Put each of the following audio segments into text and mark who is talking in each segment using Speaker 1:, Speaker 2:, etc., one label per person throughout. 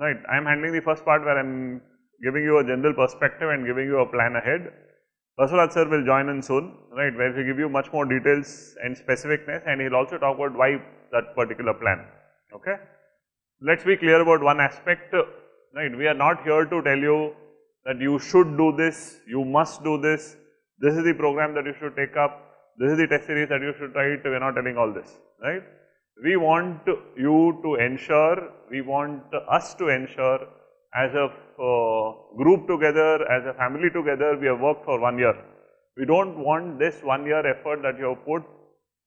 Speaker 1: right. I am handling the first part where I am giving you a general perspective and giving you a plan ahead. Basuraj sir will join in soon, right, where he will give you much more details and specificness and he will also talk about why that particular plan, okay. Let us be clear about one aspect, right, we are not here to tell you that you should do this, you must do this, this is the program that you should take up, this is the test series that you should write, we are not telling all this, right we want you to ensure, we want us to ensure as a uh, group together, as a family together, we have worked for one year. We don't want this one year effort that you have put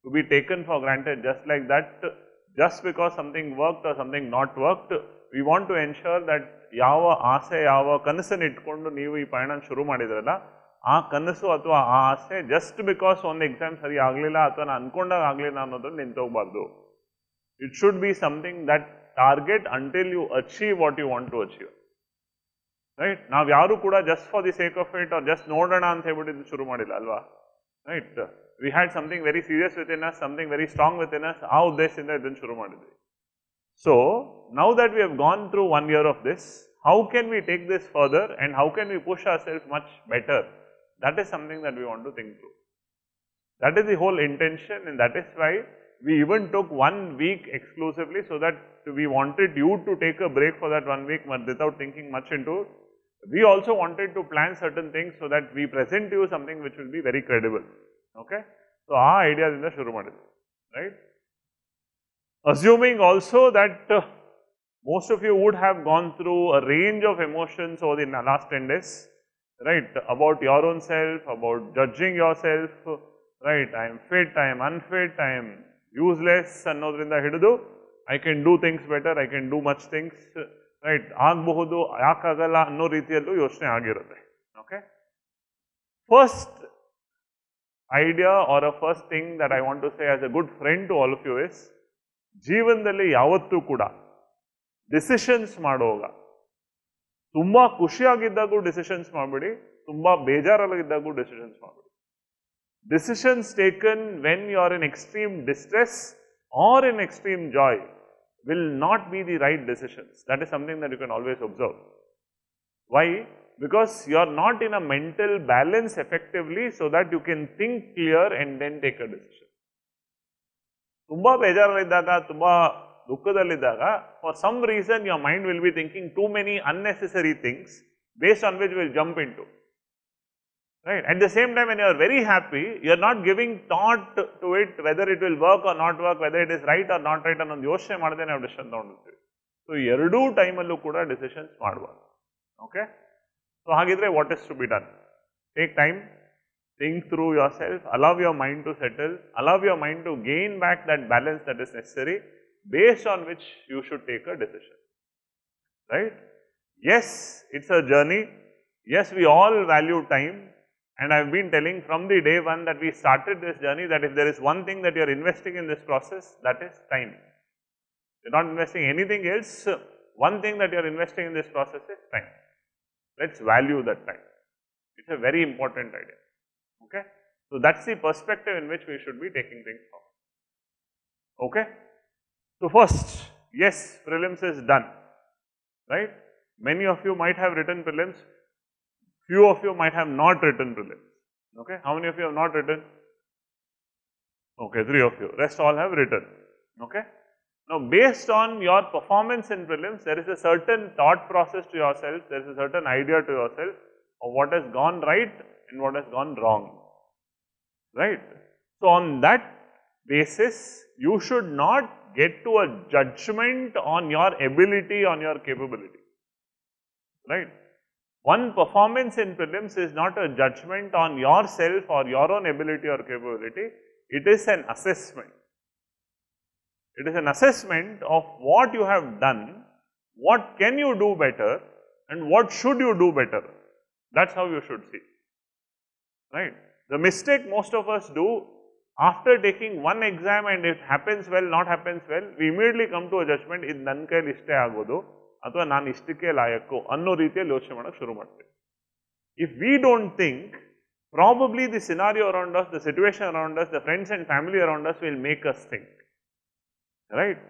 Speaker 1: to be taken for granted just like that, just because something worked or something not worked. We want to ensure that ಯಾವ ಆಸೆ ಯಾವ ಕನಸನ್ನು ಇಟ್ಕೊಂಡು ನೀವು ಈ ಪಯಣ ಶುರು ಮಾಡಿದ್ರಲ್ಲ ಆ ಕನಸು ಅಥವಾ ಆ ಆಸೆ ಜಸ್ಟ್ ಬಿಕಾಸ್ ಒಂದು ಎಕ್ಸಾಮ್ ಸರಿ ಆಗಲಿಲ್ಲ ಅಥವಾ ನಾನು ಅನ್ಕೊಂಡಾಗ ಆಗಲಿಲ್ಲ nintok ನಿಂತೋಗ್ಬಾರ್ದು it should be something that target until you achieve what you want to achieve. Right? Now, Vyaru Kuda, just for the sake of it or just Nodananthe Buddhist Shurumadil Alva. Right? We had something very serious within us, something very strong within us. How this in the Shurumadil? So, now that we have gone through one year of this, how can we take this further and how can we push ourselves much better? That is something that we want to think through. That is the whole intention and that is why we even took one week exclusively so that we wanted you to take a break for that one week without thinking much into it. We also wanted to plan certain things so that we present you something which will be very credible. Okay? So, our ideas in the shuru right? Assuming also that uh, most of you would have gone through a range of emotions over the last 10 days, right? About your own self, about judging yourself, right? I am fit, I am unfit, I am useless ಅನ್ನೋದ್ರಿಂದ ಹಿಡಿದು I can do things better I can do much things right ಆಗಬಹುದು ಯಾಕಾಗಲ್ಲ ಅನ್ನೋ ರೀತಿಯಲ್ಲೂ ಯೋಚನೆ ಆಗಿರುತ್ತೆ okay first idea or a first thing that I want to say as a good friend to all of you is ಜೀವನದಲ್ಲಿ ಯಾವತ್ತೂ ಕೂಡ decisions ಮಾಡುವಾಗ ತುಂಬ ಖುಷಿಯಾಗಿದ್ದಾಗೂ ಡಿಸಿಷನ್ಸ್ ಮಾಡಬೇಡಿ ತುಂಬ ಬೇಜಾರಲ್ಲಿದ್ದಾಗೂ ಡಿಸಿಷನ್ಸ್ ಮಾಡಬೇಡಿ decisions taken when you are in extreme distress or in extreme joy will not be the right decisions. That is something that you can always observe. Why? Because you are not in a mental balance effectively so that you can think clear and then take a decision. For some reason your mind will be thinking too many unnecessary things based on which things will jump into right. At the same time when you are very happy, you are not giving thought to it whether it will work or not work, whether it is right or not right ಅನ್ನೊಂದು or ಮಾಡದೆ ನಾವು decision ತಗೊಂಡಿರ್ತೀವಿ so ಎರಡೂ ಟೈಮಲ್ಲೂ ಕೂಡ decisions ಮಾಡಬಾರ್ದು smart so ಹಾಗಿದ್ರೆ what What is to be done? Take time, think through yourself, allow your mind to settle, allow your mind to gain back that balance that is necessary based on which you should take a decision, right. Yes, it is a journey, yes we all value time, and I have been telling from the day one that we started this journey that if there is one thing that you are investing in this process, that is time. You are not investing anything else, one thing that you are investing in this process is time. Let us value that time. It is a very important idea. Okay? So, that is the perspective in which we should be taking things from. Okay? So, first, yes, prelims is done, right? Many of you might have written prelims, Few of you might have not written prelims. Okay, how many of you have not written? Okay, three of you. Rest all have written. Okay. Now, based on your performance in prelims, there is a certain thought process to yourself, there is a certain idea to yourself of what has gone right and what has gone wrong, right. So, on that basis, you should not get to a judgment on your ability, on your capability, right. One performance in prelims is not a judgment on yourself or your own ability or capability, it is an assessment. It is an assessment of what you have done, what can you do better and what should you do better. That is how you should see, right. The mistake most of us do after taking one exam and it happens well, not happens well, we immediately come to a judgment, in Nankai ಕೈಯಲ್ಲಿ ಇಷ್ಟೇ ಆಗೋದು ಅಥವಾ ನಾನು ಇಷ್ಟಕ್ಕೆ ಲಾಯಕ್ಕು ಅನ್ನೋ ರೀತಿಯಲ್ಲಿ ಯೋಚನೆ ಮಾಡೋಕೆ ಶುರು ಮಾಡ್ತೀವಿ if we don't think probably the scenario around us the situation around us friends and family around us will make us think right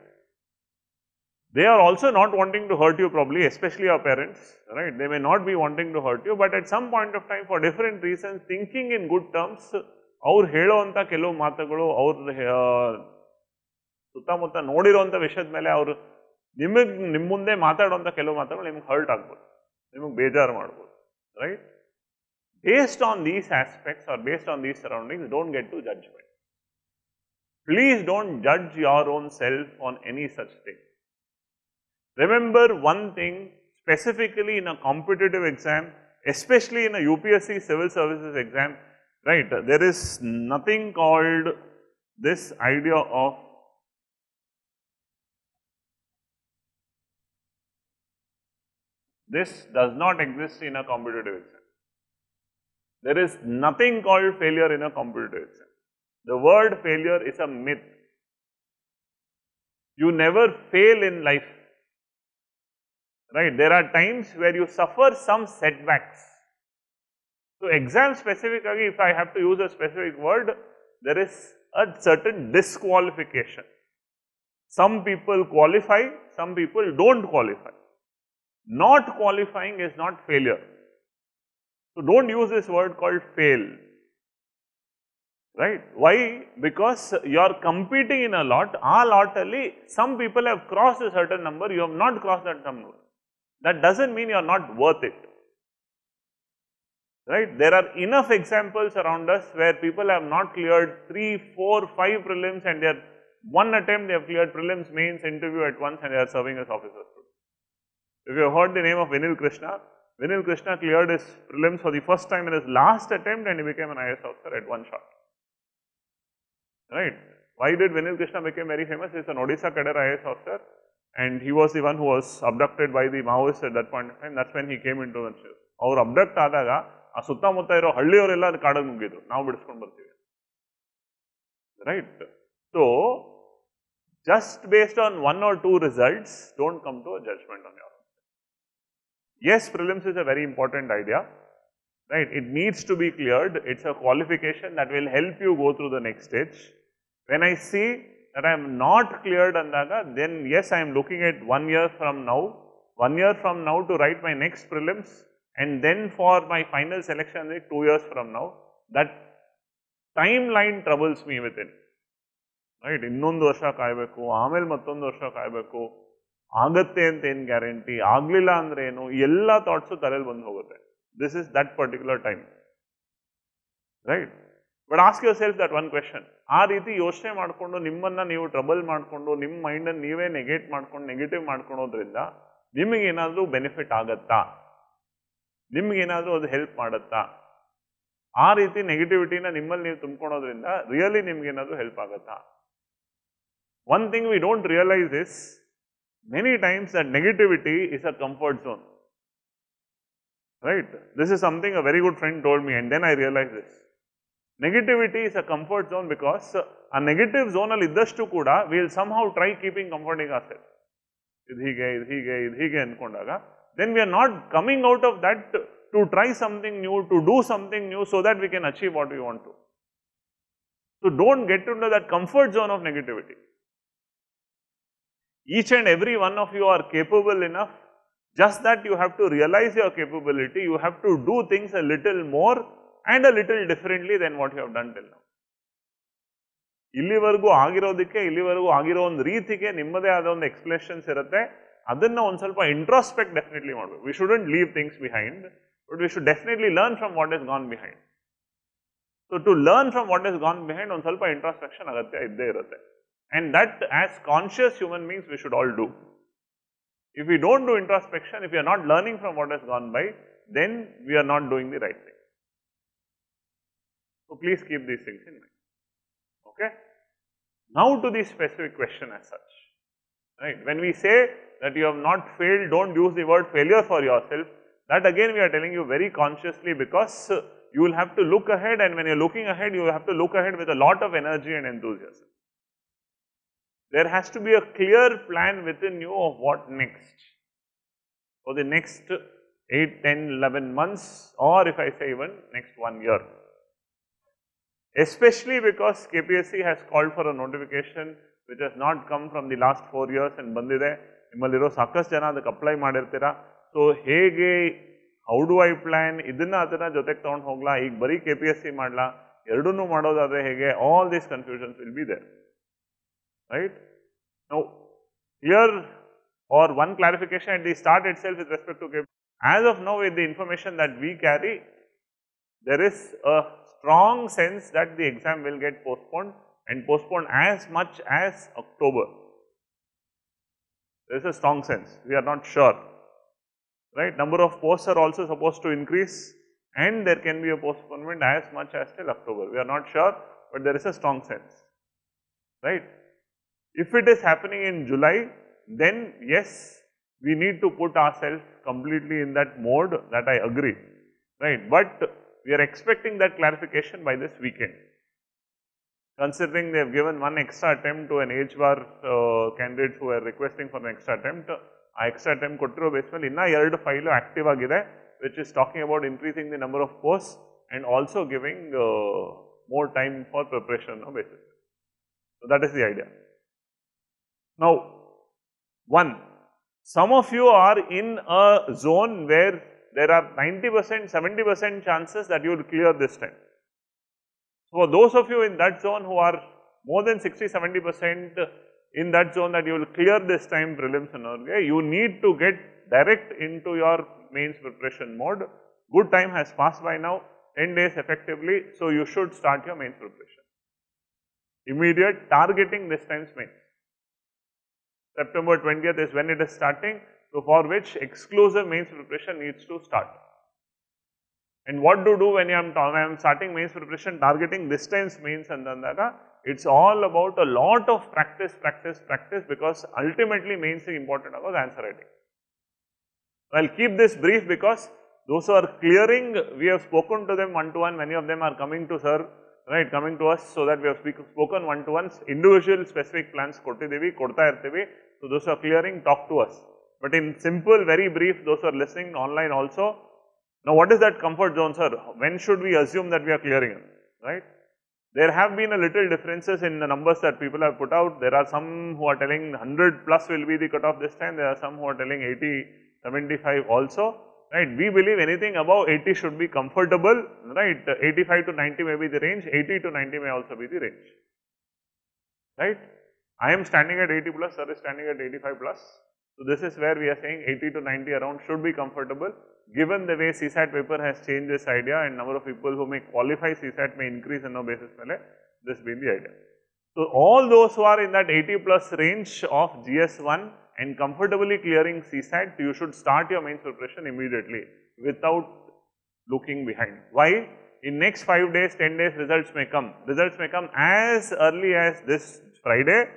Speaker 1: they are also not wanting to hurt you probably especially our parents right they may not be wanting to hurt you but at some point of time for different reasons thinking in good terms ಅವ್ರು ಹೇಳೋವಂಥ ಕೆಲವು ಮಾತುಗಳು ಅವ್ರ ಸುತ್ತಮುತ್ತ ನೋಡಿರುವಂತಹ ವಿಷಯದ ಮೇಲೆ ಅವರು ನಿಮಗ್ ನಿಮ್ಮ ಮುಂದೆ ಮಾತಾಡುವಂಥ ಕೆಲವು ಮಾತುಗಳು ನಿಮ್ಗೆ ಹರ್ಟ್ ಆಗ್ಬೋದು ನಿಮಗೆ ಬೇಜಾರು ಮಾಡ್ಬೋದು right based on these aspects or based on these surroundings, don't get to judgment. Please don't judge your own self on any such thing. Remember one thing specifically in a competitive exam, especially in a UPSC civil services exam, right? There is nothing called this idea of This does not exist in a competitive exam. There is nothing called failure in a competitive exam. The word failure is a myth. You never fail in life, right? There are times where you suffer some setbacks. So, exam specifically, if I have to use a specific word, there is a certain disqualification. Some people qualify, some people don't qualify. Not qualifying is not failure. So don't use this word called fail, right? Why? Because you are competing in a lot, a lot early, some people have crossed a certain number, you have not crossed that number. That doesn't mean you are not worth it, right? There are enough examples around us where people have not cleared 3, 4, 5 prelims and they are one attempt they have cleared prelims, mains, interview at once and they are serving as officers. If you have heard the name of Vinil Krishna, Vinil Krishna cleared his prelims for the first time in his last attempt and he became an IS officer at one shot. Right? Why did Vinil Krishna become very famous? He is an Odisha cadre IS officer and he was the one who was abducted by the Maoists at that point in time. That's when he came into the news. ಅವ್ರು ಅಬ್ಡಕ್ಟ್ ಆದಾಗ ಆ ಸುತ್ತಮುತ್ತ Halli ಹಳ್ಳಿಯವರೆಲ್ಲ Ella, ಕಾಡಲ್ಲಿ ಮುಗಿದ್ರು ನಾವು ಬಿಡಿಸ್ಕೊಂಡು ಬರ್ತೀವಿ Right? So, just based on one or two results, don't come to a judgment on your Yes, prelims is a very important idea, right. It needs to be cleared. It's a qualification that will help you go through the next stage. When I see that I am not cleared andaga, then yes, I am looking at one year from now, one year from now to write my next prelims and then for my final selection two years from now, that timeline troubles me with it. Right ಇನ್ನೊಂದು ವರ್ಷ ಕಾಯಬೇಕು ಆಮೇಲೆ ಮತ್ತೊಂದು ವರ್ಷ ಆಗತ್ತೆ ಅಂತ ಏನು guarantee ಆಗ್ಲಿಲ್ಲ ಅಂದ್ರೆ ಏನು ಎಲ್ಲ ಥಾಟ್ಸು ತಲೆಯಲ್ಲಿ ಬಂದು ಹೋಗುತ್ತೆ this is that particular time right but ask yourself that one question ಆ ರೀತಿ ಯೋಚನೆ ಮಾಡಿಕೊಂಡು ನಿಮ್ಮನ್ನ ನೀವು ಟ್ರಬಲ್ ಮಾಡಿಕೊಂಡು ನಿಮ್ಮ ಮೈಂಡನ್ನು ನೀವೇ ನೆಗೆಟ್ ಮಾಡ್ಕೊಂಡು ನೆಗೆಟಿವ್ ಮಾಡ್ಕೊಳೋದ್ರಿಂದ ನಿಮಗೇನಾದರೂ ಬೆನಿಫಿಟ್ ಆಗತ್ತಾ ಏನಾದ್ರೂ ಅದು ಹೆಲ್ಪ್ ಮಾಡುತ್ತಾ ಆ ರೀತಿ ನೆಗೆಟಿವಿಟಿನ ನಿಮ್ಮಲ್ಲಿ ನೀವು ತುಂಬ್ಕೊಳೋದ್ರಿಂದ ರಿಯಲಿ ಏನಾದ್ರೂ ಹೆಲ್ಪ್ ಆಗತ್ತಾ one thing we don't realise is many times that negativity is a comfort zone. Right? This is something a very good friend told me and then I realized this. Negativity is a comfort zone because a negative zone only al to kuda, will somehow try keeping comforting ourselves. Then we are not coming out of that to try something new, to do something new so that we can achieve what we want to. So don't get into that comfort zone of negativity. Each and every one of you are capable enough, just that you have to realize your capability, you have to do things a little more and a little differently than what you have done till now. ಇಲ್ಲಿವರೆಗೂ ಆಗಿರೋದಕ್ಕೆ ಇಲ್ಲಿವರೆಗೂ ಆಗಿರೋ ಒಂದು ರೀತಿಗೆ ನಿಮ್ಮದೇ ಆದ ಒಂದು explosions ಇರುತ್ತೆ ಅದನ್ನ ಒಂದು ಸ್ವಲ್ಪ ಇಂಟ್ರಾಸ್ಪೆಕ್ಟ್ ಡೆಫಿನೆಟ್ಲಿ ಮಾಡಬೇಕು we shouldn't leave things behind but we should definitely learn from what is gone behind so to learn from what is gone behind ಒಂದು ಸ್ವಲ್ಪ ಇಂಟ್ರಾಸ್ಪೆಕ್ಷನ್ ಅಗತ್ಯ ಇದ್ದೇ ಇರುತ್ತೆ and that as conscious human beings we should all do. If we do not do introspection, if we are not learning from what has gone by, then we are not doing the right thing. So, please keep these things in mind. Okay. Now to the specific question as such, right. When we say that you have not failed, do not use the word failure for yourself, that again we are telling you very consciously because you will have to look ahead and when you are looking ahead, you will have to look ahead with a lot of energy and enthusiasm. there has to be a clear plan within you of what next for the next 8, 10, 11 months or if I say even next one year. Especially because KPSC has called for a notification which has not come from the last 4 years and bandhide nimmaliro sakas jana adakke apply maadirthira so hege how do i plan idanna adana jothek tagond hogla ig bari kpsc maadla erdunu maadodadre hege all these confusions will be there right. Now, here or one clarification at the start itself with respect to As of now with the information that we carry, there is a strong sense that the exam will get postponed and postponed as much as October. There is a strong sense, we are not sure, right. Number of posts are also supposed to increase and there can be a postponement as much as till October. We are not sure, but there is a strong sense, right. If it is happening in July, then yes, we need to put ourselves completely in that mode that I agree, right. But we are expecting that clarification by this weekend. Considering they have given one extra attempt to an age bar uh, candidates who are requesting for an extra attempt, ಆ extra in a base ಮೇಲೆ ಇನ್ನೂ active file which is talking about increasing the number of posts and also giving uh, more time for preparation. For preparation basis. So, that is the idea. Now, one, some of you are in a zone where there are 90%, 70% chances that you will clear this time. So, for those of you in that zone who are more than 60, 70% in that zone that you will clear this time prelims and okay, you need to get direct into your mains preparation mode. Good time has passed by now, 10 days effectively, so you should start your mains preparation. Immediate targeting this time's mains. September 20th is when it is starting. So, for which exclusive mains preparation needs to start. And what to do when I am, I am starting mains preparation targeting distance mains and then it's all about a lot of practice, practice, practice because ultimately mains is important because answer writing. I will keep this brief because those who are clearing we have spoken to them one to one many of them are coming to sir right coming to us so that we have speak, spoken one to ones individual specific plans ಕೊಟ್ಟಿದ್ದೀವಿ ಕೊಡ್ತಾ ಇರ್ತೀವಿ so, those who are clearing talk to us, but in simple very brief those who are listening online also. Now, what is that comfort zone sir? When should we assume that we are clearing it, right? There have been a little differences in the numbers that people have put out. There are some who are telling 100 plus will be the cutoff this time. There are some who are telling 80, 75 also, right. We believe anything above 80 should be comfortable, right. 85 to 90 may be the range, 80 to 90 may also be the range, right. I am standing at 80 plus, sir is standing at 85 plus. So, this is where we are saying 80 to 90 around should be comfortable given the way CSAT paper has changed this idea and number of people who may qualify CSAT may increase on a basis mele, this being the idea. So, all those who are in that 80 plus range of GS1 and comfortably clearing CSAT, you should start your mains preparation immediately without looking behind. Why? In next 5 days, 10 days results may come. Results may come as early as this Friday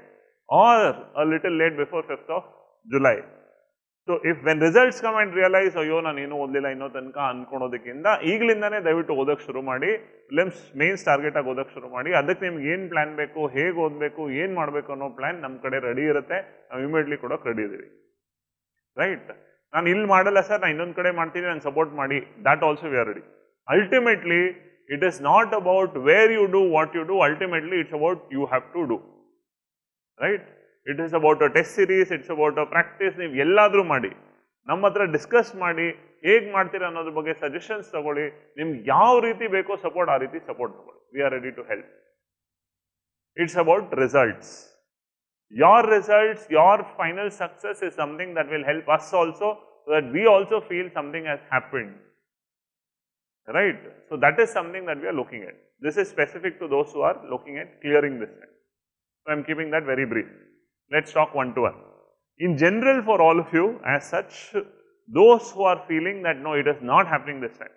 Speaker 1: or a little late before 5th of July so if when results come and realise ಅಯ್ಯೋ ನಾನು ಏನೂ ಓದಲಿಲ್ಲ ಇನ್ನೋ ತನಕ ಅನ್ಕೊಳೋದಕ್ಕಿಂತ ಈಗಲಿಂದನೇ ದಯವಿಟ್ಟು ಓದೋಕ್ಕೆ ಶುರು ಮಾಡಿ films mains target ಆಗಿ ಓದೋಕ್ಕೆ ಶುರು ಮಾಡಿ ಅದಕ್ಕೆ ನಿಮ್ಗೆ ಏನ್ ಪ್ಲಾನ್ ಬೇಕು ಹೇಗೆ ಓದಬೇಕು ಏನ್ ಮಾಡ್ಬೇಕು ಅನ್ನೋ ಪ್ಲಾನ್ ನಮ್ಮ ಕಡೆ ರೆಡಿ ಇರುತ್ತೆ ನಾವು ಇಮಿಡಿಯೇಟ್ಲಿ ಕೊಡೋಕೆ ರೆಡಿ ಇದೀವಿ ರೈಟ್ ನಾನು ಇಲ್ಲಿ ಮಾಡಲ್ಲ ಸರ್ ನಾನು ಇನ್ನೊಂದು ಕಡೆ ಮಾಡ್ತೀನಿ ನಾನು ಸಪೋರ್ಟ್ ಮಾಡಿ that also we ready ultimately it is not about where you do what you do ultimately it's about you have to do right. It is about a test series, it is about a practice, ನೀವು ಎಲ್ಲಾದರೂ ಮಾಡಿ ನಮ್ಮ ಹತ್ರ discuss ಮಾಡಿ ಹೇಗೆ ಮಾಡ್ತೀರಾ ಅನ್ನೋದ್ರ ಬಗ್ಗೆ ಸಜೆಷನ್ಸ್ ತಗೊಳ್ಳಿ ನಿಮ್ಗೆ ಯಾವ ರೀತಿ ಬೇಕೋ ಸಪೋರ್ಟ್ ಆ ರೀತಿ ಸಪೋರ್ಟ್ ತಗೊಳ್ಳಿ we are ready to help it's about results your results, your final success is something that will help us also so that we also feel something has happened, right. So, that is something that we are looking at. This is specific to those who are looking at clearing this. Time. So, I am keeping that very brief. Let us talk one to one. In general for all of you as such, those who are feeling that no, it is not happening this time,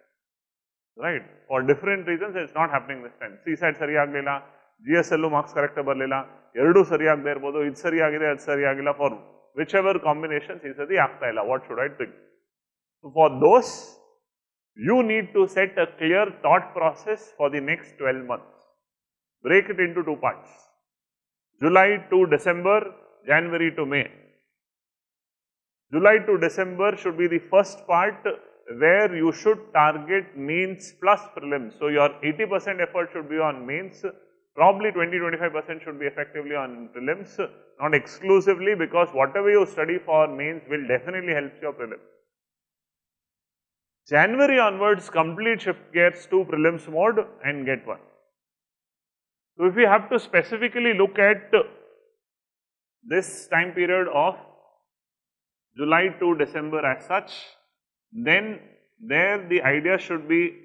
Speaker 1: right, for different reasons it is not happening this time. C-side ಸರಿ ಆಗಲಿಲ್ಲ, GSL marks correct ಬರಲಿಲ್ಲ, ಎರಡೂ ಸರಿಯಾಗದೇ ಇರಬಹುದು, ಇದು ಸರಿಯಾಗಿದೆ ಅದು ಸರಿಯಾಗಿಲ್ಲ whichever combination, ever combinations ಈ ಸರಿ ಆಗ್ತಾ So, for those you need to set a clear thought process for the next 12 months. Break it into two parts. July to December, January to May. July to December should be the first part where you should target means plus prelims. So, your 80% effort should be on means, probably 20-25% should be effectively on prelims, not exclusively because whatever you study for means will definitely help your prelims. January onwards complete shift gears to prelims mode and get one. So, if we have to specifically look at this time period of July to December as such, then there the idea should be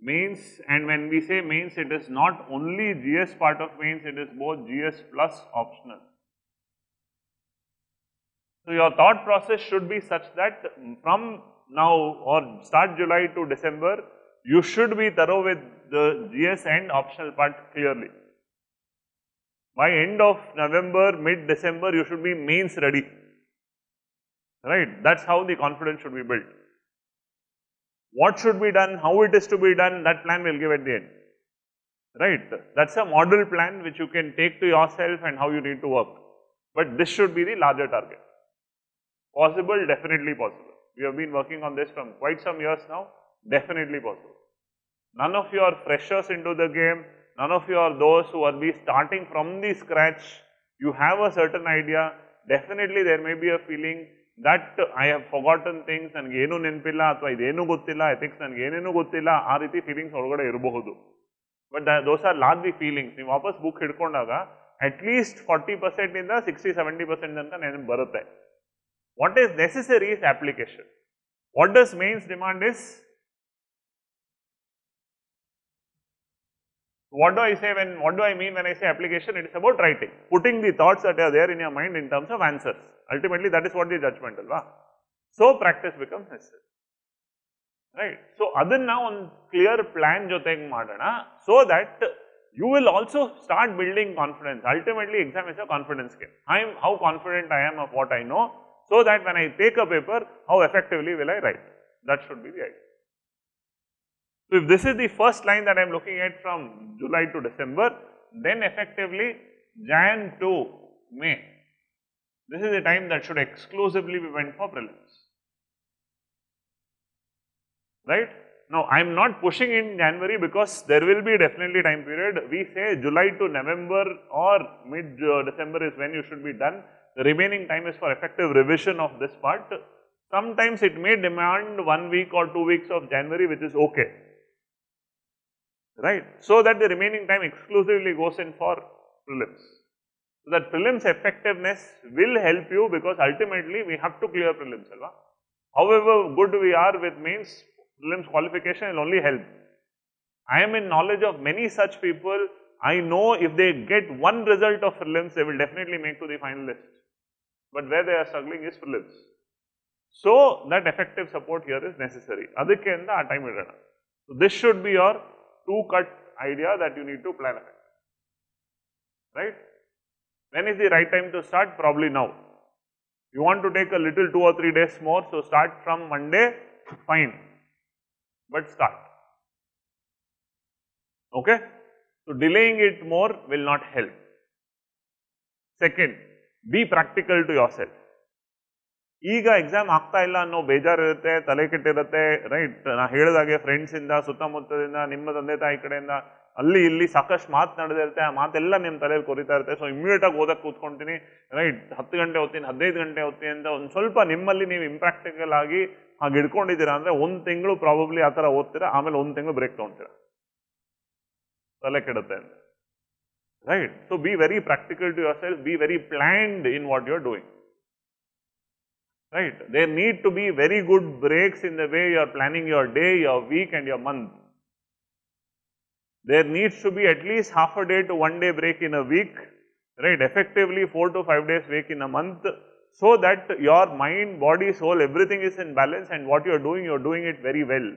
Speaker 1: mains and when we say mains it is not only GS part of mains, it is both GS plus optional. So, your thought process should be such that from now or start July to December, you should be thorough with the GS and optional part clearly. By end of November, mid-December, you should be mains ready, right? That's how the confidence should be built. What should be done, how it is to be done, that plan will give at the end, right? That's a model plan which you can take to yourself and how you need to work. But this should be the larger target. Possible, definitely possible. We have been working on this from quite some years now, definitely possible. None of your are freshers into the game. None of you are those who are be starting from the scratch. You have a certain idea. Definitely there may be a that I have forgotten things ನನಗೆ ನೆನಪಿಲ್ಲ ಅಥವಾ ಇದೇನೂ ಗೊತ್ತಿಲ್ಲ ethics ನನಗೆ ಏನೇನು ಗೊತ್ತಿಲ್ಲ ಆ ರೀತಿ feelings ಒಳಗಡೆ ಇರಬಹುದು but those are lot the feelings ನೀವು ವಾಪಸ್ ಬುಕ್ ಹಿಡ್ಕೊಂಡಾಗ at least forty percent sixty seventy percent ಅಂತ ನೆನಪು ಬರುತ್ತೆ what is necessary is application what does mains demand is What do I say when, what do I mean when I say application? It is about writing, putting the thoughts that are there in your mind in terms of answers. Ultimately, that is what the judgmental va. So, practice becomes necessary. Right. So, now, on clear plan jyotheng maadana, so that you will also start building confidence. Ultimately, exam is a confidence game. I am, how confident I am of what I know, so that when I take a paper, how effectively will I write? That should be the aim. So, if this is the first line that I am looking at from July to December, then effectively Jan to May, this is the time that should exclusively be went for prelims, right. Now, I am not pushing in January because there will be definitely time period. We say July to November or mid-December is when you should be done. The remaining time is for effective revision of this part. Sometimes it may demand one week or two weeks of January which is okay right. So that the remaining time exclusively goes in for prelims. So that prelims effectiveness will help you because ultimately we have to clear prelims. Alva. However good we are with means prelims qualification will only help. I am in knowledge of many such people. I know if they get one result of prelims, they will definitely make to the final list. But where they are struggling is prelims. So that effective support here is necessary. ಅದಕ್ಕೆ ಇಂದ ಆ time So this should be your two cut idea that you need to plan ahead, right. When is the right time to start? Probably now. You want to take a little two or three days more, so start from Monday, fine, but start, okay. So, delaying it more will not help. Second, be practical to yourself. ಈಗ exam ಆಗ್ತಾ ಇಲ್ಲ ಅನ್ನೋ ಬೇಜಾರಿರುತ್ತೆ ತಲೆ ಕೆಟ್ಟಿರುತ್ತೆ right ನಾ ಹೇಳಿದಾಗೆ ಇಂದ ಸುತ್ತಮುತ್ತದಿಂದ ನಿಮ್ಮ ತಂದೆ ತಾಯಿ ಕಡೆಯಿಂದ ಅಲ್ಲಿ ಇಲ್ಲಿ ಸಾಕಷ್ಟು ಮಾತು ನಡೆದಿರುತ್ತೆ ಆ ಮಾತೆಲ್ಲ ನಿಮ್ಮ ತಲೆಯಲ್ಲಿ ಕೊರಿತಾ ಇರುತ್ತೆ ಸೊ ಆಗಿ ಓದಕ್ಕೆ ಕೂತ್ಕೊಂತೀನಿ ರೈಟ್ ಹತ್ತು ಗಂಟೆ ಓದ್ತೀನಿ ಹದಿನೈದು ಗಂಟೆ ಓದ್ತೀನಿ ಅಂತ ಒಂದು ಸ್ವಲ್ಪ ನಿಮ್ಮಲ್ಲಿ ನೀವು ಇಂಪ್ರಾಕ್ಟಿಕಲ್ ಆಗಿ ಹಾಗೆ ಹಿಡ್ಕೊಂಡಿದ್ದೀರಾ ಅಂದರೆ ಒಂದು ತಿಂಗಳು ಪ್ರಾಬಬ್ಲಿ ಆ ಥರ ಓದ್ತೀರಾ ಆಮೇಲೆ ಒಂದು ತಿಂಗಳು ಬ್ರೇಕ್ ತೊಗೊತೀರಾ ತಲೆ ಕೆಡುತ್ತೆ right so be very practical to yourself be very planned in what you are doing right. There need to be very good breaks in the way you are planning your day, your week and your month. There needs to be at least half a day to one day break in a week, right, effectively 4 to 5 days break in a month so that your mind, body, soul, everything is in balance and what you are doing, you are doing it very well.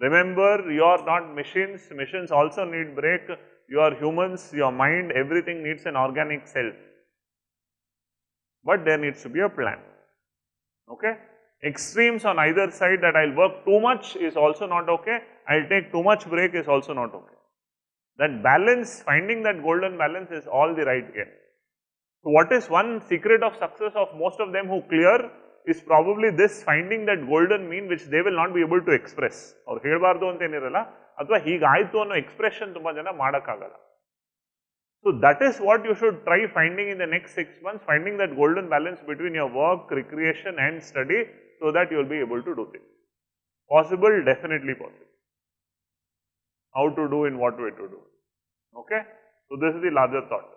Speaker 1: Remember, you are not machines, machines also need break, you are humans, your mind, everything needs an organic self. But there needs to be a plan. okay. Extremes on either side that I will work too much is also not okay, I will take too much break is also not okay. That balance, finding that golden balance is all the right game. So, what is one secret of success of most of them who clear is probably this finding that golden mean which they will not be able to express. or ಹೇಳಬಾರ್ದು ಅಂತ ಏನಿರಲ್ಲ ಅಥವಾ ಹೀಗಾಯ್ತು ಅನ್ನೋ So, that is what you should try finding in the next 6 months, finding that golden balance between your work, recreation and study so that you will be able to do things. Possible, definitely possible. How to do, in what way to do. Okay. So, this is the larger thought.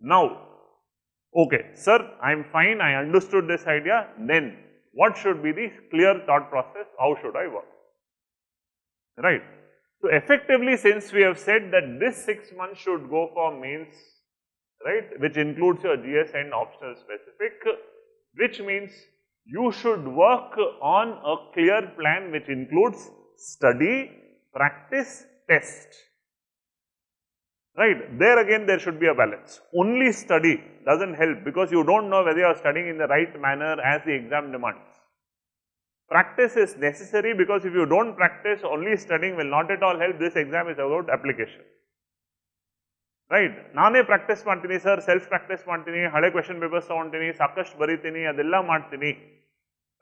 Speaker 1: Now, okay, sir, I am fine, I understood this idea, then what should be the clear thought process, how should I work, right. So, effectively since we have said that this 6 months should go for means right which includes your GS and optional specific which means you should work on a clear plan which includes study, practice, test right. There again there should be a balance only study does not help because you do not know whether you are studying in the right manner as the exam demands Practice is necessary because if you don't practice, only studying will not at all help. This exam is about application. Right ನಾನೇ practice ಮಾಡ್ತೀನಿ sir self practice ಮಾಡ್ತೀನಿ ಹಳೆ question papers ತೊಗೊಳ್ತೀನಿ ಸಾಕಷ್ಟು ಬರಿತೀನಿ ಅದೆಲ್ಲ ಮಾಡ್ತೀನಿ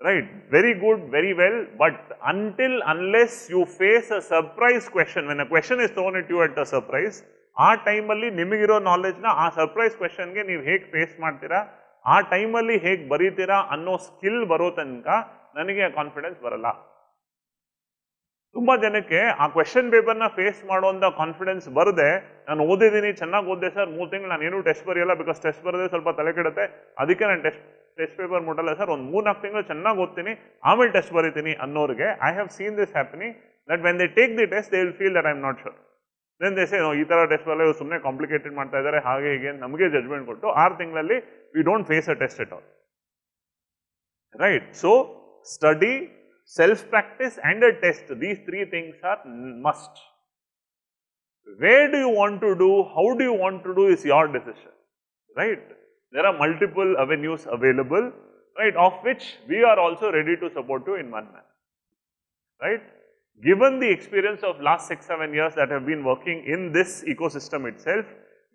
Speaker 1: right very good very well but until unless you face a surprise question when a question is ತೊಗೊಂಡ್ it you at a surprise ಆ ಟೈಮಲ್ಲಿ ನಿಮಗಿರೋ ನಾಲೆಜ್ನ ಆ ಸರ್ಪ್ರೈಸ್ ಕ್ವೆಶನ್ಗೆ ನೀವು ಹೇಗೆ ಫೇಸ್ ಮಾಡ್ತೀರಾ ಆ ಟೈಮಲ್ಲಿ ಹೇಗೆ ಬರೀತೀರಾ ಅನ್ನೋ ಸ್ಕಿಲ್ ಬರೋ ತನಕ ನನಗೆ ಕಾನ್ಫಿಡೆನ್ಸ್ ಬರಲ್ಲ ತುಂಬಾ ಜನಕ್ಕೆ ಆ ಕ್ವೆಶನ್ ಪೇಪರ್ನ ಫೇಸ್ ಮಾಡುವಂತ ಕಾನ್ಫಿಡೆನ್ಸ್ ಬರದೆ ನಾನು ಓದಿದ್ದೀನಿ ಚೆನ್ನಾಗಿ ಓದಿದೆ ಸರ್ ಮೂರು ತಿಂಗಳು ನಾನು ಏನು ಟೆಸ್ಟ್ ಬರೆಯಲ್ಲ ಬಿಕಾಸ್ ಟೆಸ್ಟ್ ಬರದೆ ಸ್ವಲ್ಪ ತಲೆ ಕೆಡುತ್ತೆ ಅದಕ್ಕೆ ನಾನು ಟೆಸ್ಟ್ ಟೆಸ್ಟ್ ಪೇಪರ್ ಮುಟ್ಟಲ್ಲ ಸರ್ ಒಂದು ಮೂರ್ನಾಲ್ಕು ತಿಂಗಳು ಚೆನ್ನಾಗಿ ಓದ್ತೀನಿ ಆಮೇಲೆ ಟೆಸ್ಟ್ ಬರೀತೀನಿ ಅನ್ನೋರಿಗೆ I have seen this happening that when the take the test they will feel that I am not sure then these ಈ ಥರ ಟೆಸ್ಟ್ ಬರಲ್ಲ ಇವ್ರು ಸುಮ್ಮನೆ ಕಾಂಪ್ಲಿಕೇಟೆಡ್ ಮಾಡ್ತಾ ಇದ್ದಾರೆ ಹಾಗೆ ಹೀಗೆ ನಮಗೆ ಜಜ್ಮೆಂಟ್ ಕೊಟ್ಟು ಆರು ತಿಂಗಳಲ್ಲಿ we don't face a test it all right so study, self-practice and a test. These three things are must. Where do you want to do, how do you want to do is your decision, right? There are multiple avenues available, right, of which we are also ready to support you in one manner, right? Given the experience of last 6-7 years that have been working in this ecosystem itself,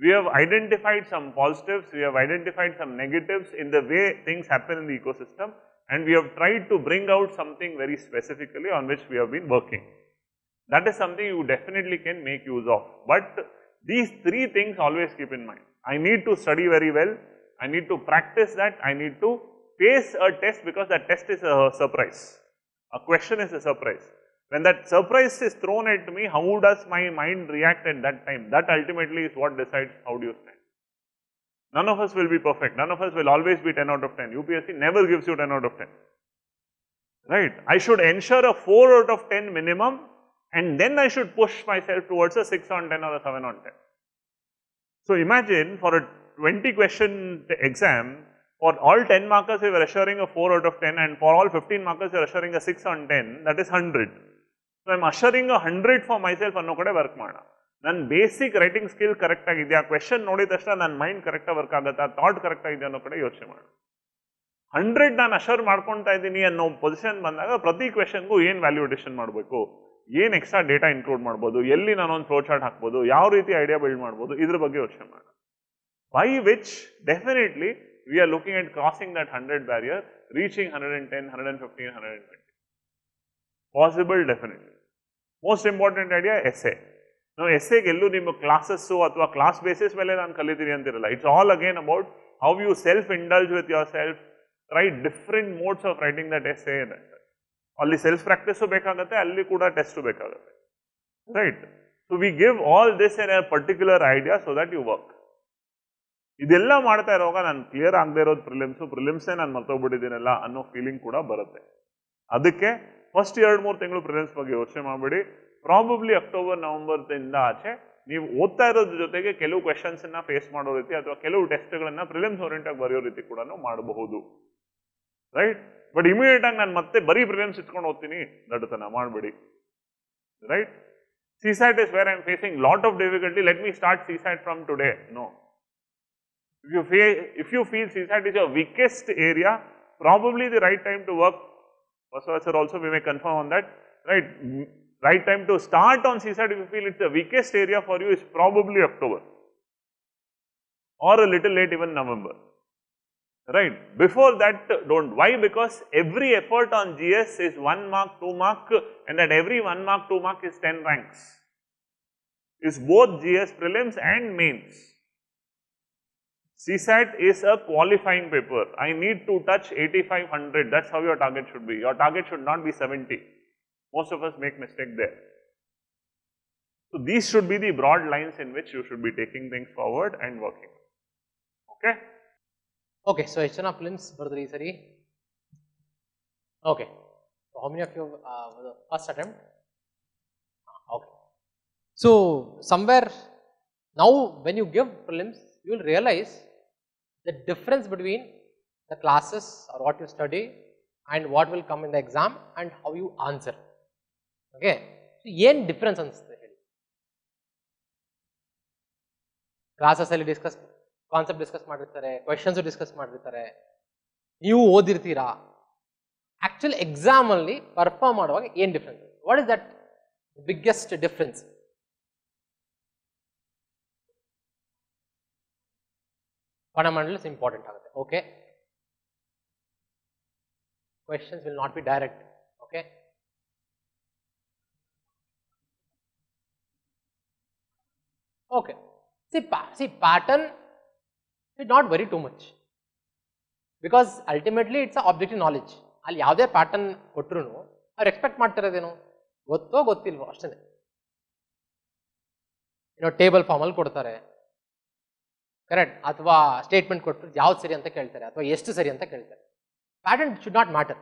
Speaker 1: we have identified some positives, we have identified some negatives in the way things happen in the ecosystem and we have tried to bring out something very specifically on which we have been working. That is something you definitely can make use of. But these three things always keep in mind. I need to study very well, I need to practice that, I need to face a test because that test is a surprise. A question is a surprise. When that surprise is thrown at me, how does my mind react at that time? That ultimately is what decides how do you stand. None of us will be perfect. None of us will always be 10 out of 10. UPSC never gives you 10 out of 10. Right? I should ensure a 4 out of 10 minimum and then I should push myself towards a 6 on 10 or a 7 on 10. So imagine for a 20 question exam, for all 10 markers you are assuring a 4 out of 10 and for all 15 markers you are assuring a 6 on 10, that is 100. So I am assuring a 100 for myself, I work mana. ನನ್ನ basic writing skill ಕರೆಕ್ಟಾಗಿ ಇದೆಯಾ question ನೋಡಿದ ತಕ್ಷಣ ನನ್ನ mind ಕರೆಕ್ಟಾಗಿ work ಆಗುತ್ತಾ thought ಆಗಿದೆ ಅನ್ನೋ ಕಡೆ ಯೋಚನೆ ಮಾಡು ಹಂಡ್ರೆಡ್ ನಾನು ಅಶೋರ್ ಮಾಡ್ಕೊಳ್ತಾ ಇದ್ದೀನಿ ಅನ್ನೋ ಪೊಸಿಷನ್ ಬಂದಾಗ ಪ್ರತಿ ಕ್ವೆಶನ್ಗೂ ಏನು ವ್ಯಾಲ್ಯೂ ಅಡಿಷನ್ ಮಾಡಬೇಕು ಏನು ಎಕ್ಸ್ಟ್ರಾ ಡೇಟಾ ಇನ್ಕ್ಲೂಡ್ ಮಾಡ್ಬೋದು ಎಲ್ಲಿ ನಾನೊಂದು ಫ್ಲೋ ಚಾರ್ಟ್ ಹಾಕ್ಬೋದು ಯಾವ ರೀತಿ ಐಡಿಯಾ ಬಿಲ್ಡ್ ಮಾಡ್ಬೋದು ಇದ್ರ ಬಗ್ಗೆ ಯೋಚನೆ ಮಾಡು by which definitely we are looking at crossing that hundred barrier reaching hundred and ten hundred and fifteen hundred and twenty possible definitely most important idea essay ನಾವು ಎಸ್ಸೆಗೆ ಎಲ್ಲೂ ನಿಮ್ಮ ಕ್ಲಾಸಸ್ಸು ಅಥವಾ ಕ್ಲಾಸ್ ಬೇಸಿಸ್ ಮೇಲೆ ನಾನು ಕಲಿತೀನಿ ಅಂತಿರಲ್ಲ it's all again about how you self indulge with yourself right different modes of writing the essay ಅಂತ ಅಲ್ಲಿ ಸೆಲ್ಫ್ ಪ್ರಾಕ್ಟೀಸು ಬೇಕಾಗುತ್ತೆ ಅಲ್ಲಿ ಕೂಡ ಟೆಸ್ಟು ಬೇಕಾಗುತ್ತೆ right so we give all this in a particular idea so that you work ಇದೆಲ್ಲ ಮಾಡ್ತಾ ಇರುವಾಗ ನಾನು ಕ್ಲಿಯರ್ ಆಗದೆ ಇರೋದು ಪ್ರಿಲಿಮ್ಸು ಪ್ರಿಲಿಮ್ಸೇ ನಾನು ಮರ್ತೋಗ್ಬಿಟ್ಟಿದ್ದೀನಲ್ಲ ಅನ್ನೋ ಫೀಲಿಂಗ್ ಕೂಡ ಬರುತ್ತೆ ಅದಕ್ಕೆ ಫಸ್ಟ್ ಎರಡು ಮೂರು ತಿಂಗಳು ಪ್ರಿಲಿಮ್ಸ್ ಬಗ್ಗೆ ಯೋಚನೆ ಮಾಡಿಬಿಡಿ ಅಕ್ಟೋಬರ್ ನವೆಂಬರ್ ಆಚೆ ನೀವು ಓದ್ತಾ ಇರೋದ್ರ ಜೊತೆಗೆ ಕೆಲವು ಕ್ವೆಶನ್ಸ್ ಫೇಸ್ ಮಾಡೋ ರೀತಿ ಅಥವಾ ಕೆಲವು ಟೆಸ್ಟ್ ಗಳನ್ನ ಆಗಿ ಬರೆಯೋ ರೀತಿ ಕೂಡ ಮಾಡಬಹುದು ರೈಟ್ ಬಟ್ ಇಮಿಡಿಯೇಟ್ ಆಗಿ ನಾನು ಮತ್ತೆ ಬರೀ ಪ್ರಿಲಿಮ್ಸ್ ಇಟ್ಕೊಂಡು ಹೋಗ್ತೀನಿ ನಡತನ ಮಾಡಬೇಡಿ right is where difficulty let me start CSAT from today no you feel CSAT is weakest area probably the right time to work we may confirm on that right Right time to start on CSAT if you feel it's the weakest area for you is probably October or a little late even November. Right. Before that don't. Why? Because every effort on GS is 1 mark, 2 mark and at every 1 mark, 2 mark is 10 ranks. Is both GS prelims and mains. CSAT is a qualifying paper. I need to touch 8500. That's how your target should be. Your target should not be 70. Most of us make mistake there. So these should be the broad lines in which you should be taking things forward and working.
Speaker 2: Okay. Okay. So H1 lens for the Okay. So how many of you uh, the first attempt? Okay. So somewhere now when you give prelims, you will realize the difference between the classes or what you study and what will come in the exam and how you answer. Okay ಏನು difference ಅನಿಸುತ್ತೆ ಹೇಳಿ ಕ್ಲಾಸಸ್ಸಲ್ಲಿ discuss concept discuss ಮಾಡಿರ್ತಾರೆ questions discuss ಮಾಡಿರ್ತಾರೆ ನೀವು ಓದಿರ್ತೀರಾ actually exam ಅಲ್ಲಿ perform ಮಾಡುವಾಗ ಏನು difference what is that biggest difference fundamentals important ಆಗುತ್ತೆ okay questions will not be direct okay see pa see pattern is not worry too much because ultimately it's a objective knowledge. ಅಲ್ಲಿ ಯಾವುದೇ pattern ಕೊಟ್ಟರು ಅವ್ರು expect ಮಾಡ್ತಿರೋದೇನು ಗೊತ್ತೋ ಗೊತ್ತಿಲ್ವೋ ಅಷ್ಟೇ ಏನೋ table ಫಾರ್ಮಲ್ಲಿ ಕೊಡ್ತಾರೆ ಕರೆಕ್ಟ್ ಅಥವಾ ಸ್ಟೇಟ್ಮೆಂಟ್ ಕೊಟ್ಟರು ಯಾವ್ದು ಸರಿ ಅಂತ ಕೇಳ್ತಾರೆ ಅಥವಾ ಎಷ್ಟು ಸರಿ ಅಂತ ಕೇಳ್ತಾರೆ pattern should not matter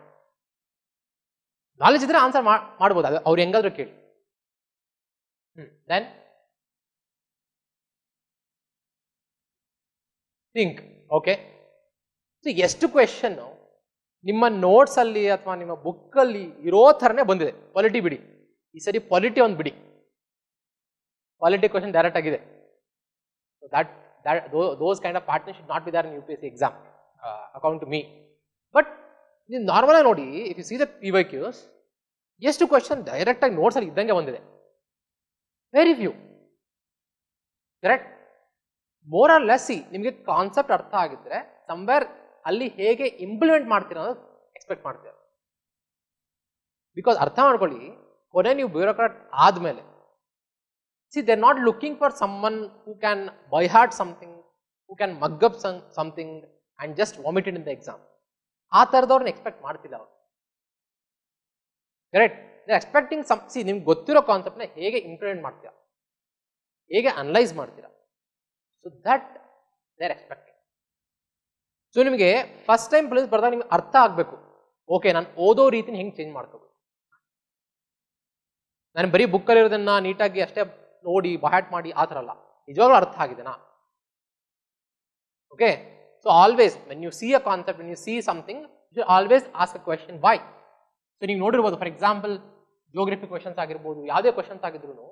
Speaker 2: knowledge ಇದ್ರೆ ಆನ್ಸರ್ ಮಾಡ್ಬೋದು ಅದು ಅವ್ರು ಹೆಂಗಾದ್ರೂ ಕೇಳಿ ಹ್ಞೂ ದೆನ್ ಥಿಂಕ್ ಓಕೆ ಸೊ ಎಷ್ಟು ಕ್ವೆಶನ್ನು ನಿಮ್ಮ ನೋಟ್ಸಲ್ಲಿ ಅಥವಾ ನಿಮ್ಮ ಬುಕ್ಕಲ್ಲಿ ಇರೋ ಥರನೇ ಬಂದಿದೆ ಪಾಲಿಟಿ ಬಿಡಿ ಈ ಸರಿ ಪಾಲಿಟಿ ಒಂದು ಬಿಡಿ ಪಾಲಿಟಿ ಕ್ವೆಶನ್ ಡೈರೆಕ್ಟ್ ಆಗಿದೆ that those kind of partnership not with in U P S C exam account to me but ನೀವು ನಾರ್ಮಲಾಗಿ ನೋಡಿ if you see the P Y Qs ಎಷ್ಟು ಕ್ವಶನ್ ಡೈರೆಕ್ಟಾಗಿ ನೋಟ್ಸಲ್ಲಿ ಇದ್ದಂಗೆ ಬಂದಿದೆ very few correct more or less ನಿಮಗೆ concept ಅರ್ಥ ಆಗಿದ್ರೆ ಸಮ್ವೇರ್ ಅಲ್ಲಿ ಹೇಗೆ ಇಂಪ್ಲಿಮೆಂಟ್ ಮಾಡ್ತೀರ ಅನ್ನೋದು ಎಕ್ಸ್ಪೆಕ್ಟ್ ಮಾಡ್ತೀರ ಬಿಕಾಸ್ ಅರ್ಥ ಮಾಡ್ಕೊಳ್ಳಿ ಕೊನೆ ನೀವು ಬ್ಯೂರೋಕ್ರಾಟ್ ಆದ್ಮೇಲೆ see they not looking for someone who can by heart something who can mug up something and just vomited in the exam ಆ ಥರದವ್ರನ್ನ ಎಕ್ಸ್ಪೆಕ್ಟ್ ಮಾಡ್ತಿಲ್ಲ ಅವರು ಕರೆಕ್ಟ್ ಎಕ್ಸ್ಪೆಕ್ಟಿಂಗ್ ಸಮ್ ಸಿ ನಿಮ್ಗೆ ಗೊತ್ತಿರೋ ಕಾನ್ಸೆಪ್ಟ್ನ ಹೇಗೆ ಇಂಪ್ಲಿಮೆಂಟ್ ಮಾಡ್ತೀರಾ ಹೇಗೆ ಅನಲೈಸ್ ಮಾಡ್ತೀರಾ so that there expect so ನಿಮಗೆ ಫಸ್ಟ್ ಟೈಮ್ ಪ್ಲೇಸ್ ಬರ್ದಾಗ ನಿಮ್ಗೆ ಅರ್ಥ ಆಗಬೇಕು ಓಕೆ ನಾನು ಓದೋ ರೀತಿನ ಹೆಂಗೆ ಚೇಂಜ್ ಮಾಡ್ಕೋಬೇಕು ನಾನು ಬರೀ ಬುಕ್ಕಲ್ಲಿರೋದನ್ನ ನೀಟಾಗಿ ಅಷ್ಟೇ ನೋಡಿ ಬಹಾಟ್ ಮಾಡಿ ಆ ಥರ ಅಲ್ಲ ನಿಜವಾಗ್ಲೂ ಅರ್ಥ ಆಗಿದೆನಾ okay so always when you see a concept when you see something you always ask a question why so ನೀವು ನೋಡಿರ್ಬೋದು ಫಾರ್ ಎಕ್ಸಾಂಪಲ್ ಜೋಗ್ರಫಿ ಕ್ವೆಶನ್ಸ್ ಆಗಿರ್ಬೋದು ಯಾವುದೇ ಕ್ವೆಶನ್ಸ್ ಆಗಿದ್ರು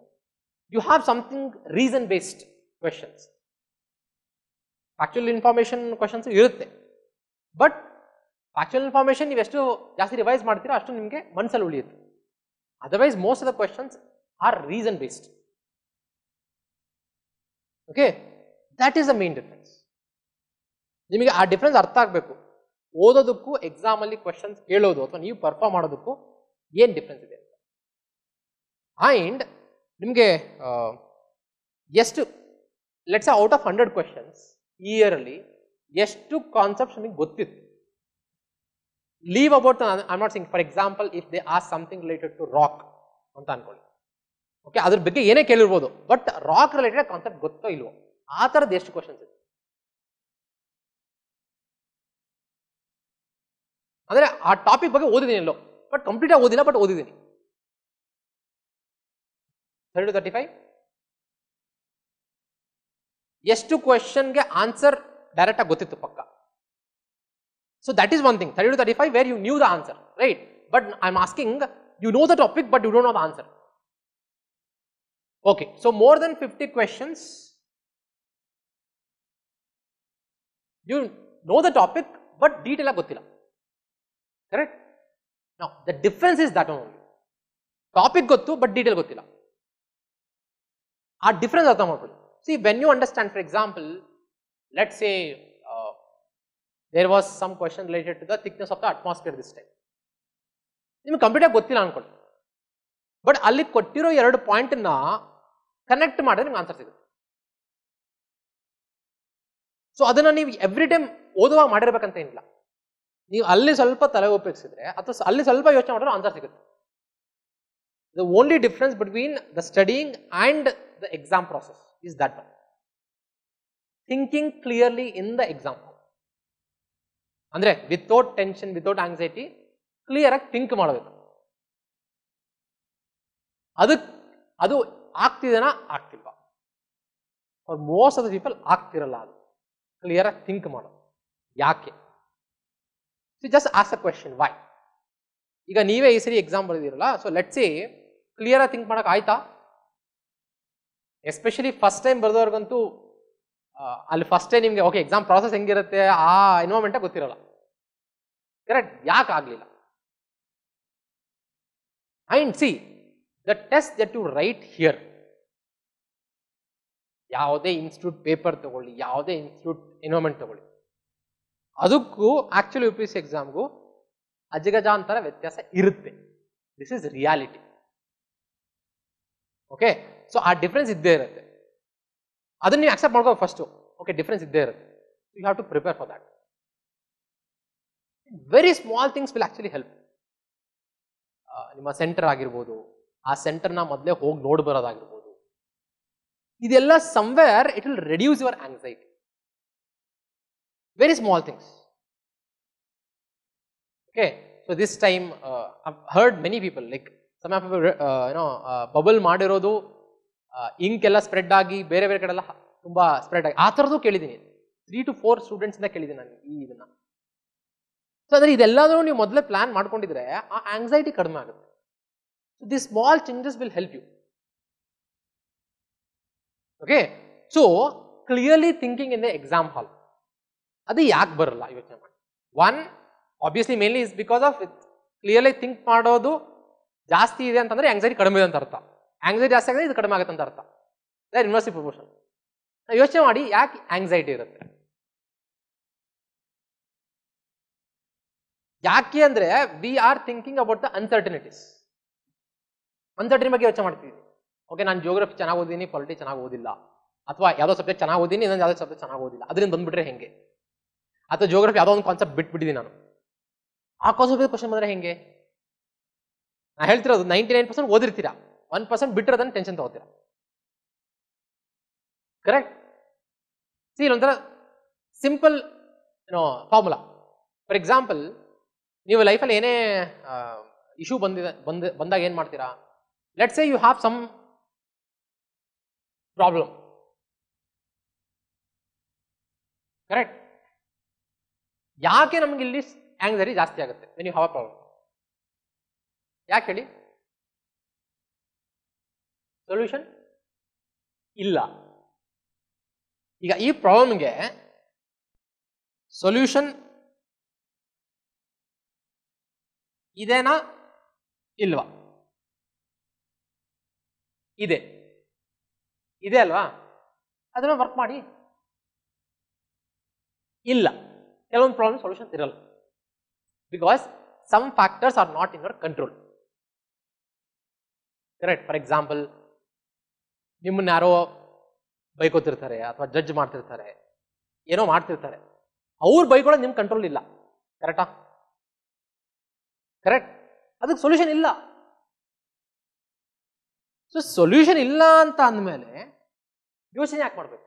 Speaker 2: you have something reason based questions factual information questions ಇರುತ್ತೆ but factual information ನೀವು ಎಷ್ಟು ಜಾಸ್ತಿ revise ಮಾಡ್ತೀರೋ ಅಷ್ಟು ನಿಮಗೆ ಮನಸ್ಸಲ್ಲಿ ಉಳಿಯುತ್ತೆ otherwise most of the questions are reason based okay that is the main difference ನಿಮಗೆ ಆ ಡಿಫ್ರೆನ್ಸ್ ಅರ್ಥ ಆಗಬೇಕು ಓದೋದಕ್ಕೂ ಎಕ್ಸಾಮಲ್ಲಿ ಕ್ವಶನ್ಸ್ ಕೇಳೋದು ಅಥವಾ ನೀವು ಪರ್ಫಾರ್ಮ್ ಮಾಡೋದಕ್ಕೂ ಏನು ಡಿಫ್ರೆನ್ಸ್ ಇದೆ ಅಂತ ಆ್ಯಂಡ್ ನಿಮಗೆ ಎಷ್ಟು let's out of hundred questions yearly ಎಷ್ಟು ಕಾನ್ಸೆಪ್ಟ್ಸ್ ನಿಮಗೆ ಗೊತ್ತಿತ್ತು leave about I not sing for example if they are something related to rock ಅಂತ ಅನ್ಕೊಳ್ಳಿ ಓಕೆ ಅದ್ರ ಬಗ್ಗೆ ಏನೇ ಕೇಳಿರ್ಬೋದು ಬಟ್ ರಾಕ್ ರಿಲೇಟೆಡ್ ಕಾನ್ಸೆಪ್ಟ್ ಗೊತ್ತೋ ಇಲ್ವೋ ಆ ಥರದ್ದು ಎಷ್ಟು ಕ್ವಶನ್ಸ್ ಇದೆ ಅಂದರೆ ಆ ಟಾಪಿಕ್ ಬಗ್ಗೆ ಓದಿದ್ದೀನಿ ಎಲ್ಲೋ ಬಟ್ ಕಂಪ್ಲೀಟಾಗಿ ಓದಿಲ್ಲ ಬಟ್ ಓದಿದ್ದೀನಿ ಥರ್ಟಿ ಟು ತರ್ಟಿ ಫೈವ್ ಎಷ್ಟು ಕ್ವೆಶನ್ಗೆ ಆನ್ಸರ್ ಡೈರೆಕ್ಟಾಗಿ ಗೊತ್ತಿತ್ತು ಪಕ್ಕ so that is one thing thirty to thirty five where you knew the answer right but I am asking you know the topic but you don't know the answer Okay, so more than 50 questions, you know the topic but detail gothilla, correct? Now, the difference is that only, topic gottu but detail gothilla, ಆ difference ಅರ್ಥ ಮಾಡ್ಕೊಳ್ಳಿ See, when you understand, for example, let us say uh, there was some question related to the thickness of the atmosphere this time. ನಿಮ್ಗೆ computer ಗೊತ್ತಿಲ್ಲ ಅನ್ಕೊಳ್ಳಿ but ಅಲ್ಲಿ ಕೊಟ್ಟಿರೋ ಎರಡು ಪಾಯಿಂಟ್ನ ಕನೆಕ್ಟ್ ಮಾಡಿದ್ರೆ ನಿಮ್ಗೆ ಆನ್ಸರ್ ಸಿಗುತ್ತೆ ಸೊ ಅದನ್ನು ನೀವು ಎವ್ರಿ ಟೈಮ್ ಓದುವಾಗ ಮಾಡಿರ್ಬೇಕಂತ ಏನಿಲ್ಲ ನೀವು ಅಲ್ಲಿ ಸ್ವಲ್ಪ ತಲೆ ಉಪಯೋಗಿಸಿದ್ರೆ ಅಥವಾ ಅಲ್ಲಿ ಸ್ವಲ್ಪ ಯೋಚನೆ ಮಾಡಿದ್ರೆ ಆನ್ಸರ್ ಸಿಗುತ್ತೆ the only difference between the studying and the exam process is that one. Thinking clearly in the exam. ಅಂದರೆ without tension without anxiety clear ಆಗಿ ಥಿಂಕ್ ಮಾಡಬೇಕು ಅದಕ್ಕೆ ಅದು ಆಗ್ತಿದೆನಾ ಆಗ್ತಿಲ್ವಾ ಮೋಸ್ಟ್ ಆಫ್ ದ ಪೀಪಲ್ ಆಗ್ತಿರಲ್ಲ ಅದು ಕ್ಲಿಯರ್ ಆಗಿ ಥಿಂಕ್ ಯಾಕೆ so just ask question why ಈಗ ನೀವೇ ಈ ಸರಿ ಎಕ್ಸಾಮ್ ಬರೆದಿರಲ್ಲ ಸೊ ಲೆಟ್ಸಿ ಕ್ಲಿಯರ್ ಆಗಿ ಥಿಂಕ್ ಮಾಡೋಕೆ ಆಯ್ತಾ ಎಸ್ಪೆಷಲಿ ಫಸ್ಟ್ ಟೈಮ್ ಬರೆದವ್ರಿಗಂತೂ ಅಲ್ಲಿ ಫಸ್ಟ್ ಟೈಮ್ ನಿಮಗೆ ಓಕೆ ಎಕ್ಸಾಮ್ ಪ್ರಾಸೆಸ್ ಹೆಂಗಿರುತ್ತೆ ಆ ಎನ್ವೈರ್ಮೆಂಟೇ ಗೊತ್ತಿರಲ್ಲ ಕರೆಕ್ಟ್ ಯಾಕೆ ಆಗಲಿಲ್ಲ and see the test that you write here ಯಾವುದೇ ಇನ್ಸ್ಟಿಟ್ಯೂಟ್ ಪೇಪರ್ ತಗೊಳ್ಳಿ ಯಾವುದೇ ಇನ್ಸ್ಟಿಟ್ಯೂಟ್ ಎನ್ವೈರ್ಮೆಂಟ್ ತಗೊಳ್ಳಿ ಅದಕ್ಕೂ ಆಕ್ಚುಲಿ ಯು ಪಿ ಸಿ ಎಕ್ಸಾಮ್ಗೂ ಅಜಗಜಾಂತರ ವ್ಯತ್ಯಾಸ ಇರುತ್ತೆ this is reality okay so ಆ ಡಿಫ್ರೆನ್ಸ್ ಇದ್ದೇ ಇರುತ್ತೆ ಅದನ್ನ ನೀವು ಅಕ್ಸೆಪ್ಟ್ ಮಾಡ್ಕೋ ಫಸ್ಟು ಓಕೆ ಡಿಫ್ರೆನ್ಸ್ ಇದ್ದೇ ಇರುತ್ತೆ you have to prepare for that very small things will actually help ನಿಮ್ಮ ಸೆಂಟರ್ ಆಗಿರ್ಬೋದು ಆ ಸೆಂಟರ್ನ ಮೊದಲೇ ಹೋಗಿ ನೋಡಿ ಬರೋದಾಗಿರ್ಬೋದು ಇದೆಲ್ಲ somewhere it will reduce your anxiety very small things okay so this time heard many people like some of you know bubble ಮಾಡಿರೋದು ಇಂಕ್ ಎಲ್ಲ ಸ್ಪ್ರೆಡ್ ಆಗಿ ಬೇರೆ ಬೇರೆ ಕಡೆ ಎಲ್ಲ ತುಂಬಾ ಸ್ಪ್ರೆಡ್ ಆಗಿ ಆ ಥರದ್ದು ಕೇಳಿದ್ದೀನಿ ತ್ರೀ ಟು ಫೋರ್ ಸ್ಟೂಡೆಂಟ್ಸ್ನ ಕೇಳಿದ್ದೀನಿ ನಾನು ಈ ಇದನ್ನ ಸೊ ಅಂದರೆ ಇದೆಲ್ಲದೂ ನೀವು ಮೊದಲೇ ಪ್ಲಾನ್ ಮಾಡ್ಕೊಂಡಿದ್ರೆ ಆ ಆಂಗ್ಸೈಟಿ ಕಡಿಮೆ ಆಗುತ್ತೆ so the small changes will help you okay so clearly thinking in the exam hall ಅದು ಯಾಕೆ ಬರಲ್ಲ ಯೋಚನೆ ಮಾಡಿ one obviously mainly is because of clearly think ಮಾಡೋದು ಜಾಸ್ತಿ ಇದೆ ಅಂತಂದ್ರೆ ಆಂಗ್ಸೈಟಿ ಕಡಿಮೆ ಇದೆ ಅಂತ ಅರ್ಥ ಆಂಗ್ಸೈಟಿ ಜಾಸ್ತಿ ಆಗಿದೆ ಇದು ಕಡಿಮೆ ಆಗುತ್ತೆ ಅಂತ ಅರ್ಥ ಅದೇ ಇನ್ವರ್ಸಿ ಪ್ರಪೋರ್ಷನ್ ಯೋಚನೆ ಮಾಡಿ ಯಾಕೆ ಆಂಗ್ಸೈಟಿ ಇರುತ್ತೆ ಯಾಕೆ ಅಂದ್ರೆ we are thinking about the uncertainties uncertainty ಬಗ್ಗೆ ಯೋಚನೆ ಮಾಡ್ತೀವಿ ಓಕೆ ನಾನು ಜೋಗ್ರಫಿ ಚೆನ್ನಾಗಿ ಓದಿದ್ದೀನಿ ಪಾಲಿಟಿ ಚೆನ್ನಾಗಿ ಓದಿಲ್ಲ ಅಥವಾ ಯಾವುದೋ ಸಬ್ಜೆಕ್ಟ್ ಚೆನ್ನಾಗಿ ಓದೀನಿ ಇನ್ನೊಂದು ಯಾವುದೋ ಸಬ್ಜೆಕ್ಟ್ ಚೆನ್ನಾಗಿ ಓದಿಲ್ಲ ಅದರಿಂದ ಬಂದ್ಬಿಟ್ರೆ ಹೆಂಗೆ ಅಥವಾ ಜೋಗ್ರಫಿ ಯಾವುದೋ ಒಂದು ಕಾನ್ಸೆಪ್ಟ್ ಬಿಟ್ಬಿಟ್ಟಿದ್ದೀನಿ ನಾನು ಆ ಕಾನ್ಸೆಪ್ಟ್ ಕ್ವಶನ್ ಬಂದ್ರೆ ಹೆಂಗೆ ನಾನು ಹೇಳ್ತಿರೋದು ನೈಂಟಿ ನೈನ್ ಪರ್ಸೆಂಟ್ ಓದಿರ್ತೀರಾ ಒನ್ ಪರ್ಸೆಂಟ್ ಬಿಟ್ಟರೆ ಅದನ್ನು ಟೆನ್ಷನ್ ತಗೋತೀರ ಕರೆಕ್ಟ್ ಸಿ ಇಲ್ಲೊಂಥರ ಸಿಂಪಲ್ ಏನೋ ಫಾರ್ಮುಲಾ ಫಾರ್ ಎಕ್ಸಾಂಪಲ್ ನೀವು ಲೈಫಲ್ಲಿ ಏನೇ ಇಶ್ಯೂ ಬಂದಿದೆ ಬಂದ ಬಂದಾಗ ಏನು ಮಾಡ್ತೀರಾ let's say you have some problem correct ಯಾಕೆ ನಮ್ಗೆ ಇಲ್ಲಿ ಆಂಗ್ಸರಿ ಜಾಸ್ತಿ ಆಗುತ್ತೆ when you have a problem ಯಾಕೆ ಹೇಳಿ ಸೊಲ್ಯೂಷನ್ ಇಲ್ಲ ಈಗ ಈ ಪ್ರಾಬ್ಲಮ್ಗೆ ಸೊಲ್ಯೂಷನ್ ಇದೇನಾ ಇಲ್ವಾ ಇದೆ ಇದೆ ಅಲ್ವಾ ಅದನ್ನ ವರ್ಕ್ ಮಾಡಿ ಇಲ್ಲ ಕೆಲವೊಂದು ಪ್ರಾಬ್ಲಮ್ ಸೊಲ್ಯೂಷನ್ ಇರಲ್ಲ because some factors are not in your control correct for example ನಿಮ್ಮನ್ನ ಯಾರೋ ಬೈಕೋತಿರ್ತಾರೆ ಅಥವಾ ಜಡ್ಜ್ ಮಾಡ್ತಿರ್ತಾರೆ ಏನೋ ಮಾಡ್ತಿರ್ತಾರೆ ಅವ್ರ ಬೈಕೊಳ್ಳೋದು ನಿಮ್ಗೆ ಕಂಟ್ರೋಲ್ ಇಲ್ಲ ಕರೆಕ್ಟಾ ಕರೆಕ್ಟ್ ಅದಕ್ಕೆ ಸೊಲ್ಯೂಷನ್ ಇಲ್ಲ ಸೊ ಸೊಲ್ಯೂಷನ್ ಇಲ್ಲ ಅಂತ ಅಂದಮೇಲೆ ಯೋಚನೆ ಯಾಕೆ ಮಾಡಬೇಕು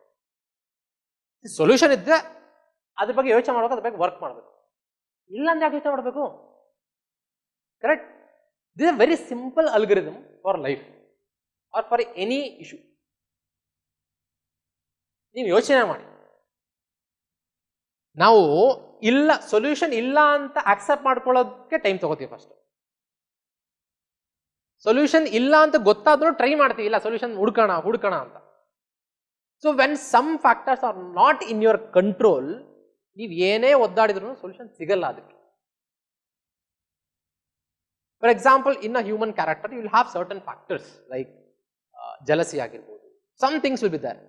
Speaker 2: ಸೊಲ್ಯೂಷನ್ ಇದ್ದರೆ ಅದ್ರ ಬಗ್ಗೆ ಯೋಚನೆ ಮಾಡಬೇಕು ಅದ್ರ ಬಗ್ಗೆ ವರ್ಕ್ ಮಾಡಬೇಕು ಇಲ್ಲ ಅಂದ್ರೆ ಯಾಕೆ ಯೋಚನೆ ಮಾಡಬೇಕು correct this a very simple algorithm for life or for any issue ನೀವು ಯೋಚನೆ ಮಾಡಿ ನಾವು ಇಲ್ಲ ಸೊಲ್ಯೂಷನ್ ಇಲ್ಲ ಅಂತ ಆಕ್ಸೆಪ್ಟ್ ಮಾಡ್ಕೊಳ್ಳೋದಕ್ಕೆ ಟೈಮ್ ತಗೋತೀವಿ ಫಸ್ಟ್ ಸೊಲ್ಯೂಷನ್ ಇಲ್ಲ ಅಂತ ಗೊತ್ತಾದ್ರೂ ಟ್ರೈ ಮಾಡ್ತೀವಿ ಇಲ್ಲ ಸೊಲ್ಯೂಷನ್ ಹುಡ್ಕೋಣ ಹುಡ್ಕೋಣ ಅಂತ so when some factors are not in your control ನೀವು ಏನೇ ಒದ್ದಾಡಿದ್ರು ಸೊಲ್ಯೂಷನ್ ಸಿಗಲ್ಲ ಅದಕ್ಕೆ for example in a human character you will have certain factors like jealousy ಆಗಿರ್ಬೋದು some things will be there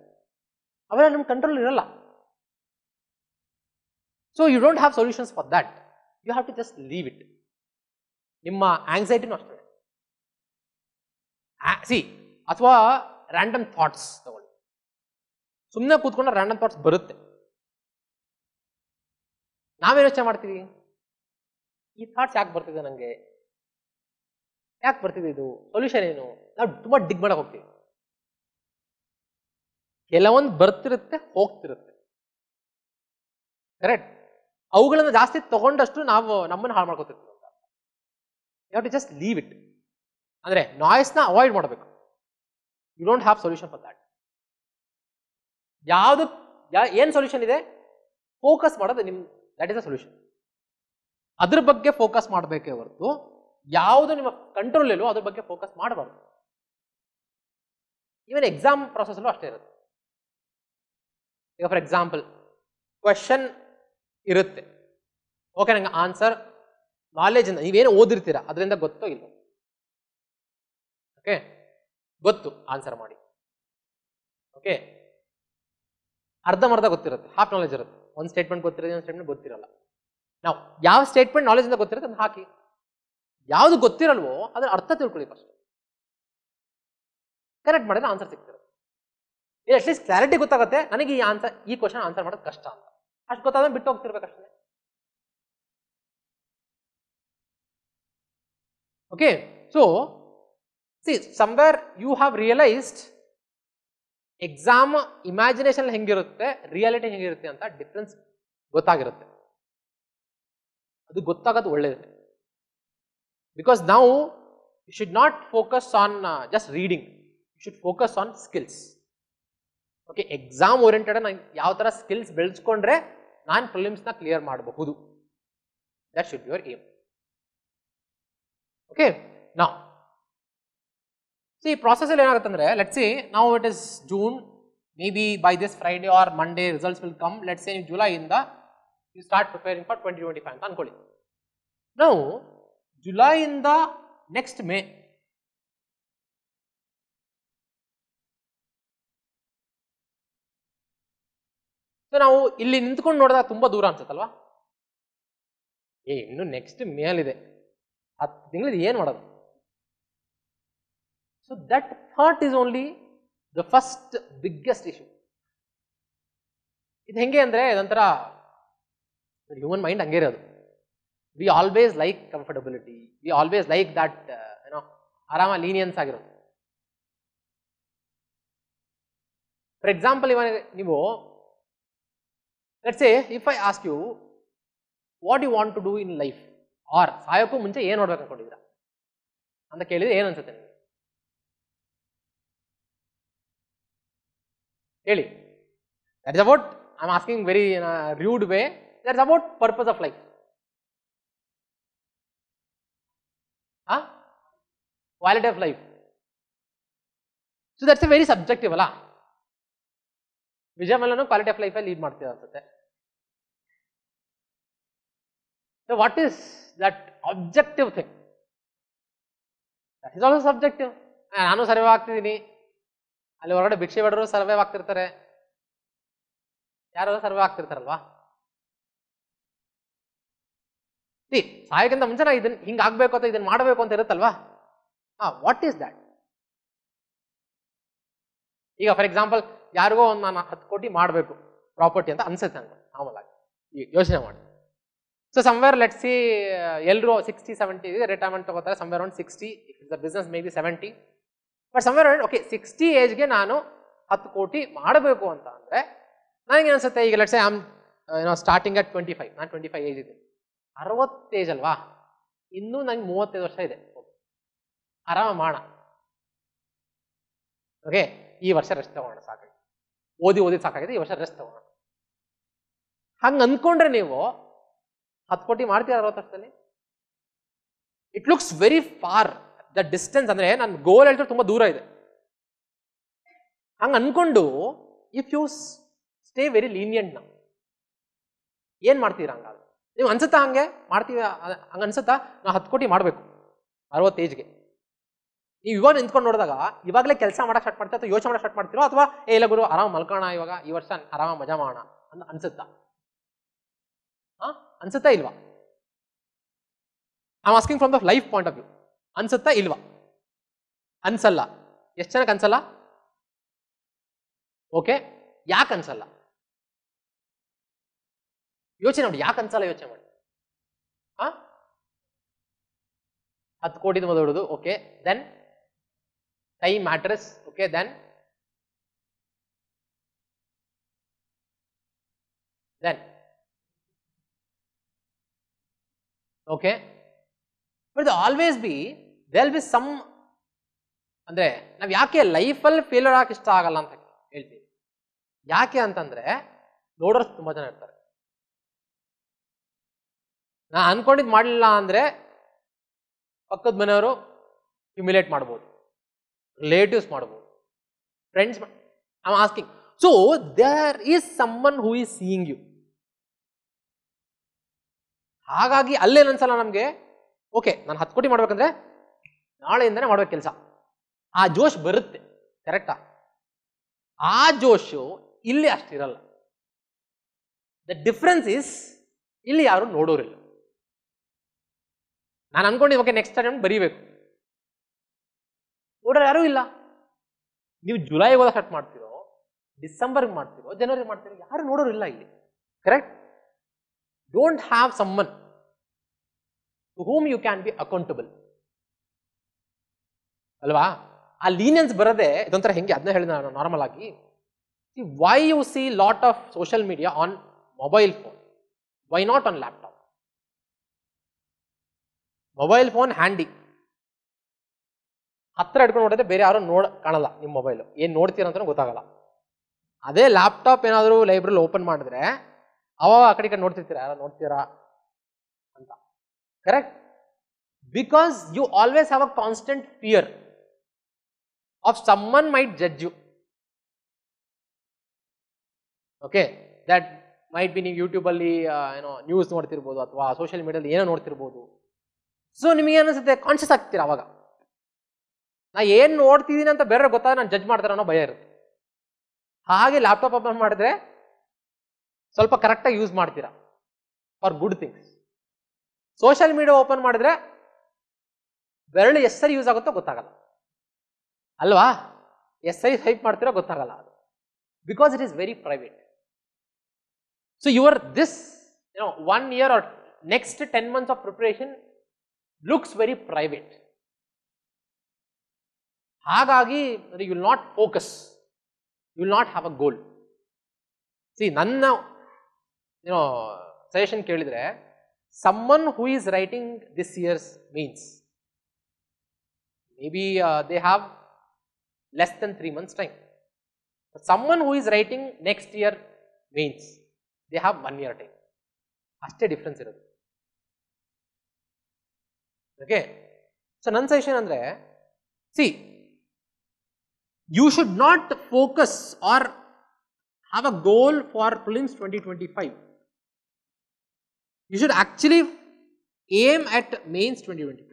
Speaker 2: ಅವೆಲ್ಲ ನಮ್ಮ ಕಂಟ್ರೋಲ್ ಇರಲ್ಲ so you don't have solutions for that you have to just leave it ನಿಮ್ಮ ಆಂಗ್ಸೈಟಿನೂ ಅಷ್ಟೇ C ಅಥವಾ random thoughts ತಗೊಳ್ಳಿ ಸುಮ್ಮನೆ ಕೂತ್ಕೊಂಡ್ರೆ ರ್ಯಾಂಡಮ್ ಥಾಟ್ಸ್ ಬರುತ್ತೆ ನಾವೇನು ಯೋಚನೆ ಮಾಡ್ತೀವಿ ಈ ಥಾಟ್ಸ್ ಯಾಕೆ ಬರ್ತಿದೆ ನನಗೆ ಯಾಕೆ ಬರ್ತಿದೆ ಇದು ಸೊಲ್ಯೂಷನ್ ಏನು ನಾವು ತುಂಬ ಡಿಗ್ ಮಾಡೋಕೆ ಹೋಗ್ತೀವಿ ಎಲ್ಲ ಒಂದು ಬರ್ತಿರುತ್ತೆ ಹೋಗ್ತಿರುತ್ತೆ ಕರೆಕ್ಟ್ ಅವುಗಳನ್ನ ಜಾಸ್ತಿ ತಗೊಂಡಷ್ಟು ನಾವು ನಮ್ಮನ್ನು ಹಾಳು ಮಾಡ್ಕೋತಿರ್ತೀವಿ ಜಸ್ಟ್ ಲೀವ್ ಇಟ್ ಅಂದ್ರೆ ನಾಯ್ಸ್ನ ಅವಾಯ್ಡ್ ಮಾಡಬೇಕು you don't have solution for that ಯಾವುದು ಏನು ಸೊಲ್ಯೂಷನ್ ಇದೆ ಫೋಕಸ್ ಮಾಡೋದು ನಿಮ್ ದಟ್ ಇಸ್ ಅ ಸೊಲ್ಯೂಷನ್ ಅದ್ರ ಬಗ್ಗೆ ಫೋಕಸ್ ಮಾಡಬೇಕೇ ಹೊರತು ಯಾವುದು ನಿಮ್ಮ ಕಂಟ್ರೋಲ್ ಇಲ್ಲೋ ಅದ್ರ ಬಗ್ಗೆ ಫೋಕಸ್ ಮಾಡಬಾರ್ದು ಈವನ್ ಎಕ್ಸಾಮ್ ಪ್ರಾಸೆಸ್ ಅಷ್ಟೇ ಇರುತ್ತೆ ಈಗ ಫಾರ್ ಎಕ್ಸಾಂಪಲ್ ಕ್ವೆಶನ್ ಇರುತ್ತೆ ಓಕೆ ನಂಗೆ ಆನ್ಸರ್ ನಾಲೆಜಿಂದ ನೀವೇನು ಓದಿರ್ತೀರ ಅದರಿಂದ ಗೊತ್ತೋ ಇಲ್ಲ ಓಕೆ ಗೊತ್ತು ಆನ್ಸರ್ ಮಾಡಿ ಓಕೆ ಅರ್ಧ ಅರ್ಧಮರ್ಧ ಗೊತ್ತಿರುತ್ತೆ ಹಾಫ್ ನಾಲೆಜ್ ಇರುತ್ತೆ ಒಂದು ಸ್ಟೇಟ್ಮೆಂಟ್ ಗೊತ್ತಿರೋದು ಒಂದು ಸ್ಟೇಟ್ಮೆಂಟ್ ಗೊತ್ತಿರಲ್ಲ ನಾವು ಯಾವ ಸ್ಟೇಟ್ಮೆಂಟ್ ನಾಲೆಜಿಂದ ಗೊತ್ತಿರುತ್ತೆ ಅದನ್ನ ಹಾಕಿ ಯಾವುದು ಗೊತ್ತಿರಲ್ವೋ ಅದರ ಅರ್ಥ ತಿಳ್ಕೊಳ್ಳಿ ಫಸ್ಟ್ ಕರೆಕ್ಟ್ ಮಾಡಿದ್ರೆ ಆನ್ಸರ್ ಸಿಗ್ತದೆ ಇಟ್ ಅಟ್ಲೀಸ್ಟ್ ಕ್ಲಾರಿಟಿ ಗೊತ್ತಾಗುತ್ತೆ ನನಗೆ ಈ ಆನ್ಸರ್ ಈ ಕ್ವೆಶ್ಚನ್ ಆನ್ಸರ್ ಮಾಡೋ ಕಷ್ಟ ಅಂತ ಅಷ್ಟ ಗೊತ್ತಾದ್ರೆ ಬಿಟ್ಟು ಹೋಗ್ತಿರ್ಬೇಕು ಅಷ್ಟೇ ಓಕೆ ಸೋ ಸಿ 썸ವೇರ್ you have realised exam imagination ಅಲ್ಲಿ ಹೆಂಗಿರುತ್ತೆ ರಿಯಲಿಟಿ ಹೆಂಗಿರುತ್ತೆ ಅಂತ ಡಿಫರೆನ್ಸ್ ಗೊತ್ತಾಗಿರುತ್ತೆ ಅದು ಗೊತ್ತಾಗ ಅದ ಒಳ್ಳೇದು because now you should not focus on just reading you should focus on skills okay exam oriented ನಾನು ಯಾವ ಥರ ಸ್ಕಿಲ್ಸ್ ಬೆಳೆಸ್ಕೊಂಡ್ರೆ ನಾನು ಪ್ರಿಲಿಮ್ಸ್ನ ಕ್ಲಿಯರ್ ಮಾಡಬಹುದು that should your aim okay ನಾ ಸೊ ಈ ಪ್ರಾಸೆಸಲ್ಲಿ ಅಂದ್ರೆ ಲೆಟ್ ಸಿ ನಾವು it is June maybe by this Friday or Monday results will come let see ನೀವು ಜುಲೈಯಿಂದ you start preparing for twenty twenty five ಅಂತ ಅನ್ಕೊಳ್ಳಿ ನಾವು ಜುಲೈಯಿಂದ ನೆಕ್ಸ್ಟ್ ಮೇ ಸೊ ನಾವು ಇಲ್ಲಿ ನಿಂತ್ಕೊಂಡು ನೋಡಿದಾಗ ತುಂಬಾ ದೂರ ಅನ್ಸುತ್ತಲ್ವಾ ಏ ಇನ್ನು ನೆಕ್ಸ್ಟ್ ಮೇಲಿದೆ ಹತ್ತು ತಿಂಗಳಿದೆ ಏನು ಮಾಡೋದು so that thought is only the first biggest issue ಇದು ಹೆಂಗೆ ಅಂದರೆ ಇದೊಂಥರ ಹ್ಯೂಮನ್ ಮೈಂಡ್ ಹಂಗೆ ಇರೋದು we always like comfortability we always like that ಏನೋ ಆರಾಮ ಲೀನಿಯನ್ಸ್ ಆಗಿರೋದು ಫಾರ್ ಎಕ್ಸಾಂಪಲ್ ಇವಾಗ ನೀವು let us say if I ask you what you want to do in life or Sayaku Munja Yen or Kodira and the Kelly do and Satan Kelly. That is about I am asking very in uh, a rude way. That is about purpose of life. Huh? Quality of life. So that is a very subjective. Right? ವಿಜಯ ಮಲ್ಲನು quality of life lead ಮಾಡ್ತೀವಿ ಅನ್ಸುತ್ತೆ what is that objective thing that is also subjective ನಾನು ಸರ್ವೇ ಆಗ್ತಿದ್ದೀನಿ ಅಲ್ಲಿ ಹೊರಗಡೆ ಭಿಕ್ಷೆ ಬೇಡರು ಸರ್ವೇ ಆಗ್ತಿರ್ತಾರೆ ಯಾರು ಸರ್ವೇ ಆಗ್ತಿರ್ತಾರಲ್ವಾ ಸಾಯಕ್ಕಿಂತ ಮುಂಚೆ ಇದನ್ನ ಹಿಂಗಾಗಬೇಕು ಆಗ್ಬೇಕು ಅಂತ ಇದನ್ನ ಮಾಡಬೇಕು ಅಂತ ಇರುತ್ತಲ್ವಾ ಹಾ ವಾಟ್ ಈಸ್ ದಟ್ ಈಗ ಫಾರ್ ಎಕ್ಸಾಂಪಲ್ ಯಾರಿಗೋ ಒಂದು ನಾನು ಹತ್ತು ಕೋಟಿ ಮಾಡಬೇಕು ಪ್ರಾಪರ್ಟಿ ಅಂತ ಅನ್ಸುತ್ತೆ ನನಗೆ ನಾರ್ಮಲ್ ಆಗಿ ಯೋಚನೆ ಮಾಡಿ ಸೊ ಸಮ್ವೇರ್ ಲೆಟ್ ಸಿ ಎಲ್ಲರೂ ಸಿಕ್ಸ್ಟಿ ಸೆವೆಂಟಿ ರಿಟೈರ್ಮೆಂಟ್ ತಗೋತಾರೆ somewhere around sixty the business maybe seventy but somewhere okay sixty ಏಜ್ಗೆ ನಾನು ಹತ್ತು ಕೋಟಿ ಮಾಡಬೇಕು ಅಂತ ಅಂದರೆ ನನಗೆ ಅನಿಸುತ್ತೆ ಈಗ ಲೆಟ್ಸ್ ಆಮ್ ಏನೋ ಸ್ಟಾರ್ಟಿಂಗ್ ಅಟ್ ಟ್ವೆಂಟಿ ಫೈವ್ ನಾನು ಟ್ವೆಂಟಿ ಫೈವ್ ಏಜ್ ಇದ್ದೀನಿ ಅರವತ್ತೇಜ್ ಅಲ್ವಾ ಇನ್ನೂ ನಂಗೆ ಮೂವತ್ತೈದು ವರ್ಷ ಇದೆ ಆರಾಮ ಮಾಡೋಣ ಓಕೆ ಈ ವರ್ಷ ರೆಸ್ಟ್ ತಗೋಣ ಸಾಕು ಓದಿ ಓದಿ ಸಾಕಾಗಿದೆ ಈ ವರ್ಷ ರೆಸ್ಟ್ ತಗೋಣ ಹಂಗೆ ಅಂದ್ಕೊಂಡ್ರೆ ನೀವು ಹತ್ತು ಕೋಟಿ ಮಾಡ್ತೀರಾ ಅರವತ್ತು ವರ್ಷದಲ್ಲಿ it looks very far the distance ಅಂದ್ರೆ ನನ್ನ ಗೋಲ್ ಹೇಳಿದ್ರೆ ತುಂಬಾ ದೂರ ಇದೆ ಹಂಗ ಅನ್ಕೊಂಡು if you stay very lenient ನಾವು ಏನ್ ಮಾಡ್ತೀರಾ ಹಂಗಾದ್ರೆ ನೀವು ಅನ್ಸುತ್ತಾ ಹಂಗೆ ಮಾಡ್ತೀವಿ ಹಂಗ ಅನ್ಸುತ್ತಾ ನಾವು ಹತ್ತು ಕೋಟಿ ಮಾಡಬೇಕು ಅರವತ್ತು ಏಜ್ಗೆ ನೀವು ಇವಾಗ ನಿಂತ್ಕೊಂಡು ನೋಡಿದಾಗ ಇವಾಗಲೇ ಕೆಲಸ ಮಾಡೋಕೆ ಸ್ಟಾರ್ಟ್ ಮಾಡ್ತೀರಾ ಅಥವಾ ಯೋಚನೆ ಮಾಡೋಕೆ ಸ್ಟಾರ್ಟ್ ಮಾಡ್ತೀರೋ ಅಥವಾ ಏ ಇಲ್ಲ ಗುರು ಆರಾಮ್ ಮಲ್ಕೋಣ ಇವಾಗ ಈ ವರ್ಷ ಆರಾಮ ಮಜಾ ಮಾಡೋಣ ಅಂತ ಅನ್ಸುತ್ತಾ ಹಾ ಅನ್ಸುತ್ತಾ ಇಲ್ವಾ I asking from the life point of view ಅನ್ಸುತ್ತಾ ಇಲ್ವಾ ಅನ್ಸಲ್ಲ ಎಷ್ಟು ಜನಕ್ಕೆ ಅನ್ಸಲ್ಲ ಓಕೆ ಯಾಕೆ ಅನ್ಸಲ್ಲ ಯೋಚನೆ ಮಾಡಿ ಯಾಕೆ ಅನ್ಸಲ್ಲ ಯೋಚನೆ ಮಾಡಿ ಹಾ ಹತ್ತು ಕೋಟಿದು ಮೊದಲೋದು okay then psi matters okay then then okay but always be be will be some ಅಂದ್ರೆ ನಾವು ಯಾಕೆ ಲೈಫಲ್ಲಿ ಫೀಲ್ ಆಗಕ್ಕೆ ಇಷ್ಟ ಆಗಲ್ಲ ಅಂತ ಹೇಳ್ತೀವಿ ಯಾಕೆ ಅಂತಂದ್ರೆ ನೋಡೋರ್ಸ್ ತುಂಬಾ ಜನ ಇರ್ತಾರೆ ನಾ ಅನ್ಕೊಂಡಿದ್ ಮಾಡಲಿಲ್ಲ ಅಂದ್ರೆ ಪಕ್ಕದ ಮನೆಯವರು ಹ್ಯುಮಿಲೇಟ್ ಮಾಡ್ಬೋದು ರಿಲೇಟಿವ್ಸ್ ಮಾಡ್ಬೋದು friends I am asking so there is someone who is seeing you ಹಾಗಾಗಿ ಅಲ್ಲೇನಿಸಲ್ಲ ನಮ್ಗೆ ನಮಗೆ ಓಕೆ ನಾನು ಹತ್ತು ಕೋಟಿ ಮಾಡ್ಬೇಕಂದ್ರೆ ನಾಳೆಯಿಂದನೇ ಮಾಡ್ಬೇಕು ಕೆಲಸ ಆ ಜೋಶ್ ಬರುತ್ತೆ ಕರೆಕ್ಟಾ ಆ ಜೋಶು ಇಲ್ಲಿ ಅಷ್ಟಿರಲ್ಲ ದ ಡಿಫ್ರೆನ್ಸ್ ಇಸ್ ಇಲ್ಲಿ ಯಾರು ನೋಡೋರಿಲ್ಲ ನಾನು ಅನ್ಕೊಂಡಿದ್ದು ಓಕೆ ನೆಕ್ಸ್ಟ್ ಟೈಮ್ ಬರೀಬೇಕು ಓಡೋರು ಯಾರೂ ಇಲ್ಲ ನೀವು ಜುಲೈಗೆ ಹೋದ ಕಟ್ ಮಾಡ್ತೀರೋ ಡಿಸೆಂಬರ್ಗೆ ಮಾಡ್ತೀರೋ ಜನವರಿ ಮಾಡ್ತಿರೋ ಯಾರು ನೋಡೋರು ಇಲ್ಲ ಇಲ್ಲಿ correct don't have someone to whom you can be accountable ಅಲ್ವಾ ಆ ಲೀನಿಯನ್ಸ್ ಬರದೆ ಇದೊಂಥರ ಹೆಂಗೆ ಅದನ್ನ ಹೇಳಿದ ನಾನು ನಾರ್ಮಲ್ ಆಗಿ why you see lot of social media on mobile phone why not on laptop mobile phone handy ಹತ್ರ ಇಟ್ಕೊಂಡು ನೋಡಿದ್ರೆ ಬೇರೆ ಯಾರು ನೋಡ್ ಕಾಣಲ್ಲ ನಿಮ್ಮ ಮೊಬೈಲು ಏನು ನೋಡ್ತೀರ ಅಂತ ಗೊತ್ತಾಗಲ್ಲ ಅದೇ ಲ್ಯಾಪ್ಟಾಪ್ ಏನಾದರೂ ಲೈಬ್ರರಿಲಿ ಓಪನ್ ಮಾಡಿದ್ರೆ ಅವಾಗ ಆ ಕಡೆ ಕಡೆ ನೋಡ್ತಿರ್ತೀರ ಯಾರು ನೋಡ್ತೀರಾ ಅಂತ correct because you always have a constant fear of someone might judge you okay that might be ನೀವು ಯೂಟ್ಯೂಬಲ್ಲಿ ಏನೋ ನ್ಯೂಸ್ ನೋಡ್ತಿರ್ಬೋದು ಅಥವಾ ಸೋಷಿಯಲ್ ಮೀಡಿಯಲ್ಲಿ ಏನೋ ನೋಡ್ತಿರ್ಬೋದು ಸೊ ನಿಮಗೆ ಅನಿಸುತ್ತೆ ಕಾನ್ಷಿಯಸ್ ಆಗ್ತೀರಾ ಅವಾಗ ನಾ ಏನು ನೋಡ್ತಿದ್ದೀನಿ ಅಂತ ಬೇರೆ ಗೊತ್ತಾಗ ನಾನು ಜಡ್ಜ್ ಮಾಡ್ತಾರೆ ಅನ್ನೋ ಭಯ ಇರುತ್ತೆ ಹಾಗೆ ಲ್ಯಾಪ್ಟಾಪ್ ಓಪನ್ ಮಾಡಿದ್ರೆ ಸ್ವಲ್ಪ ಕರೆಕ್ಟಾಗಿ ಯೂಸ್ ಮಾಡ್ತೀರಾ for good things social media open ಮಾಡಿದ್ರೆ ಬೆರಳು ಎಸ್ ಸರಿ ಯೂಸ್ ಆಗುತ್ತೋ ಗೊತ್ತಾಗಲ್ಲ ಅಲ್ವಾ ಎಸ್ ಸರಿ ಸ್ವೈಪ್ ಮಾಡ್ತೀರೋ ಗೊತ್ತಾಗಲ್ಲ ಅದು because it is very private so your this you know one year or next ten months of preparation looks very private ಹಾಗಾಗಿ you will not focus you will not have a goal see ನನ್ನ ಏನೋ suggestion ಕೇಳಿದರೆ someone who is writing this years means maybe they have less than three months time someone who is writing next year means they have one year time ಅಷ್ಟೇ difference ಇರೋದು okay so ನನ್ನ suggestion ಅಂದರೆ see you should not focus or have a goal for prelims twenty twenty five you should actually aim twenty twenty five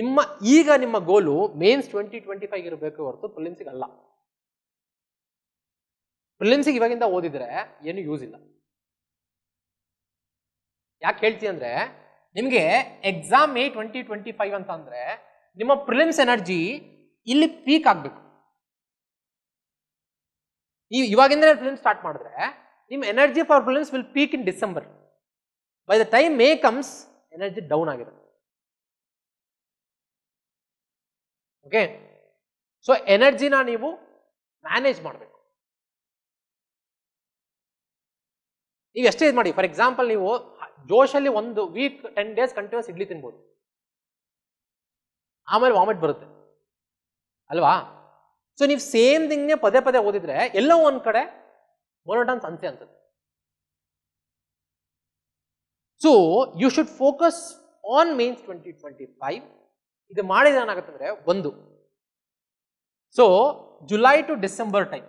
Speaker 2: ನಿಮ್ಮ ಈಗ ನಿಮ್ಮ goal mains twenty twenty five ಇರಬೇಕು ಹೊರತು ಪುಲೆನ್ಸಿಗೆ ಅಲ್ಲ ಪುಲೆನ್ಸಿಗೆ ಇವಾಗಿಂದ ಓದಿದ್ರೆ ಏನು ಯೂಸ್ ಇಲ್ಲ ಯಾಕೆ ಹೇಳ್ತೀಯ ಅಂದ್ರೆ ನಿಮಗೆ exam May twenty twenty five ಅಂತ ನಿಮ್ಮ ಪ್ರಿಲಿಮ್ಸ್ ಎನರ್ಜಿ ಇಲ್ಲಿ ಪೀಕ್ ಆಗಬೇಕು ಈ ಇವಾಗಿಂದಲೇ ಫಿಲ್ಮ್ ಸ್ಟಾರ್ಟ್ ಮಾಡಿದ್ರೆ ನಿಮ್ಮ energy for prelims will peak in December by the time May comes energy down ಆಗಿರುತ್ತೆ ಓಕೆ ಸೊ ಎನರ್ಜಿನ ನೀವು ಮ್ಯಾನೇಜ್ ಮಾಡಬೇಕು ನೀವು ಎಷ್ಟೇ ಇದು ಮಾಡಿ ಫಾರ್ ಎಕ್ಸಾಂಪಲ್ ನೀವು ಜೋಶಲ್ಲಿ ಒಂದು week ten days continuous idli ತಿನ್ಬೋದು ಆಮೇಲೆ ವಾಮಿಟ್ ಬರುತ್ತೆ ಅಲ್ವಾ ಸೊ ನೀವು ಸೇಮ್ ಥಿಂಗ್ನೇ ಪದೇ ಪದೇ ಓದಿದ್ರೆ ಎಲ್ಲೋ ಒಂದು ಕಡೆ ಮೊನೋಟನ್ಸ್ ಅಂತೆ ಅನ್ಸುತ್ತೆ so you should focus on mains twenty twenty five ಇದು ಮಾಡಿದ ಏನಾಗುತ್ತೆ ಅಂದರೆ ಒಂದು so July to December time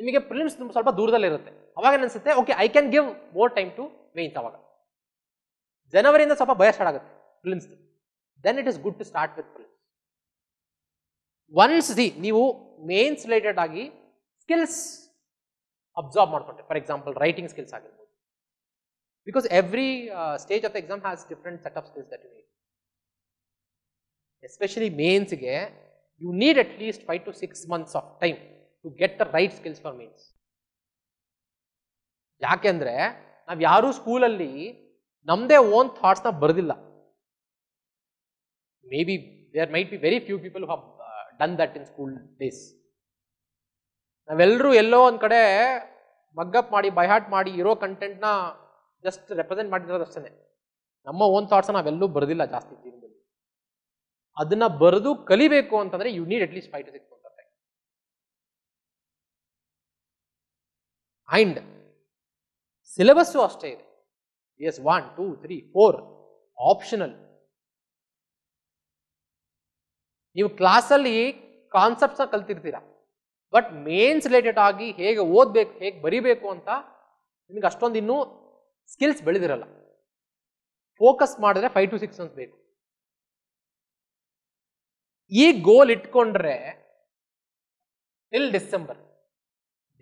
Speaker 2: నిమిగే ప్రిలిమ్స్ కొంచెం దూరದಲ್ಲ ఇరుత. అప్పుడు నేను అనుస్తా okay I can give more time to mains అప్పుడు. జనవరి నుండి కొంచెం భయస్తాడగత prelims. Then it is good to start with prelims. Once the మీరు మెయిన్స్ రిలేటెడ్ ఆగి స్కిల్స్ అబ్సర్వ్ మార్క్టె ఫర్ ఎగ్జాంపుల్ రైటింగ్ స్కిల్స్ ఆగిపోదు. Because every stage of the exam has different setups that you need. Especially mains కి you need at least 5 to 6 months of time. To get the right skills for mains ಯಾಕೆಂದ್ರೆ ನಾವು ಯಾರೂ ಸ್ಕೂಲಲ್ಲಿ ನಮ್ಮದೇ own ಥಾಟ್ಸ್ನ ಬರೆದಿಲ್ಲ maybe there might be very few people have done that in school days ನಾವೆಲ್ಲರೂ ಎಲ್ಲೋ ಒಂದು ಕಡೆ ಮಗ್ಗಪ್ ಮಾಡಿ ಬೈಹಾಟ್ ಮಾಡಿ ಇರೋ ಕಂಟೆಂಟ್ನ ಜಸ್ಟ್ ರೆಪ್ರೆಸೆಂಟ್ ಮಾಡಿರೋದು ಅಷ್ಟೇ ನಮ್ಮ ಓನ್ ಥಾಟ್ಸ್ನ ನಾವೆಲ್ಲೂ ಬರೆದಿಲ್ಲ ಜಾಸ್ತಿ ಜೀವನದಲ್ಲಿ ಅದನ್ನ ಬರೆದು ಕಲಿಬೇಕು ಅಂತಂದ್ರೆ you need at least and syllabus ಅಷ್ಟೇ ಇದೆ S one two three four optional ನೀವು ಕ್ಲಾಸಲ್ಲಿ ಕಾನ್ಸೆಪ್ಟ್ಸ್ನ ಕಲ್ತಿರ್ತೀರ ಬಟ್ ಮೇನ್ಸ್ ರಿಲೇಟೆಡ್ ಆಗಿ ಹೇಗೆ ಓದಬೇಕು ಹೇಗೆ ಬರಿಬೇಕು ಅಂತ ನಿಮ್ಗೆ ಅಷ್ಟೊಂದು ಇನ್ನೂ ಸ್ಕಿಲ್ಸ್ ಬೆಳೆದಿರಲ್ಲ ಫೋಕಸ್ ಮಾಡಿದ್ರೆ ಫೈವ್ ಟು ಸಿಕ್ಸ್ ಮಂತ್ ಬೇಕು ಈ ಗೋಲ್ ಇಟ್ಕೊಂಡ್ರೆ ಟಿಲ್ ಡಿಸೆಂಬರ್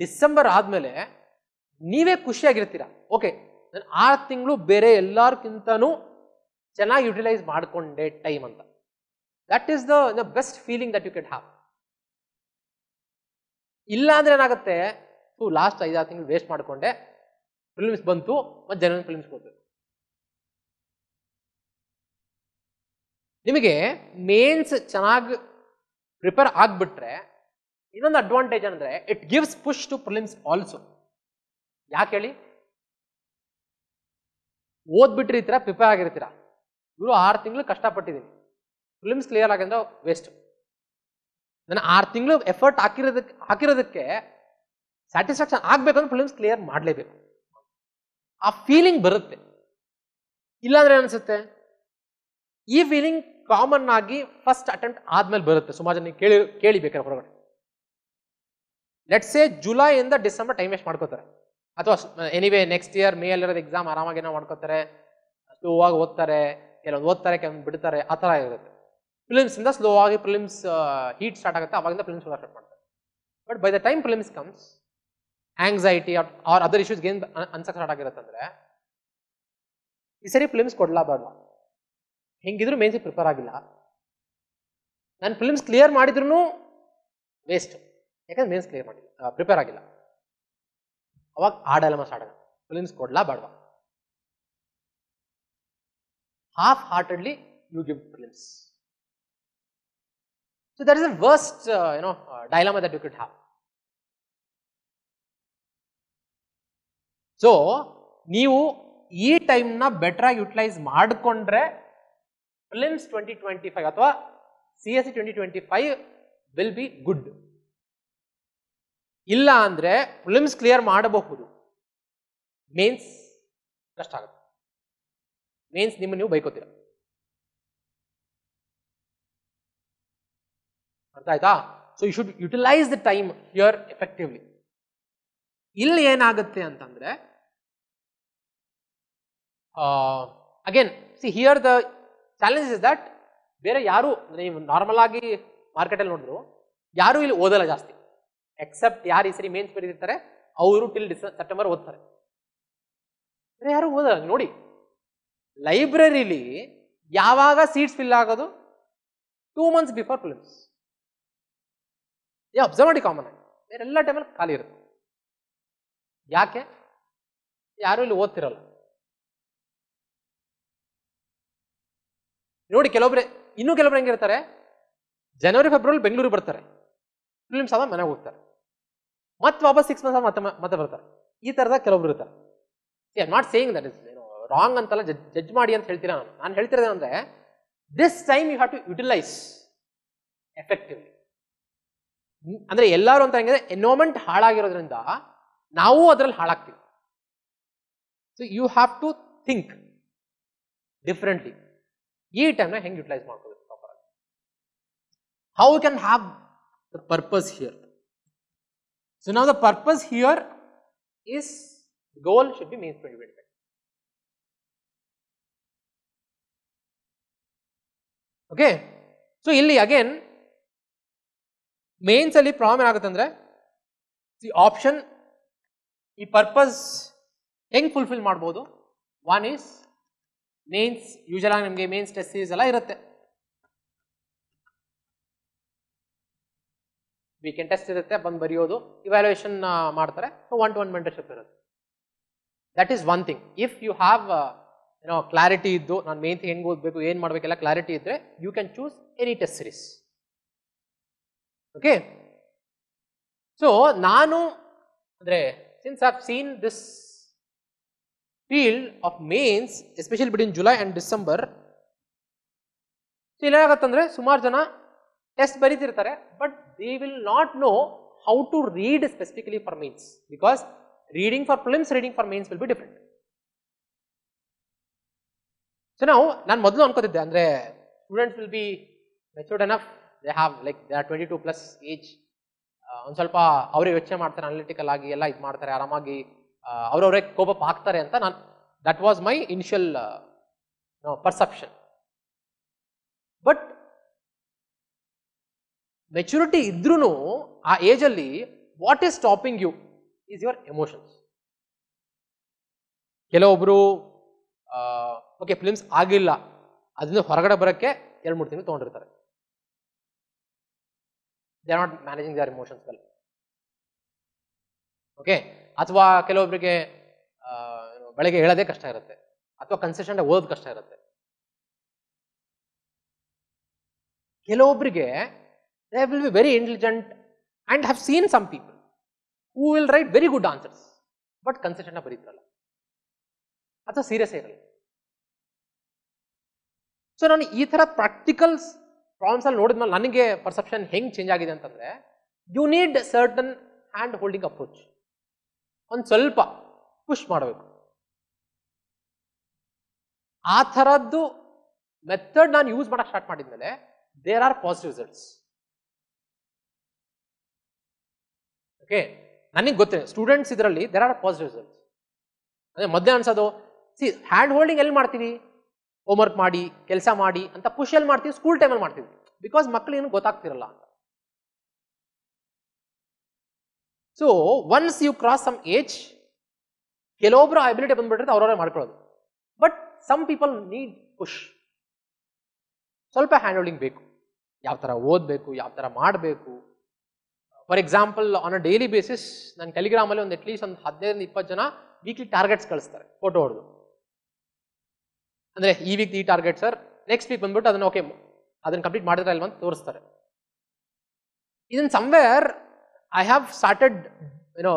Speaker 2: ಡಿಸೆಂಬರ್ ಆದಮೇಲೆ ನೀವೇ ಖುಷಿಯಾಗಿರ್ತೀರ ಓಕೆ ನಾನು ಆರು ತಿಂಗಳು ಬೇರೆ ಎಲ್ಲರಿಗಿಂತನೂ ಚೆನ್ನಾಗಿ ಯುಟಿಲೈಸ್ ಮಾಡಿಕೊಂಡೆ ಟೈಮ್ ಅಂತ that is the best feeling that you get have ಇಲ್ಲ ಅಂದ್ರೆ ಏನಾಗುತ್ತೆ ಟು ಲಾಸ್ಟ್ ಐದಾರು ತಿಂಗಳು ವೇಸ್ಟ್ ಮಾಡಿಕೊಂಡೆ ಫಿಲ್ಮ್ಸ್ ಬಂತು ಮತ್ತು ಜನರಲ್ ಫಿಲ್ಮ್ಸ್ ಹೋದ್ರು ನಿಮಗೆ ಮೇನ್ಸ್ ಚೆನ್ನಾಗಿ ಪ್ರಿಪೇರ್ ಆಗಿಬಿಟ್ರೆ ಇನ್ನೊಂದು ಅಡ್ವಾಂಟೇಜ್ ಅಂದರೆ it gives push to prelims also ಯಾಕೆ ಹೇಳಿ ಓದ್ಬಿಟ್ಟಿರ್ತೀರ ಪ್ರಿಪೇರ್ ಆಗಿರ್ತೀರ ಇವರು ಆರು ತಿಂಗಳು ಕಷ್ಟಪಟ್ಟಿದ್ದೀನಿ ಫಿಲಿಮ್ಸ್ ಕ್ಲಿಯರ್ ಆಗಂದ್ರೆ ವೇಸ್ಟ್ ನಾನು ಆರು ತಿಂಗಳು ಎಫರ್ಟ್ ಹಾಕಿರೋದಕ್ಕೆ ಹಾಕಿರೋದಕ್ಕೆ ಸ್ಯಾಟಿಸ್ಫ್ಯಾಕ್ಷನ್ ಆಗ್ಬೇಕಂದ್ರೆ ಫಿಲಿಮ್ಸ್ ಕ್ಲಿಯರ್ ಮಾಡಲೇಬೇಕು ಆ ಫೀಲಿಂಗ್ ಬರುತ್ತೆ ಇಲ್ಲಾಂದ್ರೆ ಅನಿಸುತ್ತೆ ಈ ಫೀಲಿಂಗ್ ಕಾಮನ್ ಆಗಿ ಫಸ್ಟ್ ಅಟೆಂಪ್ಟ್ ಆದ್ಮೇಲೆ ಬರುತ್ತೆ ಸುಮಾರು ಜನ ಕೇಳಿ ಕೇಳಿಬೇಕಾರೆ ಹೊರಗಡೆ let's say July December time waste ಮಾಡ್ಕೋತಾರೆ ಅಥವಾ ಎನಿವೇ ನೆಕ್ಸ್ಟ್ ಇಯರ್ ಮೇ ಅಲ್ಲಿರೋದು ಎಕ್ಸಾಮ್ ಆರಾಮಾಗಿ ಏನೋ ಮಾಡ್ಕೋತಾರೆ ಸ್ಲೋ ಆಗಿ ಓದ್ತಾರೆ ಕೆಲವೊಂದು ಓದ್ತಾರೆ ಕೆಲವೊಂದು ಬಿಡ್ತಾರೆ ಆ ಥರ ಇರುತ್ತೆ ಇಂದ ಸ್ಲೋ ಆಗಿ ಪ್ರಿಲಿಮ್ಸ್ ಹೀಟ್ ಸ್ಟಾರ್ಟ್ ಆಗುತ್ತೆ ಅವಾಗಿಂದ ಪ್ರಿಲಿಮ್ಸ್ ಸ್ಟಾರ್ಟ್ ಮಾಡ್ತಾರೆ but by the time prelims comes anxiety or other issues ಏನು ಅನ್ಸಕ್ ಸ್ಟಾರ್ಟ್ ಅಂದರೆ ಈ ಸರಿ ಫಿಲಿಮ್ಸ್ ಕೊಡಲಾಬಾರ್ದು ಹೆಂಗಿದ್ರು ಮೇನ್ಸಿಗೆ ಪ್ರಿಪೇರ್ ಆಗಿಲ್ಲ ನಾನು ಫಿಲಿಮ್ಸ್ ಕ್ಲಿಯರ್ ಮಾಡಿದ್ರು ವೇಸ್ಟ್ ಯಾಕಂದ್ರೆ ಮೇನ್ಸ್ ಕ್ಲಿಯರ್ ಮಾಡಿಲ್ಲ ಪ್ರಿಪೇರ್ ಆಗಿಲ್ಲ ಅವಾಗ ಆಡಲ್ಲ ಮಸ್ ಆಡೋಣ ಕೊಲಿನ್ಸ್ ಕೊಡ್ಲಾ ಬಾಡ್ವಾ half heartedly you give prelims so that is the worst, uh, you know, uh, so ನೀವು ಈ ಟೈಮ್ನ ಆಗಿ ಯುಟಿಲೈಸ್ ಮಾಡಿಕೊಂಡ್ರೆ ಫಿಲಿಮ್ಸ್ ಟ್ವೆಂಟಿ ಟ್ವೆಂಟಿ ಫೈವ್ ಅಥವಾ C S C twenty twenty five will be good ಇಲ್ಲ ಅಂದರೆ ಪ್ರಿಲಿಮ್ಸ್ ಕ್ಲಿಯರ್ ಮಾಡಬಹುದು mains ಕಷ್ಟ ಆಗುತ್ತೆ ಮೇನ್ಸ್ ನಿಮ್ಮ ನೀವು ಬೈಕೋತೀರ ಅರ್ಥ ಆಯ್ತಾ so you should utilise the time here effectively ಇಲ್ಲಿ ಏನಾಗುತ್ತೆ ಅಂತಂದ್ರೆ again see here the challenge is that ಬೇರೆ ಯಾರು ನೀವು ನಾರ್ಮಲ್ ಆಗಿ ಮಾರ್ಕೆಟಲ್ಲಿ ನೋಡಿದ್ರು ಯಾರು ಇಲ್ಲಿ ಓದಲ್ಲ ಜಾಸ್ತಿ ಎಕ್ಸೆಪ್ಟ್ ಯಾರು ಈ ಸರಿ ಮೇನ್ಸ್ ಬರೆದಿರ್ತಾರೆ ಅವರು ಟಿಲ್ ಡಿಸ ಸೆಪ್ಟೆಂಬರ್ ಓದ್ತಾರೆ ಯಾರು ಓದ ನೋಡಿ ಲೈಬ್ರರಿಲಿ ಯಾವಾಗ ಸೀಟ್ಸ್ ಫಿಲ್ ಆಗೋದು ಟೂ ಮಂತ್ಸ್ ಬಿಫೋರ್ ಫಿಲಿಮ್ಸ್ ಏ ಅಬ್ಸರ್ವ್ ಮಾಡಿ ಕಾಮನ್ ಆಗಿ ಬೇರೆಲ್ಲ ಟೈಮಲ್ಲಿ ಖಾಲಿ ಇರುತ್ತೆ ಯಾಕೆ ಯಾರು ಇಲ್ಲಿ ಓದ್ತಿರಲ್ಲ ನೋಡಿ ಕೆಲವೊಬ್ರೆ ಇನ್ನೂ ಕೆಲವೊಬ್ರು ಹೆಂಗಿರ್ತಾರೆ ಜನವರಿ ಫೆಬ್ರವರಿ ಬೆಂಗಳೂರು ಬರ್ತಾರೆ ಫಿಲಿಮ್ಸ್ ಆದ ಮನೆಗೆ ಹೋಗ್ತಾರೆ ಮತ್ತೆ ವಾಪಸ್ ಸಿಕ್ಸ್ ಮಂತ್ಸ್ ಮತ್ತೆ ಮತ್ತೆ ಬರ್ತಾರೆ ಈ ಥರದ ಕೆಲವೊಬ್ರು ಇರ್ತಾರೆ see are not saying that is wrong ಅಂತಲ್ಲ ಜಜ್ ಜಡ್ಜ್ ಮಾಡಿ ಅಂತ ಹೇಳ್ತೀರಾ ನಾನು ನಾನು ಅಂದರೆ this time you have to utilise effectively ಅಂದರೆ ಎಲ್ಲರೂ ಅಂತ ಹೆಂಗಿದೆ ಎನ್ವೈರ್ಮೆಂಟ್ ಹಾಳಾಗಿರೋದ್ರಿಂದ ನಾವು ಅದರಲ್ಲಿ ಹಾಳಾಗ್ತೀವಿ so you have to think differently ಈ ಟೈಮ್ನ ಹೆಂಗೆ ಯುಟಿಲೈಸ್ ಮಾಡ್ಕೋಬೇಕು proper how can have the purpose here so now the purpose here is goal should be means 2025. So ಇಲ್ಲಿ ಅಗೇನ್ ಮೇನ್ಸ್ ಅಲ್ಲಿ ಪ್ರಾಬ್ಲಮ್ ಏನಾಗುತ್ತೆ ಅಂದ್ರೆ ಸಿ ಆಪ್ಷನ್ ಈ ಪರ್ಪಸ್ ಹೆಂಗ್ ಫುಲ್ಫಿಲ್ ಮಾಡ್ಬೋದು ಒನ್ ಈಸ್ ಮೇನ್ಸ್ ಯೂಶಲ್ ಆಗಿ ನಿಮಗೆ ಮೇನ್ಸ್ ಟೆಸ್ಟ್ ಸೀರೀಸ್ ಎಲ್ಲ ಇರುತ್ತೆ ವೀಕೆಂಡ್ ಟೆಸ್ಟ್ ಇರುತ್ತೆ ಬಂದು ಬರೆಯೋದು ಇವ್ಯಾಲ್ಯೂಯೇಷನ್ ಮಾಡ್ತಾರೆ so one to one mentorship ಇರುತ್ತೆ that is one thing if you have ಏನೋ ಕ್ಲಾರಿಟಿ ಇದ್ದು ನಾನು ಮೇನ್ ಥಿಂಗ್ ಹೆಂಗೆ ಓದಬೇಕು ಏನು ಮಾಡಬೇಕೆಲ್ಲ ಕ್ಲಾರಿಟಿ ಇದ್ದರೆ you can choose any test series okay so ನಾನು ಅಂದರೆ since have seen this field of mains especially between July and December ಏನಾಗತ್ತಂದರೆ ಸುಮಾರು ಜನ ಟೆಸ್ಟ್ ಬರೀತಿರ್ತಾರೆ but they will not know how to read specifically for mains because reading for films reading for mains will be different so ನಾವು ನಾನು ಮೊದಲು ಅನ್ಕೋತಿದ್ದೆ ಅಂದರೆ students will be matured enough they have like they are twenty two plus age ಒಂದು ಸ್ವಲ್ಪ ಅವರೇ ಯೋಚನೆ ಮಾಡ್ತಾರೆ ಅನಾಲಿಟಿಕಲ್ ಆಗಿ ಎಲ್ಲ ಇದು ಮಾಡ್ತಾರೆ ಆರಾಮಾಗಿ ಅವರವರೇ ಕೋಪ ಹಾಕ್ತಾರೆ ಅಂತ ನಾನು that was my initial perception but maturity ಇದ್ರೂ ಆ ಏಜಲ್ಲಿ what is stopping you is your emotions ಕೆಲವೊಬ್ರು ಓಕೆ ಫಿಲಿಮ್ಸ್ ಆಗಿಲ್ಲ ಅದನ್ನು ಹೊರಗಡೆ ಬರೋಕ್ಕೆ ಎರಡು ಮೂರು ತಿಂಗಳು ತೊಗೊಂಡಿರ್ತಾರೆ they are not managing their emotions well okay ಅಥವಾ ಕೆಲವೊಬ್ಬರಿಗೆ ಬೆಳಗ್ಗೆ ಹೇಳೋದೇ ಕಷ್ಟ ಇರುತ್ತೆ ಅಥವಾ ಕನ್ಸಿಸ್ಟೆಂಟ್ ಓದೋದು ಕಷ್ಟ ಇರುತ್ತೆ ಕೆಲವೊಬ್ಬರಿಗೆ They will be very intelligent and have seen some people who will write very good answers, but concession ಬರೀತಾರಲ್ಲ ಅಥವಾ ಸೀರಿಯಸ್ ಇರಲ್ಲ ಸೊ ನಾನು ಈ ಥರ ಪ್ರಾಕ್ಟಿಕಲ್ಸ್ ಅಲ್ಲಿ ನೋಡಿದ್ಮೇಲೆ ನನಗೆ ಪರ್ಸೆಪ್ಷನ್ ಹೆಂಗೆ ಚೇಂಜ್ ಆಗಿದೆ ಅಂತಂದರೆ you need certain hand holding approach ಒಂದು ಸ್ವಲ್ಪ ಪುಶ್ ಮಾಡಬೇಕು ಆ ಥರದ್ದು ಮೆಥಡ್ ನಾನು ಯೂಸ್ ಮಾಡೋಕ್ಕೆ ಸ್ಟಾರ್ಟ್ ಮಾಡಿದ್ಮೇಲೆ there are positive results okay ನನಗೆ ಗೊತ್ತಿದೆ ಸ್ಟೂಡೆಂಟ್ಸ್ ಇದರಲ್ಲಿ ದೇರ್ ಆರ್ ಪಾಸಿಟಿವ್ ರಿಸಲ್ಟ್ಸ್ ಅಂದರೆ ಮೊದಲೇ ಅನ್ಸೋದು ಸಿ ಹ್ಯಾಂಡ್ ಹೋಲ್ಡಿಂಗ್ ಎಲ್ಲಿ ಮಾಡ್ತೀವಿ ಹೋಮ್ ವರ್ಕ್ ಮಾಡಿ ಕೆಲಸ ಮಾಡಿ ಅಂತ ಪುಷ್ ಎಲ್ಲಿ ಮಾಡ್ತೀವಿ ಸ್ಕೂಲ್ ಟೈಮಲ್ಲಿ ಮಾಡ್ತೀವಿ ಬಿಕಾಸ್ ಮಕ್ಳು ಗೊತ್ತಾಗ್ತಿರಲ್ಲ ಅಂತ so once you cross some age ಕೆಲವೊಬ್ಬರು ಅಬಿಲಿಟಿ ಬಂದ್ಬಿಟ್ರೆ ಅವ್ರವ್ರೆ ಮಾಡ್ಕೊಳ್ಳೋದು but some people need push ಸ್ವಲ್ಪ ಹ್ಯಾಂಡ್ ಹೋಲ್ಡಿಂಗ್ ಬೇಕು ಯಾವ ಥರ ಓದಬೇಕು ಯಾವ ಥರ ಮಾಡಬೇಕು for example on a daily basis ನಾನು ಟೆಲಿಗ್ರಾಮಲ್ಲಿ ಒಂದು ಅಟ್ಲೀಸ್ಟ್ ಒಂದು ಹದಿನೈದರಿಂದ ಇಪ್ಪತ್ತು ಜನ ವೀಕ್ಲಿ ಟಾರ್ಗೆಟ್ಸ್ ಕಳಿಸ್ತಾರೆ ಫೋಟೋ ಹೊಡೆದು ಅಂದರೆ ಈ ವೀಕ್ ಈ ಟಾರ್ಗೆಟ್ ಸರ್ ನೆಕ್ಸ್ಟ್ ವೀಕ್ ಬಂದ್ಬಿಟ್ಟು ಅದನ್ನು ಓಕೆ ಅದನ್ನು ಕಂಪ್ಲೀಟ್ ಮಾಡಿದ್ರೆ ಇಲ್ವಂತ ತೋರಿಸ್ತಾರೆ ಇದನ್ನು ಸಮ್ವೇರ್ ಐ ಹ್ಯಾವ್ ಸ್ಟಾರ್ಟೆಡ್ ಏನೋ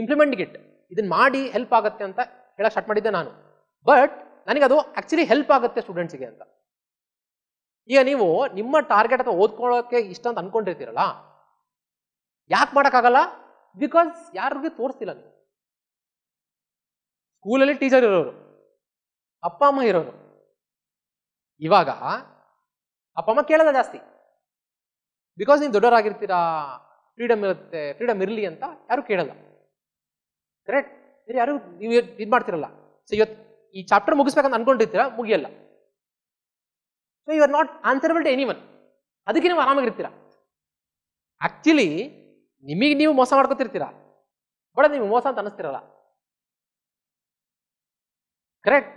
Speaker 2: ಇಂಪ್ಲಿಮೆಂಟ್ ಗಿಟ್ ಇದನ್ನ ಮಾಡಿ ಹೆಲ್ಪ್ ಆಗುತ್ತೆ ಅಂತ ಹೇಳಕ್ಕೆ ಸ್ಟಾರ್ಟ್ ಮಾಡಿದ್ದೆ ನಾನು ಬಟ್ ನನಗೆ ಅದು ಆ್ಯಕ್ಚುಲಿ ಹೆಲ್ಪ್ ಆಗುತ್ತೆ ಸ್ಟೂಡೆಂಟ್ಸಿಗೆ ಅಂತ ಈಗ ನೀವು ನಿಮ್ಮ ಟಾರ್ಗೆಟ್ ಅಥವಾ ಓದ್ಕೊಳ್ಳೋಕೆ ಇಷ್ಟ ಅಂತ ಅಂದ್ಕೊಂಡಿರ್ತೀರಲ್ಲ ಯಾಕೆ ಮಾಡೋಕ್ಕಾಗಲ್ಲ ಬಿಕಾಸ್ ಯಾರಿಗೆ ತೋರಿಸ್ತಿಲ್ಲ ನೀವು ಸ್ಕೂಲಲ್ಲಿ ಟೀಚರ್ ಇರೋರು ಅಪ್ಪ ಅಮ್ಮ ಇರೋರು ಇವಾಗ ಅಪ್ಪ ಅಮ್ಮ ಕೇಳಲ್ಲ ಜಾಸ್ತಿ ಬಿಕಾಸ್ ನೀವು ದೊಡ್ಡವರಾಗಿರ್ತೀರಾ ಫ್ರೀಡಮ್ ಇರುತ್ತೆ ಫ್ರೀಡಮ್ ಇರಲಿ ಅಂತ ಯಾರು ಕೇಳಲ್ಲ ಕರೆಕ್ಟ್ ಬೇರೆ ಯಾರು ನೀವು ಇದು ಮಾಡ್ತಿರಲ್ಲ ಸೊ ಇವತ್ತು ಈ ಚಾಪ್ಟರ್ ಮುಗಿಸ್ಬೇಕಂತ ಅನ್ಕೊಂಡಿರ್ತೀರಾ ಮುಗಿಯಲ್ಲ so you are not answerable to anyone ಅದಕ್ಕೆ ನೀವು ಆರಾಮಾಗಿರ್ತೀರ ಆಕ್ಚುಲಿ ನಿಮಗೆ ನೀವು ಮೋಸ ಮಾಡ್ಕೋತಿರ್ತೀರಾ ಬಡ ನೀವು ಮೋಸ ಅಂತ ಅನ್ನಿಸ್ತಿರಲ್ಲ ಕರೆಕ್ಟ್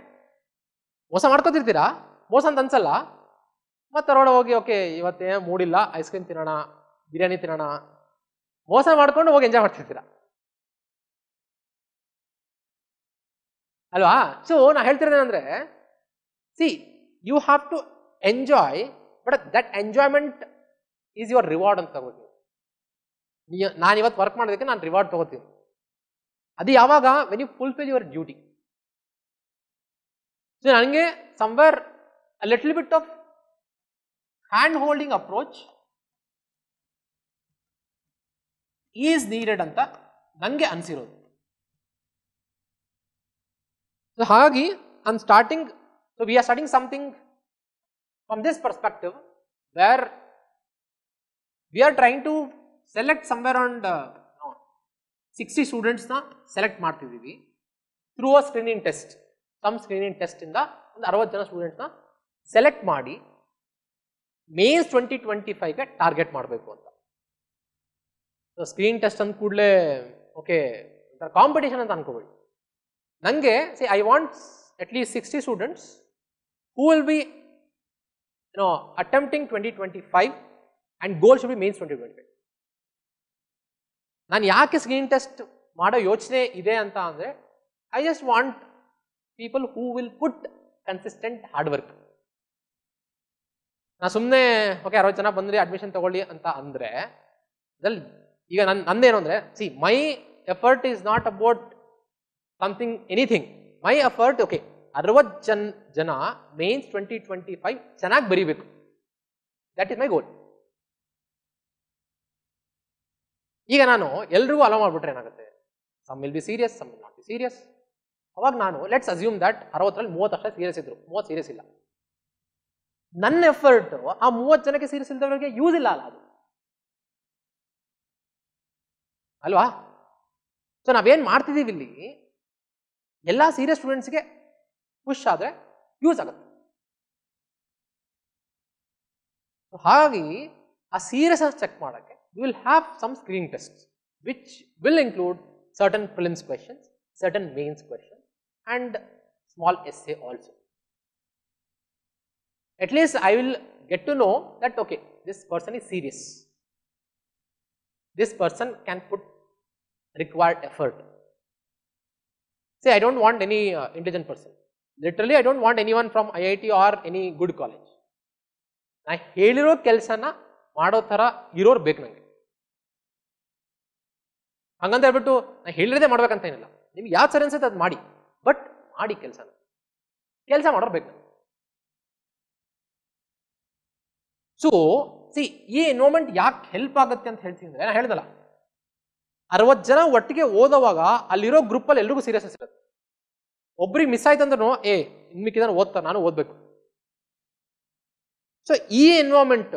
Speaker 2: ಮೋಸ ಮಾಡ್ಕೋತಿರ್ತೀರಾ ಮೋಸ ಅಂತ ಅನ್ಸಲ್ಲ ಮತ್ತೆ ಹೊರಗಡೆ ಹೋಗಿ ಓಕೆ ಇವತ್ತೇ ಮೂಡಿಲ್ಲ ಐಸ್ ಕ್ರೀಮ್ ತಿನ್ನೋಣ ಬಿರಿಯಾನಿ ತಿನ್ನೋಣ ಮೋಸ ಮಾಡ್ಕೊಂಡು ಹೋಗಿ ಎಂಜಾಯ್ ಮಾಡ್ತಿರ್ತೀರ ಅಲ್ವಾ ಸೊ ನಾ ಹೇಳ್ತಿರೋದೇನಂದ್ರೆ see you have to enjoy but that enjoyment is your reward ಅಂತ ತಗೋತೀನಿ ನಾನು ಇವತ್ತು ವರ್ಕ್ ಮಾಡೋದಕ್ಕೆ ನಾನು ರಿವಾರ್ಡ್ ತೊಗೋತೀನಿ ಅದು ಯಾವಾಗ when you fulfil your duty so ನನಗೆ somewhere little bit of hand holding approach is needed ಅಂತ ನನಗೆ ಅನಿಸಿರೋದು ಸೊ ಹಾಗಾಗಿ on starting so we are starting something from this perspective where we are trying to select somewhere and sixty ಸ್ಟೂಡೆಂಟ್ಸ್ನ select ಮಾಡ್ತಿದ್ದೀವಿ through a screening test some screening ಟೆಸ್ಟಿಂದ ಒಂದು ಅರವತ್ತು ಜನ ಸ್ಟೂಡೆಂಟ್ಸ್ನ ಸೆಲೆಕ್ಟ್ ಮಾಡಿ ಮೇನ್ಸ್ ಟ್ವೆಂಟಿ ಟ್ವೆಂಟಿ ಫೈವ್ಗೆ ಟಾರ್ಗೆಟ್ ಮಾಡಬೇಕು ಅಂತ ಸೊ ಸ್ಕ್ರೀನ್ ಟೆಸ್ಟ್ ಅಂದ ಕೂಡಲೇ ಓಕೆ ಒಂಥರ ಕಾಂಪಿಟೇಷನ್ ಅಂತ ಅನ್ಕೋಬೇಡಿ ನನಗೆ see I want at least sixty students who will be no attempting twenty twenty five and goal should be mains twenty twenty five ನಾನು ಯಾಕೆ ಸ್ಕ್ರೀನ್ ಟೆಸ್ಟ್ ಮಾಡೋ ಯೋಚನೆ ಇದೆ ಅಂತ ಅಂದರೆ I just want people who will put consistent hard work ನಾ ಸುಮ್ಮನೆ okay ಅರವತ್ತು ಜನ ಬಂದ್ರಿ ಅಡ್ಮಿಷನ್ ತಗೊಳ್ಳಿ ಅಂತ ಅಂದರೆ ಅದ್ರಲ್ಲಿ ಈಗ ನನ್ನ ನಂದೇನು ಅಂದರೆ see my effort is not about something anything my effort okay ಅರವತ್ತು ಜನ ಜನ ಮೇನ್ಸ್ ಟ್ವೆಂಟಿ ಟ್ವೆಂಟಿ ಫೈವ್ ಚೆನ್ನಾಗಿ ಬರೀಬೇಕು ದ್ಯಾಟ್ ಇಸ್ ಮೈ ಗೋಲ್ ಈಗ ನಾನು ಎಲ್ರಿಗೂ ಅಲೋ ಮಾಡಿಬಿಟ್ರೆ ಏನಾಗುತ್ತೆ some will be serious some will not be serious ಅವಾಗ ನಾನು ಲೆಟ್ಸ್ ಅಸ್ಯೂಮ್ ದಟ್ ಅರವತ್ತರಲ್ಲಿ ಅಷ್ಟೇ ಸೀರಿಯಸ್ ಇದ್ರು ಮೂವತ್ತು ಸೀರಿಯಸ್ ಇಲ್ಲ ನನ್ನ ಎಫರ್ಟ್ ಆ ಮೂವತ್ತು ಜನಕ್ಕೆ ಸೀರಿಯಸ್ ಇಲ್ದವರಿಗೆ ಯೂಸ್ ಇಲ್ಲ ಅಲ್ಲ ಅದು ಅಲ್ವಾ ಸೊ ನಾವೇನು ಮಾಡ್ತಿದ್ದೀವಿ ಇಲ್ಲಿ ಎಲ್ಲ ಸೀರಿಯಸ್ ಸ್ಟೂಡೆಂಟ್ಸ್ಗೆ ಪುಶ್ ಆದರೆ ಯೂಸ್ ಆಗುತ್ತೆ ಹಾಗಾಗಿ ಆ ಸೀರಿಯಸ್ ಚೆಕ್ ಮಾಡೋಕ್ಕೆ you will have some screening tests which will include certain prelims questions, certain mains questions and small essay also. At least I will get to know that okay, this person is serious, this person can put required effort. Say I do not want any uh, intelligent person, literally I do not want anyone from IIT or any good college. ನಾ ಹೇಳಿರೋ ಕೆಲಸನ ಮಾಡೋ ಥರ ಇರೋರು ಹಂಗಂತ ಹೇಳ್ಬಿಟ್ಟು ನಾನು ಹೇಳಿರದೇ ಮಾಡ್ಬೇಕಂತ ಏನಿಲ್ಲ ನಿಮ್ಗೆ ಯಾವ ಸರಿ ಅನ್ಸುತ್ತೆ ಅದು ಮಾಡಿ ಬಟ್ ಮಾಡಿ ಕೆಲಸ ಕೆಲಸ ಮಾಡಿರ್ಬೇಕು ಸೊ ಸಿ ಈ ಎನ್ವೋಮೆಂಟ್ ಯಾಕೆ ಹೆಲ್ಪ್ ಆಗುತ್ತೆ ಅಂತ ಹೇಳ್ತೀನಿ ನಾನು ಹೇಳ್ದಲ್ಲ ಅರವತ್ ಜನ ಒಟ್ಟಿಗೆ ಓದೋವಾಗ ಅಲ್ಲಿರೋ ಗ್ರೂಪಲ್ಲಿ ಎಲ್ರಿಗೂ ಸೀರಿಯಸ್ನೆಸ್ ಇರುತ್ತೆ ಒಬ್ರಿಗೆ ಮಿಸ್ ಆಯ್ತು ಅಂದ್ರೂ ಏ ಇನ್ಮಿಕ್ಕಿದ್ರೆ ಓದ್ತಾ ನಾನು ಓದ್ಬೇಕು ಸೊ ಈ ಎನ್ವೈರ್ಮೆಂಟ್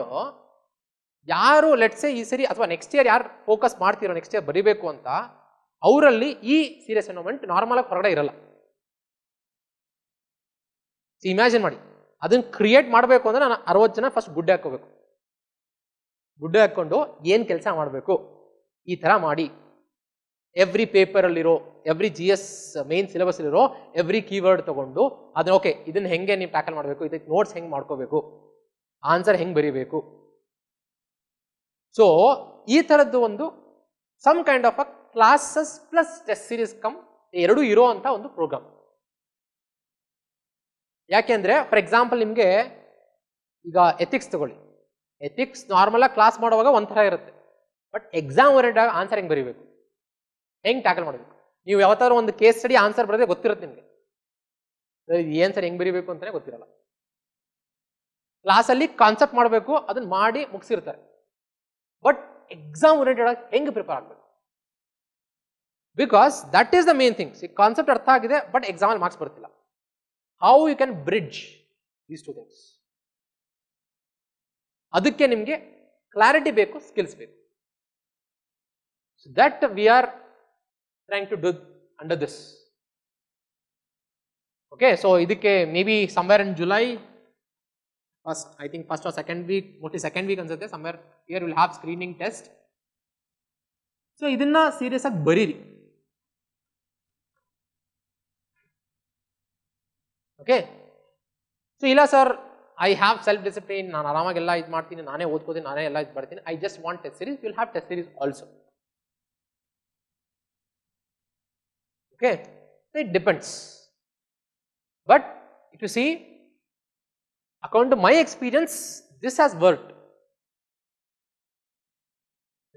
Speaker 2: ಯಾರು ಲೆಟ್ಸೆ ಈ ಸರಿ ಅಥವಾ ನೆಕ್ಸ್ಟ್ ಇಯರ್ ಯಾರು ಫೋಕಸ್ ಮಾಡ್ತಿರೋ ನೆಕ್ಸ್ಟ್ ಇಯರ್ ಬರೀಬೇಕು ಅಂತ ಅವರಲ್ಲಿ ಈ ಸೀರಿಯಸ್ ಎನ್ವೈರ್ಮೆಂಟ್ ನಾರ್ಮಲ್ ಆಗಿ ಹೊರಗಡೆ ಇರಲ್ಲ ಇಮ್ಯಾಜಿನ್ ಮಾಡಿ ಅದನ್ನ ಕ್ರಿಯೇಟ್ ಮಾಡಬೇಕು ಅಂದ್ರೆ ನಾನು ಅರವತ್ತು ಜನ ಫಸ್ಟ್ ಗುಡ್ಡೆ ಹಾಕೋಬೇಕು ಗುಡ್ಡೆ ಹಾಕ್ಕೊಂಡು ಏನು ಕೆಲಸ ಮಾಡಬೇಕು ಈ ಥರ ಮಾಡಿ ಎವ್ರಿ ಪೇಪರಲ್ಲಿರೋ ಎವ್ರಿ ಜಿ ಎಸ್ ಮೇನ್ ಸಿಲೆಬಸ್ಲಿರೋ ಎವ್ರಿ ಕೀವರ್ಡ್ ತಗೊಂಡು ಅದನ್ನ ಓಕೆ ಇದನ್ನ ಹೆಂಗೆ ನೀವು ಟ್ಯಾಕಲ್ ಮಾಡಬೇಕು ಇದಕ್ಕೆ ನೋಟ್ಸ್ ಹೆಂಗೆ ಮಾಡ್ಕೋಬೇಕು ಆನ್ಸರ್ ಹೆಂಗೆ ಬರೀಬೇಕು ಸೊ ಈ ಥರದ್ದು ಒಂದು some kind of a classes plus test series come ಎರಡೂ ಇರೋ ಅಂತ ಒಂದು ಪ್ರೋಗ್ರಾಮ್ ಯಾಕೆಂದ್ರೆ ಫಾರ್ ಎಕ್ಸಾಂಪಲ್ ನಿಮಗೆ ಈಗ ಎಥಿಕ್ಸ್ ತಗೊಳ್ಳಿ ಎಥಿಕ್ಸ್ ಆಗಿ ಕ್ಲಾಸ್ ಮಾಡುವಾಗ ಒಂಥರ ಇರುತ್ತೆ ಬಟ್ ಎಕ್ಸಾಮ್ ಓರಿಯೆಂಟ್ ಆಗಿ ಆನ್ಸರ್ ಹೆಂಗೆ ಬರೀಬೇಕು ಹೆಂಗ್ ಟ್ಯಾಕಲ್ ಮಾಡಬೇಕು ನೀವು ಯಾವತ್ತಾದ್ರೂ ಒಂದು ಕೇಸ್ ಸ್ಟಡಿ ಆನ್ಸರ್ ಬರೋದೇ ಗೊತ್ತಿರುತ್ತೆ ನಿಮಗೆ ಏನು ಸರ್ ಹೆಂಗ್ ಬರೀಬೇಕು ಅಂತಲೇ ಗೊತ್ತಿರಲ್ಲ ಕ್ಲಾಸಲ್ಲಿ ಕಾನ್ಸೆಪ್ಟ್ ಮಾಡಬೇಕು ಅದನ್ನ ಮಾಡಿ ಮುಗಿಸಿರ್ತಾರೆ ಬಟ್ ಎಕ್ಸಾಮ್ ಓರಿಯೆಂಟೆಡ್ ಆಗಿ ಹೆಂಗೆ ಪ್ರಿಪೇರ್ ಆಗಬೇಕು because that is the main things ಈ ಕಾನ್ಸೆಪ್ಟ್ ಅರ್ಥ ಆಗಿದೆ ಬಟ್ ಎಕ್ಸಾಮಲ್ಲಿ ಮಾರ್ಕ್ಸ್ ಬರ್ತಿಲ್ಲ how you can bridge these two things ಅದಕ್ಕೆ ನಿಮಗೆ ಕ್ಲಾರಿಟಿ ಬೇಕು ಸ್ಕಿಲ್ಸ್ ಬೇಕು that we are trying to do under this okay so ಇದಕ್ಕೆ maybe somewhere in July first I think first or second week mostly second week ಅನ್ಸುತ್ತೆ somewhere here will have screening test so ಇದನ್ನ serious ಆಗಿ ಬರೀರಿ okay so ಇಲ್ಲ sir I have self discipline ನಾನು ಆರಾಮಾಗೆಲ್ಲ ಇದು ಮಾಡ್ತೀನಿ ನಾನೇ ಓದ್ಕೋತೀನಿ ನಾನೇ ಎಲ್ಲ ಇದು ಬರ್ತೀನಿ I just want test series will have test series also okay so it depends but if you see according to my experience this has worked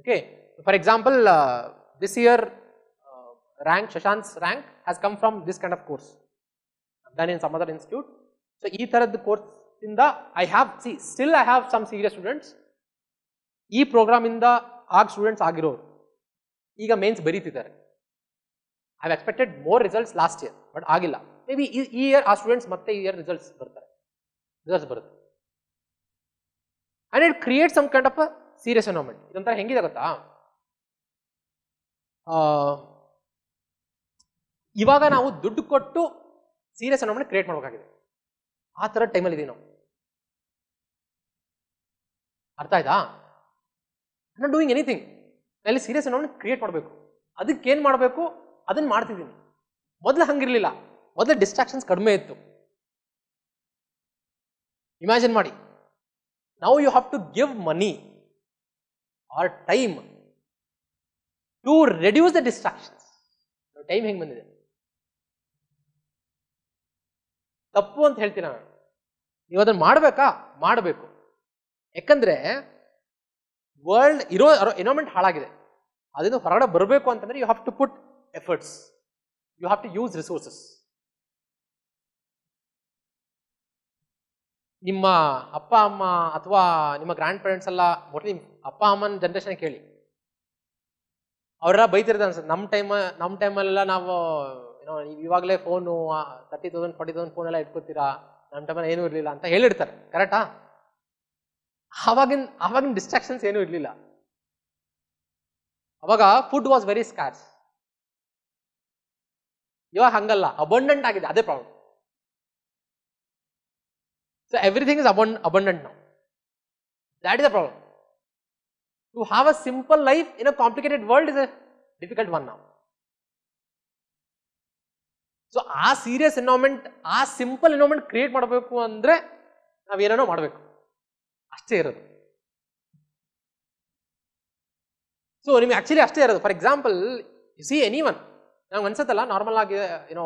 Speaker 2: okay for example uh, this year uh, rank shashant's rank has come from this kind of course i done in some other institute so ether the course in the i have see still i have some serious students e program in the our students agiror ega mains berithidare i have expected more results last year but agila maybe e year our students matte year results bartha results ಬರುತ್ತೆ and it create some kind of a serious environment ಇದೊಂಥರ ಹೆಂಗಿದೆ ಗೊತ್ತಾ ಇವಾಗ ನಾವು ದುಡ್ಡು ಕೊಟ್ಟು serious environment create ಮಾಡಬೇಕಾಗಿದೆ ಆ ಥರ ಟೈಮಲ್ಲಿ ಇದೀವಿ ನಾವು ಅರ್ಥ ಆಯ್ತಾ ನಾಟ್ ಡೂಯಿಂಗ್ ಎನಿಥಿಂಗ್ ಅಲ್ಲಿ ಸೀರಿಯಸ್ ಎನ್ವೈರ್ಮೆಂಟ್ ಕ್ರಿಯೇಟ್ ಮಾಡಬೇಕು ಅದಕ್ಕೇನು ಮಾಡಬೇಕು ಅದನ್ನು ಮಾಡ್ತಿದ್ದೀನಿ ಮೊದಲು ಹಂಗಿರಲಿಲ್ಲ ಮೊದಲು ಡಿಸ್ಟ್ರಾಕ್ಷನ್ಸ್ ಕಡಿಮೆ ಇತ್ತು ಇಮ್ಯಾಜಿನ್ ಮಾಡಿ ನಾವು you have to give money or time to reduce the distractions time ಹೆಂಗೆ ಬಂದಿದೆ ತಪ್ಪು ಅಂತ ಹೇಳ್ತೀನಿ ನಾನು ನೀವು ಅದನ್ನು ಮಾಡಬೇಕಾ ಮಾಡಬೇಕು ಯಾಕಂದ್ರೆ ವರ್ಲ್ಡ್ ಇರೋ ಎನ್ವೈರ್ಮೆಂಟ್ ಹಾಳಾಗಿದೆ ಅದನ್ನು ಹೊರಗಡೆ ಬರಬೇಕು ಅಂತಂದ್ರೆ you have to put efforts you have to use resources ನಿಮ್ಮ ಅಪ್ಪ ಅಮ್ಮ ಅಥವಾ ನಿಮ್ಮ ಗ್ರ್ಯಾಂಡ್ ಪೇರೆಂಟ್ಸ್ ಎಲ್ಲ ಮೊದಲು ನಿಮ್ಮ ಅಪ್ಪ ಅಮ್ಮನ ಜನ್ರೇಷನ್ ಕೇಳಿ ಅವರೆಲ್ಲ ಬೈತಿರ್ತಾರೆ ಅನ್ಸುತ್ತೆ ನಮ್ಮ ಟೈಮ್ ನಮ್ಮ ಟೈಮಲ್ಲೆಲ್ಲ ನಾವು ಏನೋ ಇವಾಗಲೇ phone thirty thousand forty thousand ಫೋನೆಲ್ಲ ಇಟ್ಕೊತೀರಾ ನಮ್ಮ ಟೈಮಲ್ಲಿ ಏನೂ ಇರಲಿಲ್ಲ ಅಂತ ಹೇಳಿರ್ತಾರೆ ಕರೆಕ್ಟಾ ಆವಾಗಿನ ಆವಾಗಿನ ಡಿಸ್ಟ್ರಾಕ್ಷನ್ಸ್ ಏನೂ ಇರಲಿಲ್ಲ ಅವಾಗ ಫುಡ್ ವಾಸ್ ವೆರಿ ಸ್ಕಾರ್ಸ್ ಇವಾಗ ಹಂಗಲ್ಲ ಅಬಂಡೆಂಟ್ ಆಗಿದೆ ಅದೇ problem so everything is abund abundant now. That is the problem. To have a simple life in a complicated world is a difficult one now. So ಆ serious environment ಆ simple environment create ಮಾಡಬೇಕು ಅಂದರೆ ನಾವೇನೇನೋ ಮಾಡಬೇಕು ಅಷ್ಟೇ ಇರೋದು so ನಿಮ್ಗೆ actually ಅಷ್ಟೇ ಇರೋದು for example you see anyone ನಮ್ಗೆ ಅನ್ಸತ್ತಲ್ಲ ನಾರ್ಮಲ್ ಆಗಿ ಏನೋ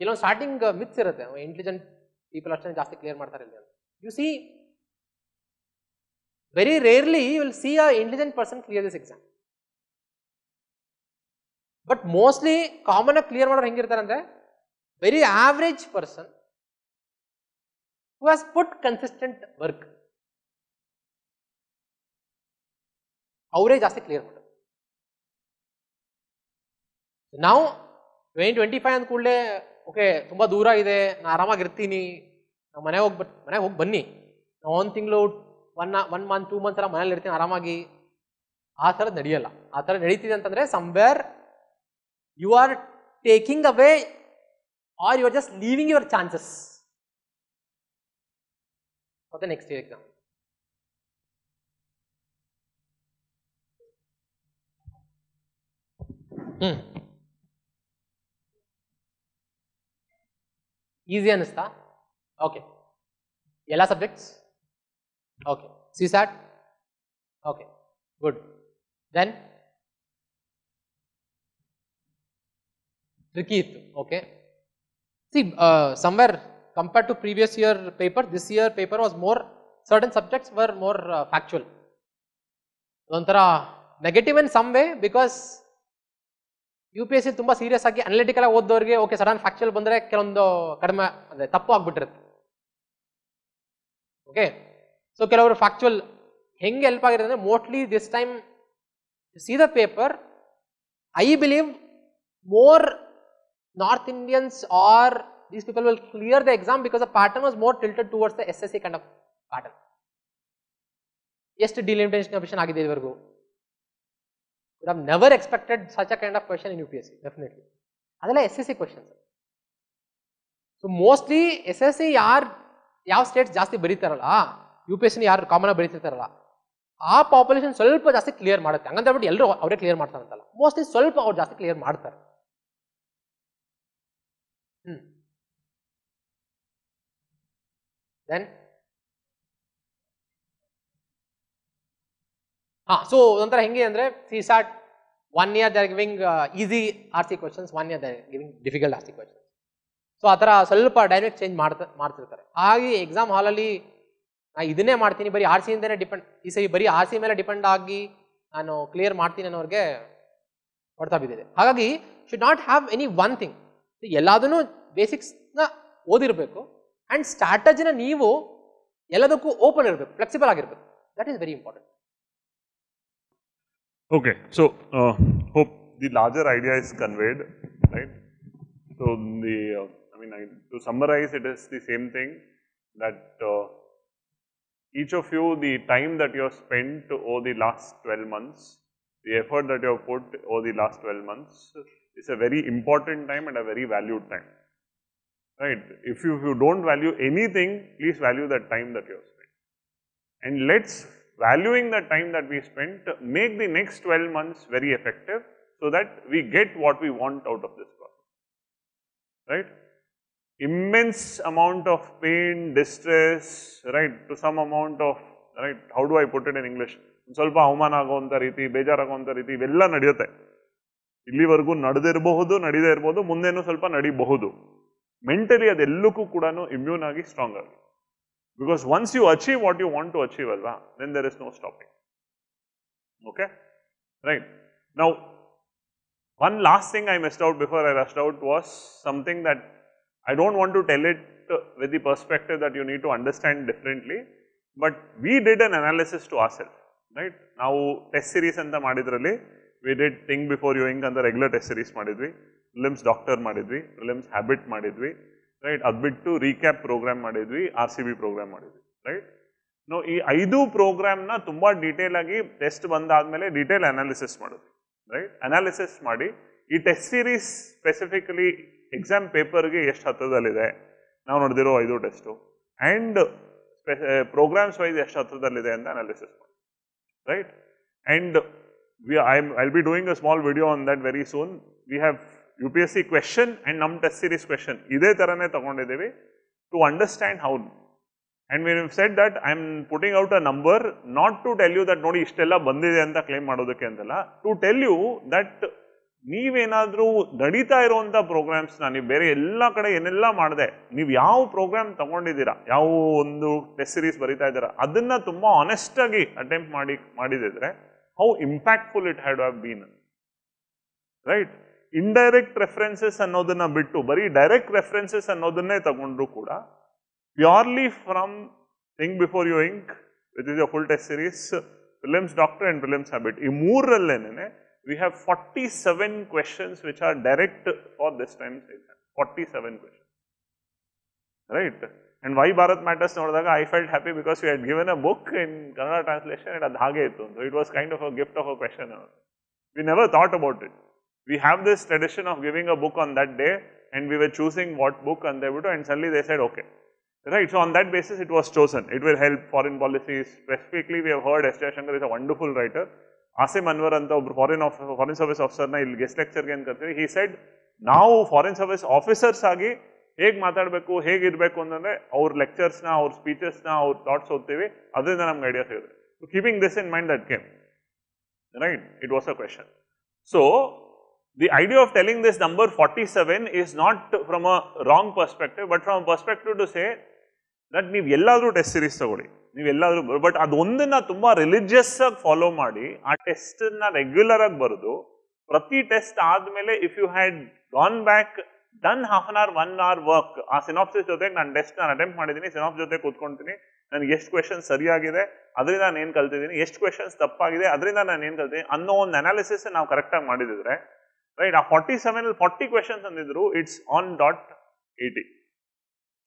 Speaker 2: ಕೆಲವೊಂದು ಸ್ಟಾರ್ಟಿಂಗ್ ಮಿತ್ಸ್ ಇರುತ್ತೆ ಇಂಟೆಲಿಜೆಂಟ್ people are ಜಾಸ್ತಿ ಕ್ಲಿಯರ್ ಮಾಡ್ತಾರೆ ಇಲ್ಲಿ ಅಂತ you see very rarely you will see a intelligent person clear this exam but mostly common ಆಗಿ ಕ್ಲಿಯರ್ ಮಾಡೋರು ಹೆಂಗಿರ್ತಾರೆ ಅಂದ್ರೆ very average person who has put consistent work ಅವರೇ ಜಾಸ್ತಿ ಕ್ಲಿಯರ್ ಮಾಡೋದು ನಾವು ಟ್ವೆಂಟಿ ಟ್ವೆಂಟಿ ಫೈವ್ ಅಂದ ಕೂಡಲೇ ಓಕೆ ತುಂಬ ದೂರ ಇದೆ ನಾನು ಆರಾಮಾಗಿರ್ತೀನಿ ನಾವು ಮನೆಗೆ ಹೋಗಿ ಬಟ್ ಮನೆಗೆ ಹೋಗಿ ಬನ್ನಿ ನಾವು ಒಂದು ತಿಂಗಳು one one month two month ಎಲ್ಲ ಮನೇಲಿ ಇರ್ತೀನಿ ಆರಾಮಾಗಿ ಆ ಥರದ್ದು ನಡೆಯಲ್ಲ ಆ ಥರ ನಡೀತಿದೆ ಅಂತಂದರೆ somewhere you are taking away or you are just leaving your chances ಮತ್ತೆ ನೆಕ್ಸ್ಟ್ ಇಯರ್ ಎಕ್ಸಾಮ್ ಹ್ಞೂ ಈಸಿ ಅನ್ನಿಸ್ತಾ ಓಕೆ ಎಲ್ಲ subjects okay CSAT okay good then tricky ಇತ್ತು okay see somewhere compared to previous year paper this year paper was more certain subjects were more uh, factual. Onthara negative in some way because U P S C ತುಂಬ serious ಆಗಿ analytical ಆಗಿ ಓದೋರಿಗೆ okay sudden factual ಬಂದರೆ ಕೆಲವೊಂದು ಕಡಿಮೆ ಅಂದರೆ ತಪ್ಪು ಆಗ್ಬಿಟ್ಟಿರುತ್ತೆ ಓಕೆ ಸೊ ಕೆಲವರು ಫ್ಯಾಕ್ಚುಲ್ ಹೆಂಗೆ ಹೆಲ್ಪ್ ಆಗಿರುತ್ತೆ ಅಂದ್ರೆ mostly this time see the paper I believe more North Indians are these people will clear the exam because the pattern was more tilted towards the S S C kind of pattern ಎಷ್ಟು delimitation ಆಗಿದೆ ಇದುವರೆಗೂ would expected such expected such a kind of question S UPSC, definitely. ಅದೆಲ್ಲ S S C questions so mostly S S C ಯಾರು ಯಾವ states ಜಾಸ್ತಿ ಬರೀತಾರಲ್ಲ U P S C ಯಾರು common ಆಗಿ ಬರೀತಿರ್ತಾರಲ್ಲ ಆ ಪಾಪ್ಯುಲೇಷನ್ ಸ್ವಲ್ಪ ಜಾಸ್ತಿ ಕ್ಲಿಯರ್ ಮಾಡುತ್ತೆ ಹಂಗಂತ ಎಲ್ಲರೂ ಅವರೇ ಕ್ಲಿಯರ್ ಮಾಡ್ತಾರಂತಲ್ಲ ಮೋಸ್ಟ್ಲಿ ಸ್ವಲ್ಪ ಅವ್ರು ಜಾಸ್ತಿ ಕ್ಲಿಯರ್ ಮಾಡ್ತಾರೆ ಹ್ಮ್ ದೆನ್ ಹಾಂ ಸೊ ಒಂಥರ ಹೆಂಗೆ ಅಂದ್ರೆ CSAT one year they are giving easy R C questions one year they are giving difficult R C questions so ಆ ಥರ ಸ್ವಲ್ಪ ಡೈನಾಮಿಕ್ ಚೇಂಜ್ ಮಾಡ್ತಾ ಮಾಡ್ತಿರ್ತಾರೆ ಹಾಗೆ ಎಕ್ಸಾಮ್ ಹಾಲಲ್ಲಿ ನಾ ಇದನ್ನೇ ಮಾಡ್ತೀನಿ ಬರೀ ಆರ್ ಸಿಯಿಂದನೇ ಡಿಪೆಂಡ್ ಈ ಸರಿ ಬರೀ ಆರ್ ಸಿ ಮೇಲೆ ಡಿಪೆಂಡ್ ಆಗಿ ನಾನು ಕ್ಲಿಯರ್ ಮಾಡ್ತೀನಿ ಅನ್ನೋರಿಗೆ ಹೊಡ್ತಾ ಬಿದ್ದಿದೆ ಹಾಗಾಗಿ should not have any one thing ಎಲ್ಲದನ್ನೂ ಬೇಸಿಕ್ಸ್ನ ಓದಿರಬೇಕು ಆ್ಯಂಡ್ ಸ್ಟ್ರಾಟಜಿನ ನೀವು ಎಲ್ಲದಕ್ಕೂ ಓಪನ್ ಇರಬೇಕು ಫ್ಲೆಕ್ಸಿಬಲ್ ಆಗಿರಬೇಕು that is very important
Speaker 1: Okay, so uh, hope the larger idea is conveyed, right? So the, uh, I mean, I, to summarize, it is the same thing that uh, each of you, the time that you have spent over the last 12 months, the effort that you have put over the last 12 months is a very important time and a very valued time, right? If you, if you don't value anything, please value that time that you have spent. And let's valuing the time that we spent, make the next 12 months very effective so that we get what we want out of this process, right. Immense amount of pain, distress, right, to some amount of, right, how do I put it in English? ಸ್ವಲ್ಪ ಅವಮಾನ ಆಗೋವಂಥ ರೀತಿ ಬೇಜಾರಾಗುವಂಥ ರೀತಿ ಇವೆಲ್ಲ ನಡೆಯುತ್ತೆ ಇಲ್ಲಿವರೆಗೂ ನಡೆದಿರಬಹುದು ನಡೀದೇ ಇರ್ಬೋದು ಮುಂದೇನೂ ಸ್ವಲ್ಪ ನಡೀಬಹುದು mentally ಅದೆಲ್ಲಕ್ಕೂ ಕೂಡ ಇಮ್ಯೂನ್ ಆಗಿ ಸ್ಟ್ರಾಂಗ್ ಆಗಿ Because once you achieve what you want to achieve, alva, then there is no stopping. Okay? Right. Now, one last thing I missed out before I rushed out was something that I don't want to tell it with the perspective that you need to understand differently, but we did an analysis to ourselves, right. Now, test series and the ಮಾಡಿದ್ರಲ್ಲಿ we did think before you ink and the regular test series ಮಾಡಿದ್ವಿ, prelims doctor ಮಾಡಿದ್ವಿ, prelims habit ಮಾಡಿದ್ವಿ, right ಅದು ಬಿಟ್ಟು recap programme ಮಾಡಿದ್ವಿ R C B programme ಮಾಡಿದ್ವಿ right ನಾವು ಈ ಐದು ಪ್ರೋಗ್ರಾಮ್ನ ತುಂಬ ಡೀಟೇಲ್ ಆಗಿ ಟೆಸ್ಟ್ ಬಂದಾದ್ಮೇಲೆ ಡೀಟೇಲ್ ಅನಾಲಿಸಿಸ್ ಮಾಡಿದ್ವಿ ರೈಟ್ ಅನಾಲಿಸಿಸ್ ಮಾಡಿ ಈ ಟೆಸ್ಟ್ ಸೀರೀಸ್ ಸ್ಪೆಸಿಫಿಕಲಿ ಎಕ್ಸಾಮ್ ಪೇಪರ್ಗೆ ಎಷ್ಟು ಹತ್ತದಲ್ಲಿದೆ ನಾವು ನೋಡಿದಿರೋ ಐದು ಟೆಸ್ಟು ಆ್ಯಂಡ್ ಪ್ರೋಗ್ರಾಮ್ಸ್ ವೈಸ್ ಎಷ್ಟು ಹತ್ತದಲ್ಲಿದೆ ಅಂತ ಅನಾಲಿಸಿಸ್ ಮಾಡಿ right and we I I be doing a small video on that very soon we have U P S C question and ನಮ್ಮ test series question ಇದೇ ಥರನೇ ತಗೊಂಡಿದ್ದೀವಿ to understand how and we set that I am putting out a number not to tell you that ನೋಡಿ ಇಷ್ಟೆಲ್ಲ ಬಂದಿದೆ ಅಂತ claim ಮಾಡೋದಕ್ಕೆ ಅಂತಲ್ಲ ಟು ಟೆಲ್ ಯು ದಟ್ ನೀವೇನಾದರೂ ನಡೀತಾ ಇರುವಂಥ ಪ್ರೋಗ್ರಾಮ್ಸ್ನ ನೀವು ಬೇರೆ ಎಲ್ಲ ಕಡೆ ಏನೆಲ್ಲ ಮಾಡಿದೆ ನೀವು ಯಾವ ಪ್ರೋಗ್ರಾಮ್ ತೊಗೊಂಡಿದ್ದೀರಾ ಯಾವ ಒಂದು ಟೆಸ್ಟ್ ಸಿರೀಸ್ ಬರೀತಾ ಇದ್ದೀರಾ ಅದನ್ನು ತುಂಬ ಆನೆಸ್ಟಾಗಿ ಅಟೆಂಪ್ಟ್ ಮಾಡಿ ಮಾಡಿದಿದ್ರೆ how impactful it had have been right indirect references ಅನ್ನೋದನ್ನ ಬಿಟ್ಟು ಬರೀ ಡೈರೆಕ್ಟ್ ರೆಫರೆನ್ಸಸ್ ಅನ್ನೋದನ್ನೇ ತಗೊಂಡ್ರು ಕೂಡ purely from think before you ink with is full test series films doctor and films habit ಈ ಮೂರರಲ್ಲೇನೆ we have forty seven questions which are direct for this time forty seven question right and why Bharat matters ನೋಡಿದಾಗ I felt happy because you had given a book in Kannada translation and ಅದು ಹಾಗೆ ಇತ್ತು ಅಂತ it was kind of a gift of a question we never thought about it we have this tradition of giving a book on that day and we were choosing what book and they would and suddenly they said okay right so on that basis it was chosen it will help foreign policies specifically we have heard S.J. Shankar is a wonderful writer Asim Anwar and the foreign, foreign service officer na il guest lecture again he said now foreign service officers agi heg maatadbeku heg irbeku andre our lectures na our speeches na our thoughts hottevi adrinda namge idea sigutte so keeping this in mind that came right it was a question so The idea of telling this number 47 is not from a wrong perspective, but from a perspective to say that ನೀವು ಎಲ್ಲಾದರೂ test series ತಗೊಳ್ಳಿ ನೀವು ಎಲ್ಲಾದರೂ but ಅದೊಂದನ್ನ ತುಂಬ religious ಆಗಿ follow ಮಾಡಿ ಆ ಟೆಸ್ಟನ್ನ regular ಆಗಿ ಬರೆದು ಪ್ರತಿ ಟೆಸ್ಟ್ ಆದಮೇಲೆ if you had gone back done half an hour one hour work ಆ ಸಿನಾಪ್ಸಿಸ್ ಜೊತೆಗೆ ನಾನು ಟೆಸ್ಟ್ ನಾನು ಅಟೆಂಪ್ಟ್ ಮಾಡಿದ್ದೀನಿ ಸಿನಾಪ್ ಜೊತೆ ಕೂತ್ಕೊಂತೀನಿ ನನಗೆ ಎಷ್ಟು ಕ್ವೆಶನ್ ಸರಿಯಾಗಿದೆ ಅದರಿಂದ ನಾನು ಏನು ಕಲ್ತಿದ್ದೀನಿ ಎಷ್ಟು ಕ್ವೆಶನ್ಸ್ ತಪ್ಪಾಗಿದೆ ಅದರಿಂದ ನಾನು ಏನು ಕಲ್ತೀನಿ ಅನ್ನೋ ಒಂದು ಅನಾಲಿಸಿಸ್ ನಾವು ಕರೆಕ್ಟಾಗಿ ಮಾಡಿದ್ರೆ right a 47 40 questions this idru it's on dot 80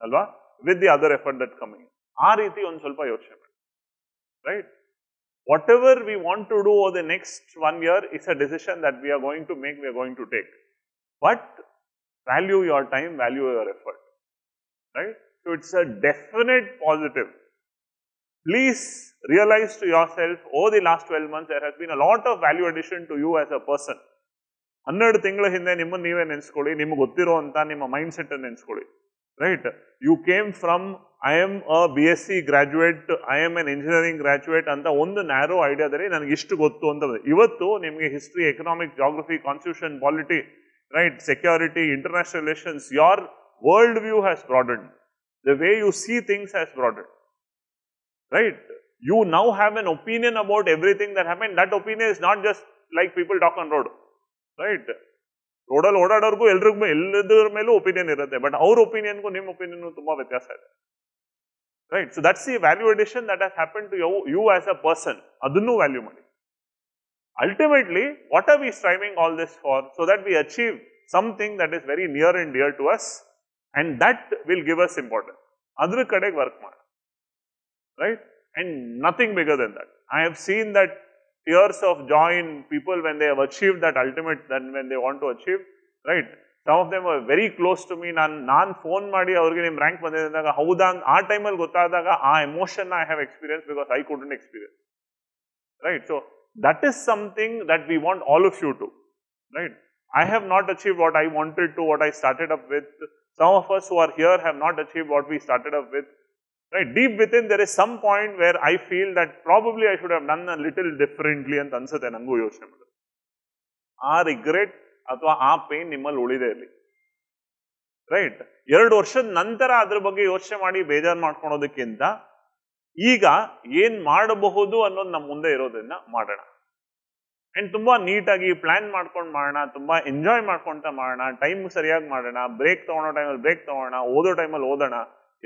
Speaker 1: alva with the other effort that coming aa riti on solpa yochane right whatever we want to do over the next one year is a decision that we are going to make we are going to take but value your time value your effort right so it's a definite positive Please realize to yourself over the last 12 months there has been a lot of value addition to you as a person. ಹನ್ನೆರಡು ತಿಂಗಳ ಹಿಂದೆ ನಿಮ್ಮನ್ನು ನೀವೇ ನೆನ್ಸ್ಕೊಳ್ಳಿ ನಿಮ್ಗೆ ಗೊತ್ತಿರುವಂತ ನಿಮ್ಮ mindset ಅನ್ನು ನೆನ್ಸ್ಕೊಳ್ಳಿ right you came from I am a B S C graduate I am an engineering graduate ಅಂತ ಒಂದು ನ್ಯಾರೋ ಐಡಿಯಾದಲ್ಲಿ ನನಗೆ ಇಷ್ಟು ಗೊತ್ತು ಅಂತ ಇವತ್ತು ನಿಮಗೆ history economic geography constitution polity right security international relations your world view has broaden the way you see things has broaden right you now have an opinion about everything that happen that opinion is not just like people talk on road right ರೋಡಲ್ಲಿ ಓಡಾಡೋರ್ಗೂ ಎಲ್ರಿಗೂ ಎಲ್ಲದ್ರ ಮೇಲೂ opinion ಇರುತ್ತೆ but ಅವ್ರ ಒಪಿನಿಯನ್ಗೂ ನಿಮ್ಮ opinion ತುಂಬಾ ವ್ಯತ್ಯಾಸ ಇದೆ ರೈಟ್ ಸೊ ದಟ್ಸ್ ಈ value that has happen to you you as a person ಅದನ್ನು ವ್ಯಾಲ್ಯೂ ಮಾಡಿ ultimately what are we striving all this for so that we achieve something that is very near and dear to us and that will give us importance adra kadeg work maad right and nothing bigger than that i have seen that tears of joy in people when they have achieved that ultimate than when they want to achieve, right? Some of them were very close to me. Nan nan phone madi aurginim rank bandhendaga. How dang? A time al gota daga. A emotion I have experienced because I couldn't experience, right? So that is something that we want all of you to, right? I have not achieved what I wanted to, what I started up with. Some of us who are here have not achieved what we started up with. Right deep within is is some point I I feel that probably I should done a little differently ಅಂತ ಅನ್ಸುತ್ತೆ ನನಗೂ ಯೋಚನೆ ಮಾಡಿದ್ರೆ ಆ regret ಅಥವಾ ಆ pain ನಿಮ್ಮಲ್ಲಿ ಉಳಿದೇ ಇರಲಿ ರೈಟ್ ಎರಡು ವರ್ಷದ ನಂತರ ಅದ್ರ ಬಗ್ಗೆ ಯೋಚನೆ ಮಾಡಿ ಬೇಜಾರು ಮಾಡ್ಕೊಳೋದಕ್ಕಿಂತ ಈಗ ಏನ್ ಮಾಡಬಹುದು ಅನ್ನೋದು ನಮ್ಮ ಮುಂದೆ ಇರೋದನ್ನ ಮಾಡೋಣ ಅಂಡ್ ತುಂಬಾ ನೀಟಾಗಿ ಪ್ಲಾನ್ ಮಾಡ್ಕೊಂಡು ಮಾಡೋಣ ತುಂಬಾ ಎಂಜಾಯ್ ಮಾಡ್ಕೊಂತ ಮಾಡೋಣ ಟೈಮ್ ಸರಿಯಾಗಿ ಮಾಡೋಣ ಬ್ರೇಕ್ ತಗೊಳೋ ಟೈಮಲ್ಲಿ ಬ್ರೇಕ್ ತಗೋಣ ಓದೋ ಟೈಮಲ್ಲಿ ಓದೋಣ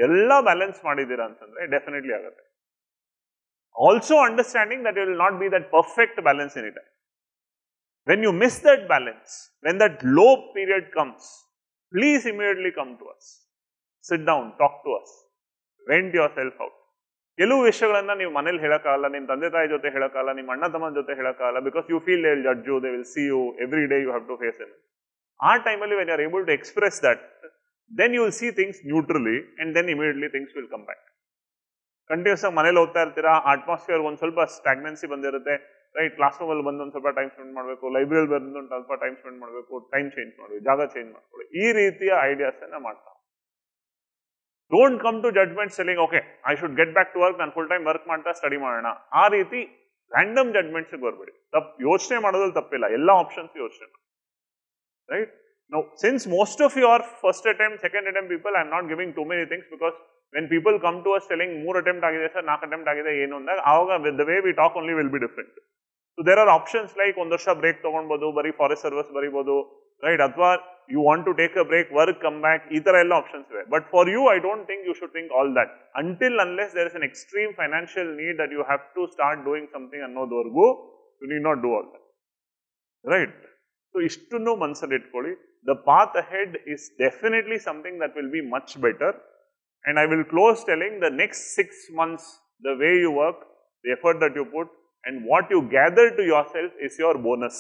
Speaker 1: ಎಲ್ಲ ಬ್ಯಾಲೆನ್ಸ್ ಮಾಡಿದೀರ ಅಂತಂದ್ರೆ ಡೆಫಿನೆಟ್ಲಿ ಆಗುತ್ತೆ also understanding that will not be that perfect balance in it when you miss that balance when that low period comes please immediately come to us sit down talk to us vent yourself out ಕೆಲವು ವಿಷಯಗಳನ್ನ ನೀವು ಮನೇಲಿ ಹೇಳೋಕ್ಕಾಗಲ್ಲ ನಿಮ್ಮ ತಂದೆ ತಾಯಿ ಜೊತೆ ಹೇಳಕ್ಕಲ್ಲ ನಿಮ್ಮ ಅಣ್ಣ ತಮ್ಮನ ಜೊತೆ ಹೇಳಕ್ಕಾಗಲ್ಲ because you feel will judge you they will see you every day you have to face them ಆ ಟೈಮಲ್ಲಿ when you are able to express that then you will see things neutrally and then immediately things will come back continuous ಆಗಿ ಮನೇಲಿ ಹೋಗ್ತಾ ಇರ್ತೀರಾ atmosphere ಒಂದು ಸ್ವಲ್ಪ ಸ್ಟಾಗ್ನೆನ್ಸಿ ಬಂದಿರುತ್ತೆ right class ರೂಮಲ್ಲಿ ಬಂದು ಒಂದು ಸ್ವಲ್ಪ ಟೈಮ್ ಸ್ಪೆಂಡ್ ಮಾಡಬೇಕು ಲೈಬ್ರರಿಯಲ್ಲಿ ಬಂದು ಒಂದು ಸ್ವಲ್ಪ ಟೈಮ್ ಸ್ಪೆಂಡ್ ಮಾಡಬೇಕು ಟೈಮ್ ಚೇಂಜ್ ಮಾಡಿ ಜಾಗ ಚೇಂಜ್ ಮಾಡ್ಕೊಳ್ಳಿ ಈ ರೀತಿಯ ಐಡಿಯಾಸನ್ನು ಮಾಡ್ತಾ don't come to judgement selling okay I should get back to work ನಾನು ಫುಲ್ ಟೈಮ್ ವರ್ಕ್ ಮಾಡ್ತಾ ಸ್ಟಡಿ ಮಾಡೋಣ ಆ ರೀತಿ ರ್ಯಾಂಡಮ್ ಜಡ್ಮೆಂಟ್ಸ್ಗೆ ಬರಬೇಡಿ ತಪ್ಪು ಯೋಚನೆ ಮಾಡೋದ್ರಲ್ಲಿ ತಪ್ಪಿಲ್ಲ ಎಲ್ಲ ಆಪ್ಷನ್ಸ್ ಯೋಚನೆ ಮಾಡಿ right Now, since most of you are first attempt, second attempt people, I am not giving too many things because when people come to us telling more attempt agadesa, naak attempt agadesa, yeh no nda, the way we talk only will be different. So, there are options like ondarsha break togon badu, bari forest service bari badu, right, adhwa you want to take a break, work, come back, either all options were. But for you, I don't think you should think all that. Until unless there is an extreme financial need that you have to start doing something and no door go, you need not do all that. Right. So, ishtunno mansa date koli the path ahead is definitely something that will be much better and I will close telling the next 6 months the way you work, the effort that you put and what you gather to yourself is your bonus.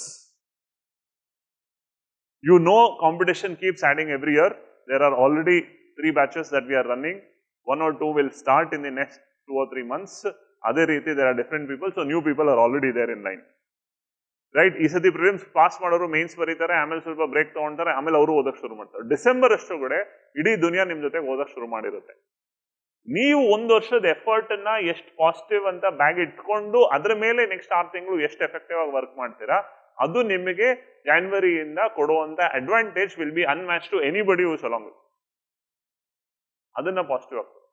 Speaker 1: You know competition keeps adding every year, there are already 3 batches that we are running, 1 or 2 will start in the next 2 or 3 months, other there are different people, so new people are already there in line. Right ಈ ಸತಿ prelims pass ಮಾಡೋರು mains ಬರೀತಾರೆ ಆಮೇಲೆ ಸ್ವಲ್ಪ break ತಗೊತಾರೆ ಆಮೇಲೆ ಅವರು ಓದಕ್ಕೆ ಶುರು ಮಾಡ್ತಾರೆ ಡಿಸೆಂಬರ್ ಅಷ್ಟು ಕೂಡ ಇಡೀ ದುನಿಯಾ ನಿಮ್ ಜೊತೆ ಓದಕ್ಕೆ ಶುರು ಮಾಡಿರುತ್ತೆ ನೀವು ಒಂದು ವರ್ಷದ ಎಫರ್ಟ್ ಅನ್ನ ಎಷ್ಟು ಪಾಸಿಟಿವ್ ಅಂತ ಬ್ಯಾಗ್ ಇಟ್ಕೊಂಡು ಅದ್ರ ಮೇಲೆ ನೆಕ್ಸ್ಟ್ ಆರು ತಿಂಗಳು ಎಷ್ಟು ಎಫೆಕ್ಟಿವ್ ಆಗಿ ವರ್ಕ್ ಮಾಡ್ತೀರಾ ಅದು ನಿಮಗೆ ಜಾನ್ವರಿಯಿಂದ ಕೊಡುವಂತ advantage will be unmatched to anybody use along ಅದನ್ನ ಪಾಸಿಟಿವ್ ಆಗ್ತದೆ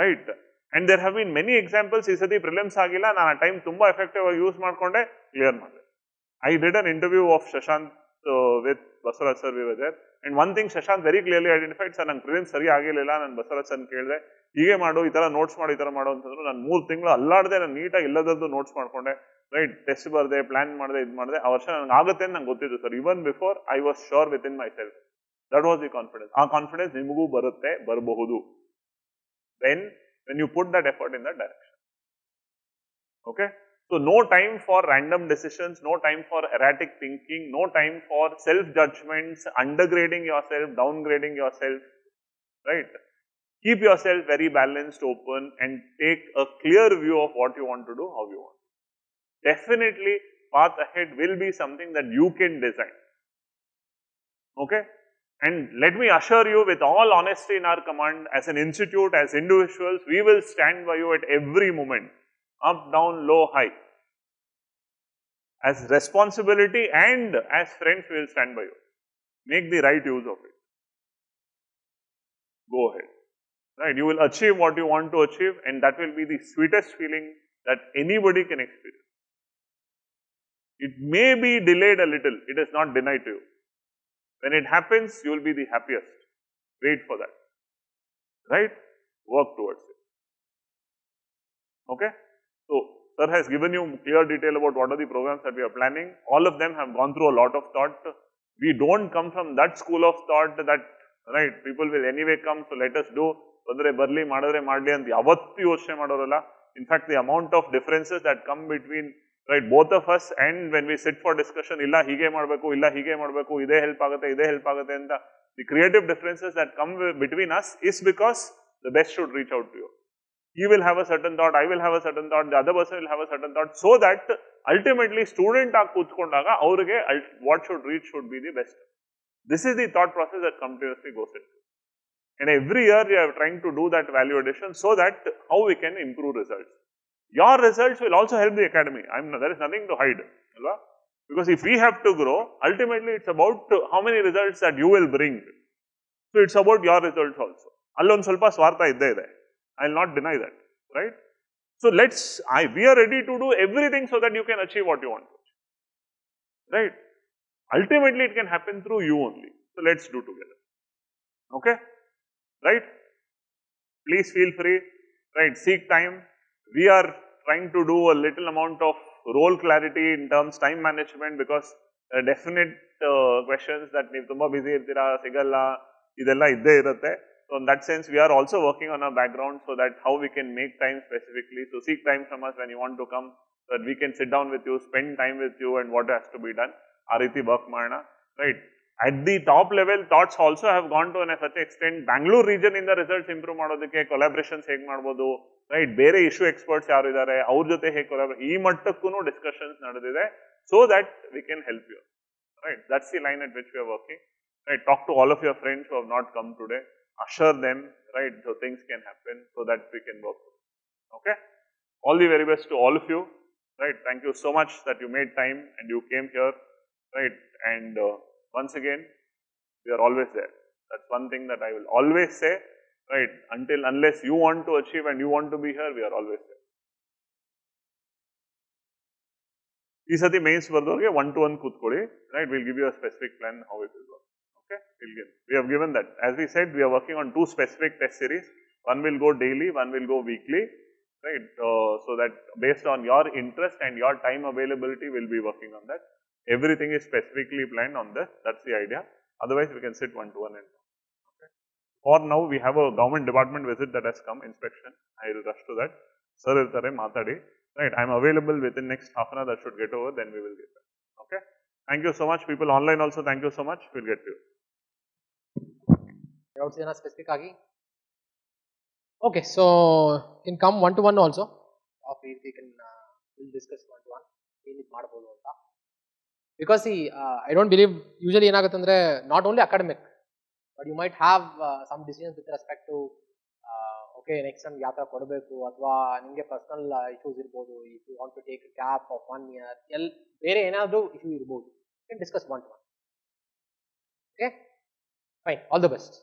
Speaker 1: right and there have been many examples ಈ ಸತಿ ಪ್ರಿಲಿಮ್ಸ್ ಆಗಿಲ್ಲ ನಾನು ಆ ಟೈಮ್ ತುಂಬಾ ಎಫೆಕ್ಟಿವ್ ಆಗಿ ಯೂಸ್ ಮಾಡ್ಕೊಂಡೆ ಕ್ಲಿಯರ್ ಮಾಡಿದೆ I did interview interview Shashank Shashank with sir sir sir, we were and And thing Shashank Shashank very clearly identified, ನಂಗೆ ಪ್ರಿಲಿಮ್ಸ್ ಸರಿ ಆಗಿರಲಿಲ್ಲ ನಾನು ಬಸವರಾಜ್ ಸರ್ ಕೇಳಿದೆ ಹೀಗೆ ಮಾಡು ಈ ಥರ ನೋಟ್ಸ್ ಮಾಡಿ ಈ ಥರ ಮಾಡು ಅಂತಂದ್ರು ನಾನು ಮೂರು ತಿಂಗಳು ಅಲ್ಲಾಡದೆ ನಾನು ನೀಟಾಗಿ ಇಲ್ಲದದ್ದು ನೋಟ್ಸ್ ಮಾಡಿಕೊಂಡೆ ರೈಟ್ ಟೆಸ್ಟ್ ಬರದೆ ಪ್ಲಾನ್ ಮಾಡಿದೆ ಇದು ಮಾಡಿದೆ ಆ ವರ್ಷ ನನಗೆ ಆಗುತ್ತೆ ನಂಗೆ ಗೊತ್ತಿತ್ತು sir even before I was sure within my self that was the confidence ಆ ಕಾನ್ಫಿಡೆನ್ಸ್ ನಿಮಗೂ ಬರುತ್ತೆ ಬರಬಹುದು then when you put that effort in that direction okay So, no time for random decisions, no time for erratic thinking, no time for self-judgments, undergrading yourself, downgrading yourself, right. Keep yourself very balanced, open and take a clear view of what you want to do, how you want. Definitely path ahead will be something that you can design, okay. And let me assure you with all honesty in our command, as an institute, as individuals, we will stand by you at every moment, up, down, low, high as responsibility and as friends we will stand by you. Make the right use of it. Go ahead. Right? You will achieve what you want to achieve and that will be the sweetest feeling that anybody can experience. It may be delayed a little. It is not denied to you. When it happens, you will be the happiest. Wait for that. Right? Work towards it. Okay? So, sir has given you clear detail about what are the programs that we are planning. All of them have gone through a lot of thought. We don't come from that school of thought that, right, people will anyway come, so let us do. In fact, the amount of differences that come between, right, both of us and when we sit for discussion, illa hige madbeku, illa hige madbeku, ide help agate, ide help agate, and the, the creative differences that come between us is because the best should reach out to you you will have a certain thought, I will have a certain thought, the other person will have a certain thought, so that ultimately student ಆಗಿ ಕೂತ್ಕೊಂಡಾಗ what should reach should be the best. This is the thought process that continuously goes into. And every year we are trying to do that value addition so that how we can improve results. Your results will also help the academy. I'm, mean, is nothing to hide. Because if we have to grow, ultimately it's about how many results that you will bring. So it's about your results also. ಅಲ್ಲೊಂದು ಸ್ವಲ್ಪ ಸ್ವಾರ್ಥ ಇದ್ದೇ I will not deny that, right? So let's, I, we are ready to do everything so that you can achieve what you want to achieve, right? Ultimately, it can happen through you only. So let's do together, okay? Right? Please feel free, right? Seek time. We are trying to do a little amount of role clarity in terms time management because uh, definite uh, questions that ನೀವು ತುಂಬಾ busy ಇರ್ತೀರಾ ಸಿಗಲ್ಲ ಇದೆಲ್ಲ ಇದ್ದೇ so in that sense, we are also working on our background so that how we can make time specifically. to seek time from us when you want to come, so that we can sit down with you, spend time with you and what has to be done. Arithi Bhakmana, right. At the top level, thoughts also have gone to an uh, such extent. Bangalore region in the results improve maadodike, collaborations hek maadodho, right. Bere issue experts are idare, aur jote hek collaboration, kuno discussions naadodide, so that we can help you. Right. That's the line at which we are working. Right. Talk to all of your friends who have not come today assure them, right, so things can happen so that we can work. Okay? All the very best to all of you, right? Thank you so much that you made time and you came here, right? And uh, once again, we are always there. That's one thing that I will always say, right? Until, unless you want to achieve and you want to be here, we are always there. ಈ ಸತಿ one-to-one, to one right? We will give you a specific plan how it will work okay, we will We have given that. As we said, we are working on two specific test series. One will go daily, one will go weekly, right. Uh, so that based on your interest and your time availability, we will be working on that. Everything is specifically planned on this, that is the idea. Otherwise, we can sit one to one and For now, we have a government department visit that has come, inspection. I will rush to that. Sir, irtare matadi. Right, I am available within next half an hour that should get over, then we will get that. Okay. Thank you so much. People online also, thank you so much. We will get to you. layouts ಏನೋ specific ಆಗಿ
Speaker 2: okay so in come one to one also of ಈ we can will discuss one to one ಏನು ಇದು ಮಾಡ್ಬೋದು ಅಂತ because ಈ I don't believe usually ಏನಾಗುತ್ತೆ ಅಂದರೆ not only academic but you might have some decisions with respect to okay next time ಯಾವ ಥರ ಕೊಡಬೇಕು ಅಥವಾ ನಿಮಗೆ ಪರ್ಸ್ನಲ್ ಇಶ್ಯೂಸ್ ಇರ್ಬೋದು if you want to take gap of one year ಎಲ್ಲ ಬೇರೆ ಏನಾದರೂ ಇಶ್ಯೂ ಇರ್ಬೋದು discuss one to one okay fine all the best